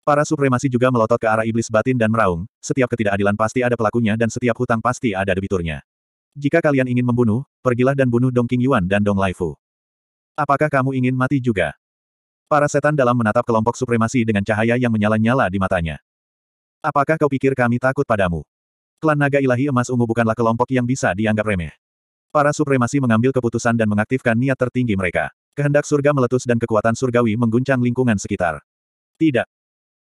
Para supremasi juga melotot ke arah iblis batin dan meraung, setiap ketidakadilan pasti ada pelakunya dan setiap hutang pasti ada debiturnya. Jika kalian ingin membunuh, pergilah dan bunuh Dong Yuan dan Dong Laifu. Apakah kamu ingin mati juga? Para setan dalam menatap kelompok supremasi dengan cahaya yang menyala-nyala di matanya. Apakah kau pikir kami takut padamu? Klan naga ilahi emas ungu bukanlah kelompok yang bisa dianggap remeh. Para supremasi mengambil keputusan dan mengaktifkan niat tertinggi mereka. Kehendak surga meletus dan kekuatan surgawi mengguncang lingkungan sekitar. Tidak.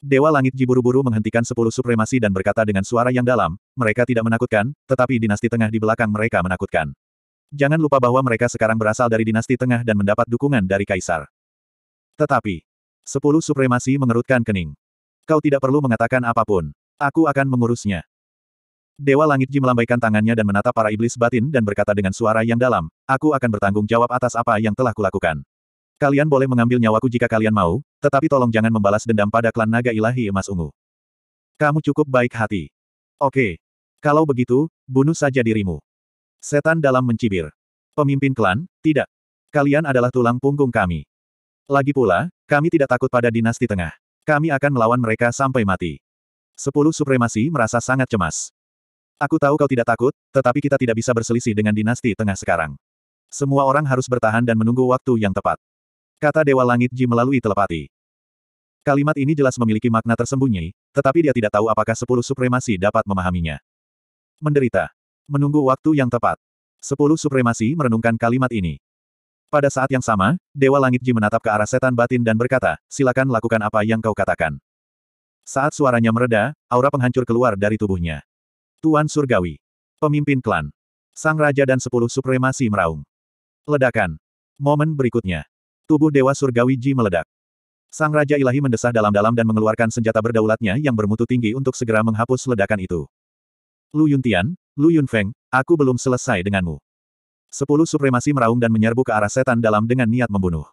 Dewa Langit jiburu buru menghentikan sepuluh supremasi dan berkata dengan suara yang dalam, mereka tidak menakutkan, tetapi dinasti tengah di belakang mereka menakutkan. Jangan lupa bahwa mereka sekarang berasal dari dinasti tengah dan mendapat dukungan dari kaisar. Tetapi, sepuluh supremasi mengerutkan kening. Kau tidak perlu mengatakan apapun. Aku akan mengurusnya. Dewa Langit Ji melambaikan tangannya dan menatap para iblis batin dan berkata dengan suara yang dalam, aku akan bertanggung jawab atas apa yang telah kulakukan. Kalian boleh mengambil nyawaku jika kalian mau, tetapi tolong jangan membalas dendam pada klan naga ilahi emas ungu. Kamu cukup baik hati. Oke. Kalau begitu, bunuh saja dirimu. Setan dalam mencibir. Pemimpin klan, tidak. Kalian adalah tulang punggung kami. Lagi pula, kami tidak takut pada dinasti tengah. Kami akan melawan mereka sampai mati. Sepuluh supremasi merasa sangat cemas. Aku tahu kau tidak takut, tetapi kita tidak bisa berselisih dengan dinasti tengah sekarang. Semua orang harus bertahan dan menunggu waktu yang tepat. Kata Dewa Langit Ji melalui telepati. Kalimat ini jelas memiliki makna tersembunyi, tetapi dia tidak tahu apakah sepuluh supremasi dapat memahaminya. Menderita. Menunggu waktu yang tepat. Sepuluh supremasi merenungkan kalimat ini. Pada saat yang sama, Dewa Langit Ji menatap ke arah setan batin dan berkata, silakan lakukan apa yang kau katakan. Saat suaranya mereda, aura penghancur keluar dari tubuhnya. Tuan Surgawi. Pemimpin klan. Sang Raja dan sepuluh supremasi meraung. Ledakan. Momen berikutnya. Tubuh Dewa Surgawi Ji meledak. Sang Raja Ilahi mendesah dalam-dalam dan mengeluarkan senjata berdaulatnya yang bermutu tinggi untuk segera menghapus ledakan itu. Lu Yuntian, Lu Yunfeng, aku belum selesai denganmu. Sepuluh supremasi meraung dan menyerbu ke arah setan dalam dengan niat membunuh.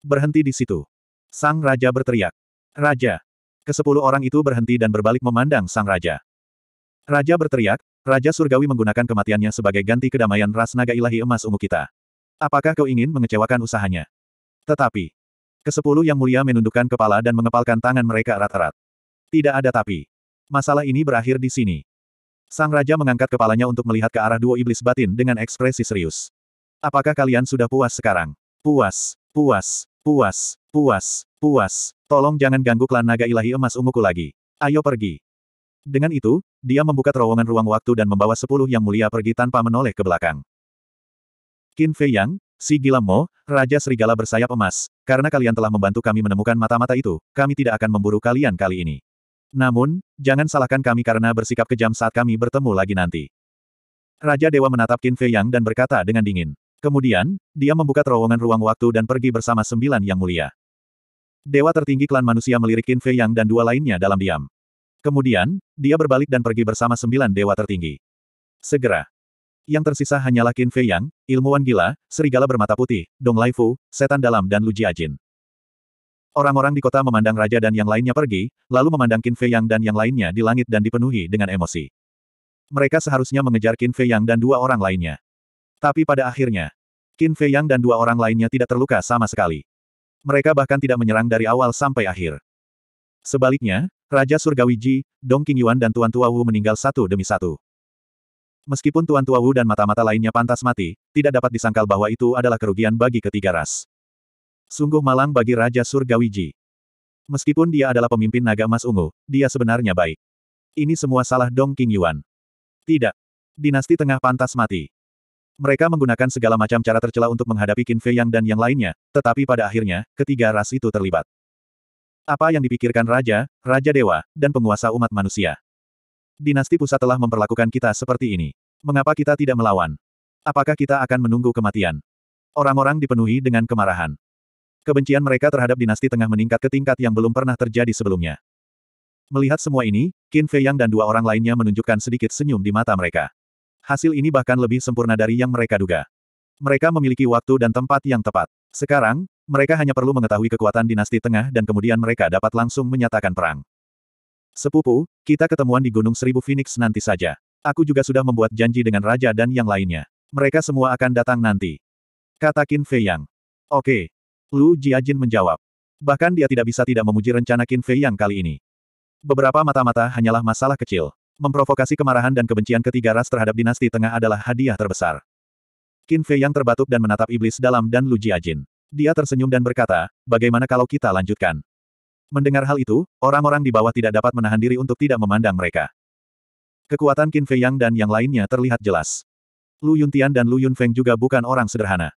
Berhenti di situ. Sang Raja berteriak. Raja. Kesepuluh orang itu berhenti dan berbalik memandang Sang Raja. Raja berteriak, Raja Surgawi menggunakan kematiannya sebagai ganti kedamaian ras naga ilahi emas ungu kita. Apakah kau ingin mengecewakan usahanya? Tetapi, kesepuluh yang mulia menundukkan kepala dan mengepalkan tangan mereka erat-erat. Tidak ada tapi. Masalah ini berakhir di sini. Sang Raja mengangkat kepalanya untuk melihat ke arah dua iblis batin dengan ekspresi serius. Apakah kalian sudah puas sekarang? Puas, puas, puas, puas, puas. Tolong jangan ganggu klan naga ilahi emas unguku lagi. Ayo pergi. Dengan itu, dia membuka terowongan ruang waktu dan membawa sepuluh yang mulia pergi tanpa menoleh ke belakang. Qin Fei Yang, si gila Mo, Raja Serigala bersayap emas, karena kalian telah membantu kami menemukan mata-mata itu, kami tidak akan memburu kalian kali ini. Namun, jangan salahkan kami karena bersikap kejam saat kami bertemu lagi nanti. Raja Dewa menatap Qin Fei Yang dan berkata dengan dingin. Kemudian, dia membuka terowongan ruang waktu dan pergi bersama sembilan yang mulia. Dewa tertinggi klan manusia melirik Qin Fei Yang dan dua lainnya dalam diam. Kemudian, dia berbalik dan pergi bersama sembilan dewa tertinggi. Segera. Yang tersisa hanyalah Qin Fei Yang, ilmuwan gila, serigala bermata putih, Dong Lai Fu, setan dalam dan Lu Jiajin. Orang-orang di kota memandang raja dan yang lainnya pergi, lalu memandang Qin Fei Yang dan yang lainnya di langit dan dipenuhi dengan emosi. Mereka seharusnya mengejar Qin Fei Yang dan dua orang lainnya. Tapi pada akhirnya, Qin Fei Yang dan dua orang lainnya tidak terluka sama sekali. Mereka bahkan tidak menyerang dari awal sampai akhir. Sebaliknya, Raja Surgawi Ji, Dong Qingyuan dan Tuan Tua Wu meninggal satu demi satu. Meskipun Tuan Tua Wu dan mata-mata lainnya pantas mati, tidak dapat disangkal bahwa itu adalah kerugian bagi ketiga ras. Sungguh malang bagi Raja Surgawi Ji. Meskipun dia adalah pemimpin naga emas ungu, dia sebenarnya baik. Ini semua salah Dong Qingyuan. Tidak. Dinasti Tengah pantas mati. Mereka menggunakan segala macam cara tercela untuk menghadapi Qin Fei Yang dan yang lainnya, tetapi pada akhirnya, ketiga ras itu terlibat. Apa yang dipikirkan raja, raja dewa, dan penguasa umat manusia? Dinasti pusat telah memperlakukan kita seperti ini. Mengapa kita tidak melawan? Apakah kita akan menunggu kematian? Orang-orang dipenuhi dengan kemarahan. Kebencian mereka terhadap dinasti tengah meningkat ke tingkat yang belum pernah terjadi sebelumnya. Melihat semua ini, Qin Fei Yang dan dua orang lainnya menunjukkan sedikit senyum di mata mereka. Hasil ini bahkan lebih sempurna dari yang mereka duga. Mereka memiliki waktu dan tempat yang tepat. Sekarang, mereka hanya perlu mengetahui kekuatan dinasti tengah dan kemudian mereka dapat langsung menyatakan perang. Sepupu, kita ketemuan di Gunung Seribu Phoenix nanti saja. Aku juga sudah membuat janji dengan raja dan yang lainnya. Mereka semua akan datang nanti. Kata Qin Fei Yang. Oke. Lu Jiajin menjawab. Bahkan dia tidak bisa tidak memuji rencana Qin Fei Yang kali ini. Beberapa mata-mata hanyalah masalah kecil. Memprovokasi kemarahan dan kebencian ketiga ras terhadap dinasti tengah adalah hadiah terbesar. Qin Fei Yang terbatuk dan menatap iblis dalam dan Lu Jiajin. Dia tersenyum dan berkata, bagaimana kalau kita lanjutkan? Mendengar hal itu, orang-orang di bawah tidak dapat menahan diri untuk tidak memandang mereka. Kekuatan Qin Fei Yang dan yang lainnya terlihat jelas. Lu Yuntian dan Lu Feng juga bukan orang sederhana.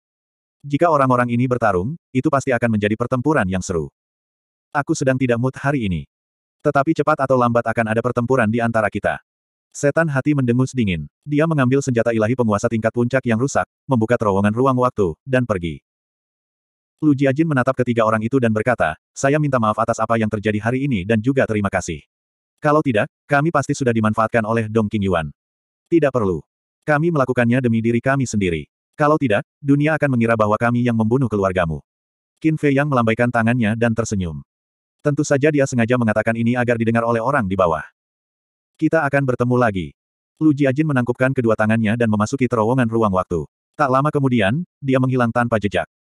Jika orang-orang ini bertarung, itu pasti akan menjadi pertempuran yang seru. Aku sedang tidak mood hari ini. Tetapi cepat atau lambat akan ada pertempuran di antara kita. Setan hati mendengus dingin. Dia mengambil senjata ilahi penguasa tingkat puncak yang rusak, membuka terowongan ruang waktu, dan pergi. Lu Jiajin menatap ketiga orang itu dan berkata, saya minta maaf atas apa yang terjadi hari ini dan juga terima kasih. Kalau tidak, kami pasti sudah dimanfaatkan oleh Dong King Yuan. Tidak perlu. Kami melakukannya demi diri kami sendiri. Kalau tidak, dunia akan mengira bahwa kami yang membunuh keluargamu. Qin Fei Yang melambaikan tangannya dan tersenyum. Tentu saja dia sengaja mengatakan ini agar didengar oleh orang di bawah. Kita akan bertemu lagi. Lu Jiajin menangkupkan kedua tangannya dan memasuki terowongan ruang waktu. Tak lama kemudian, dia menghilang tanpa jejak.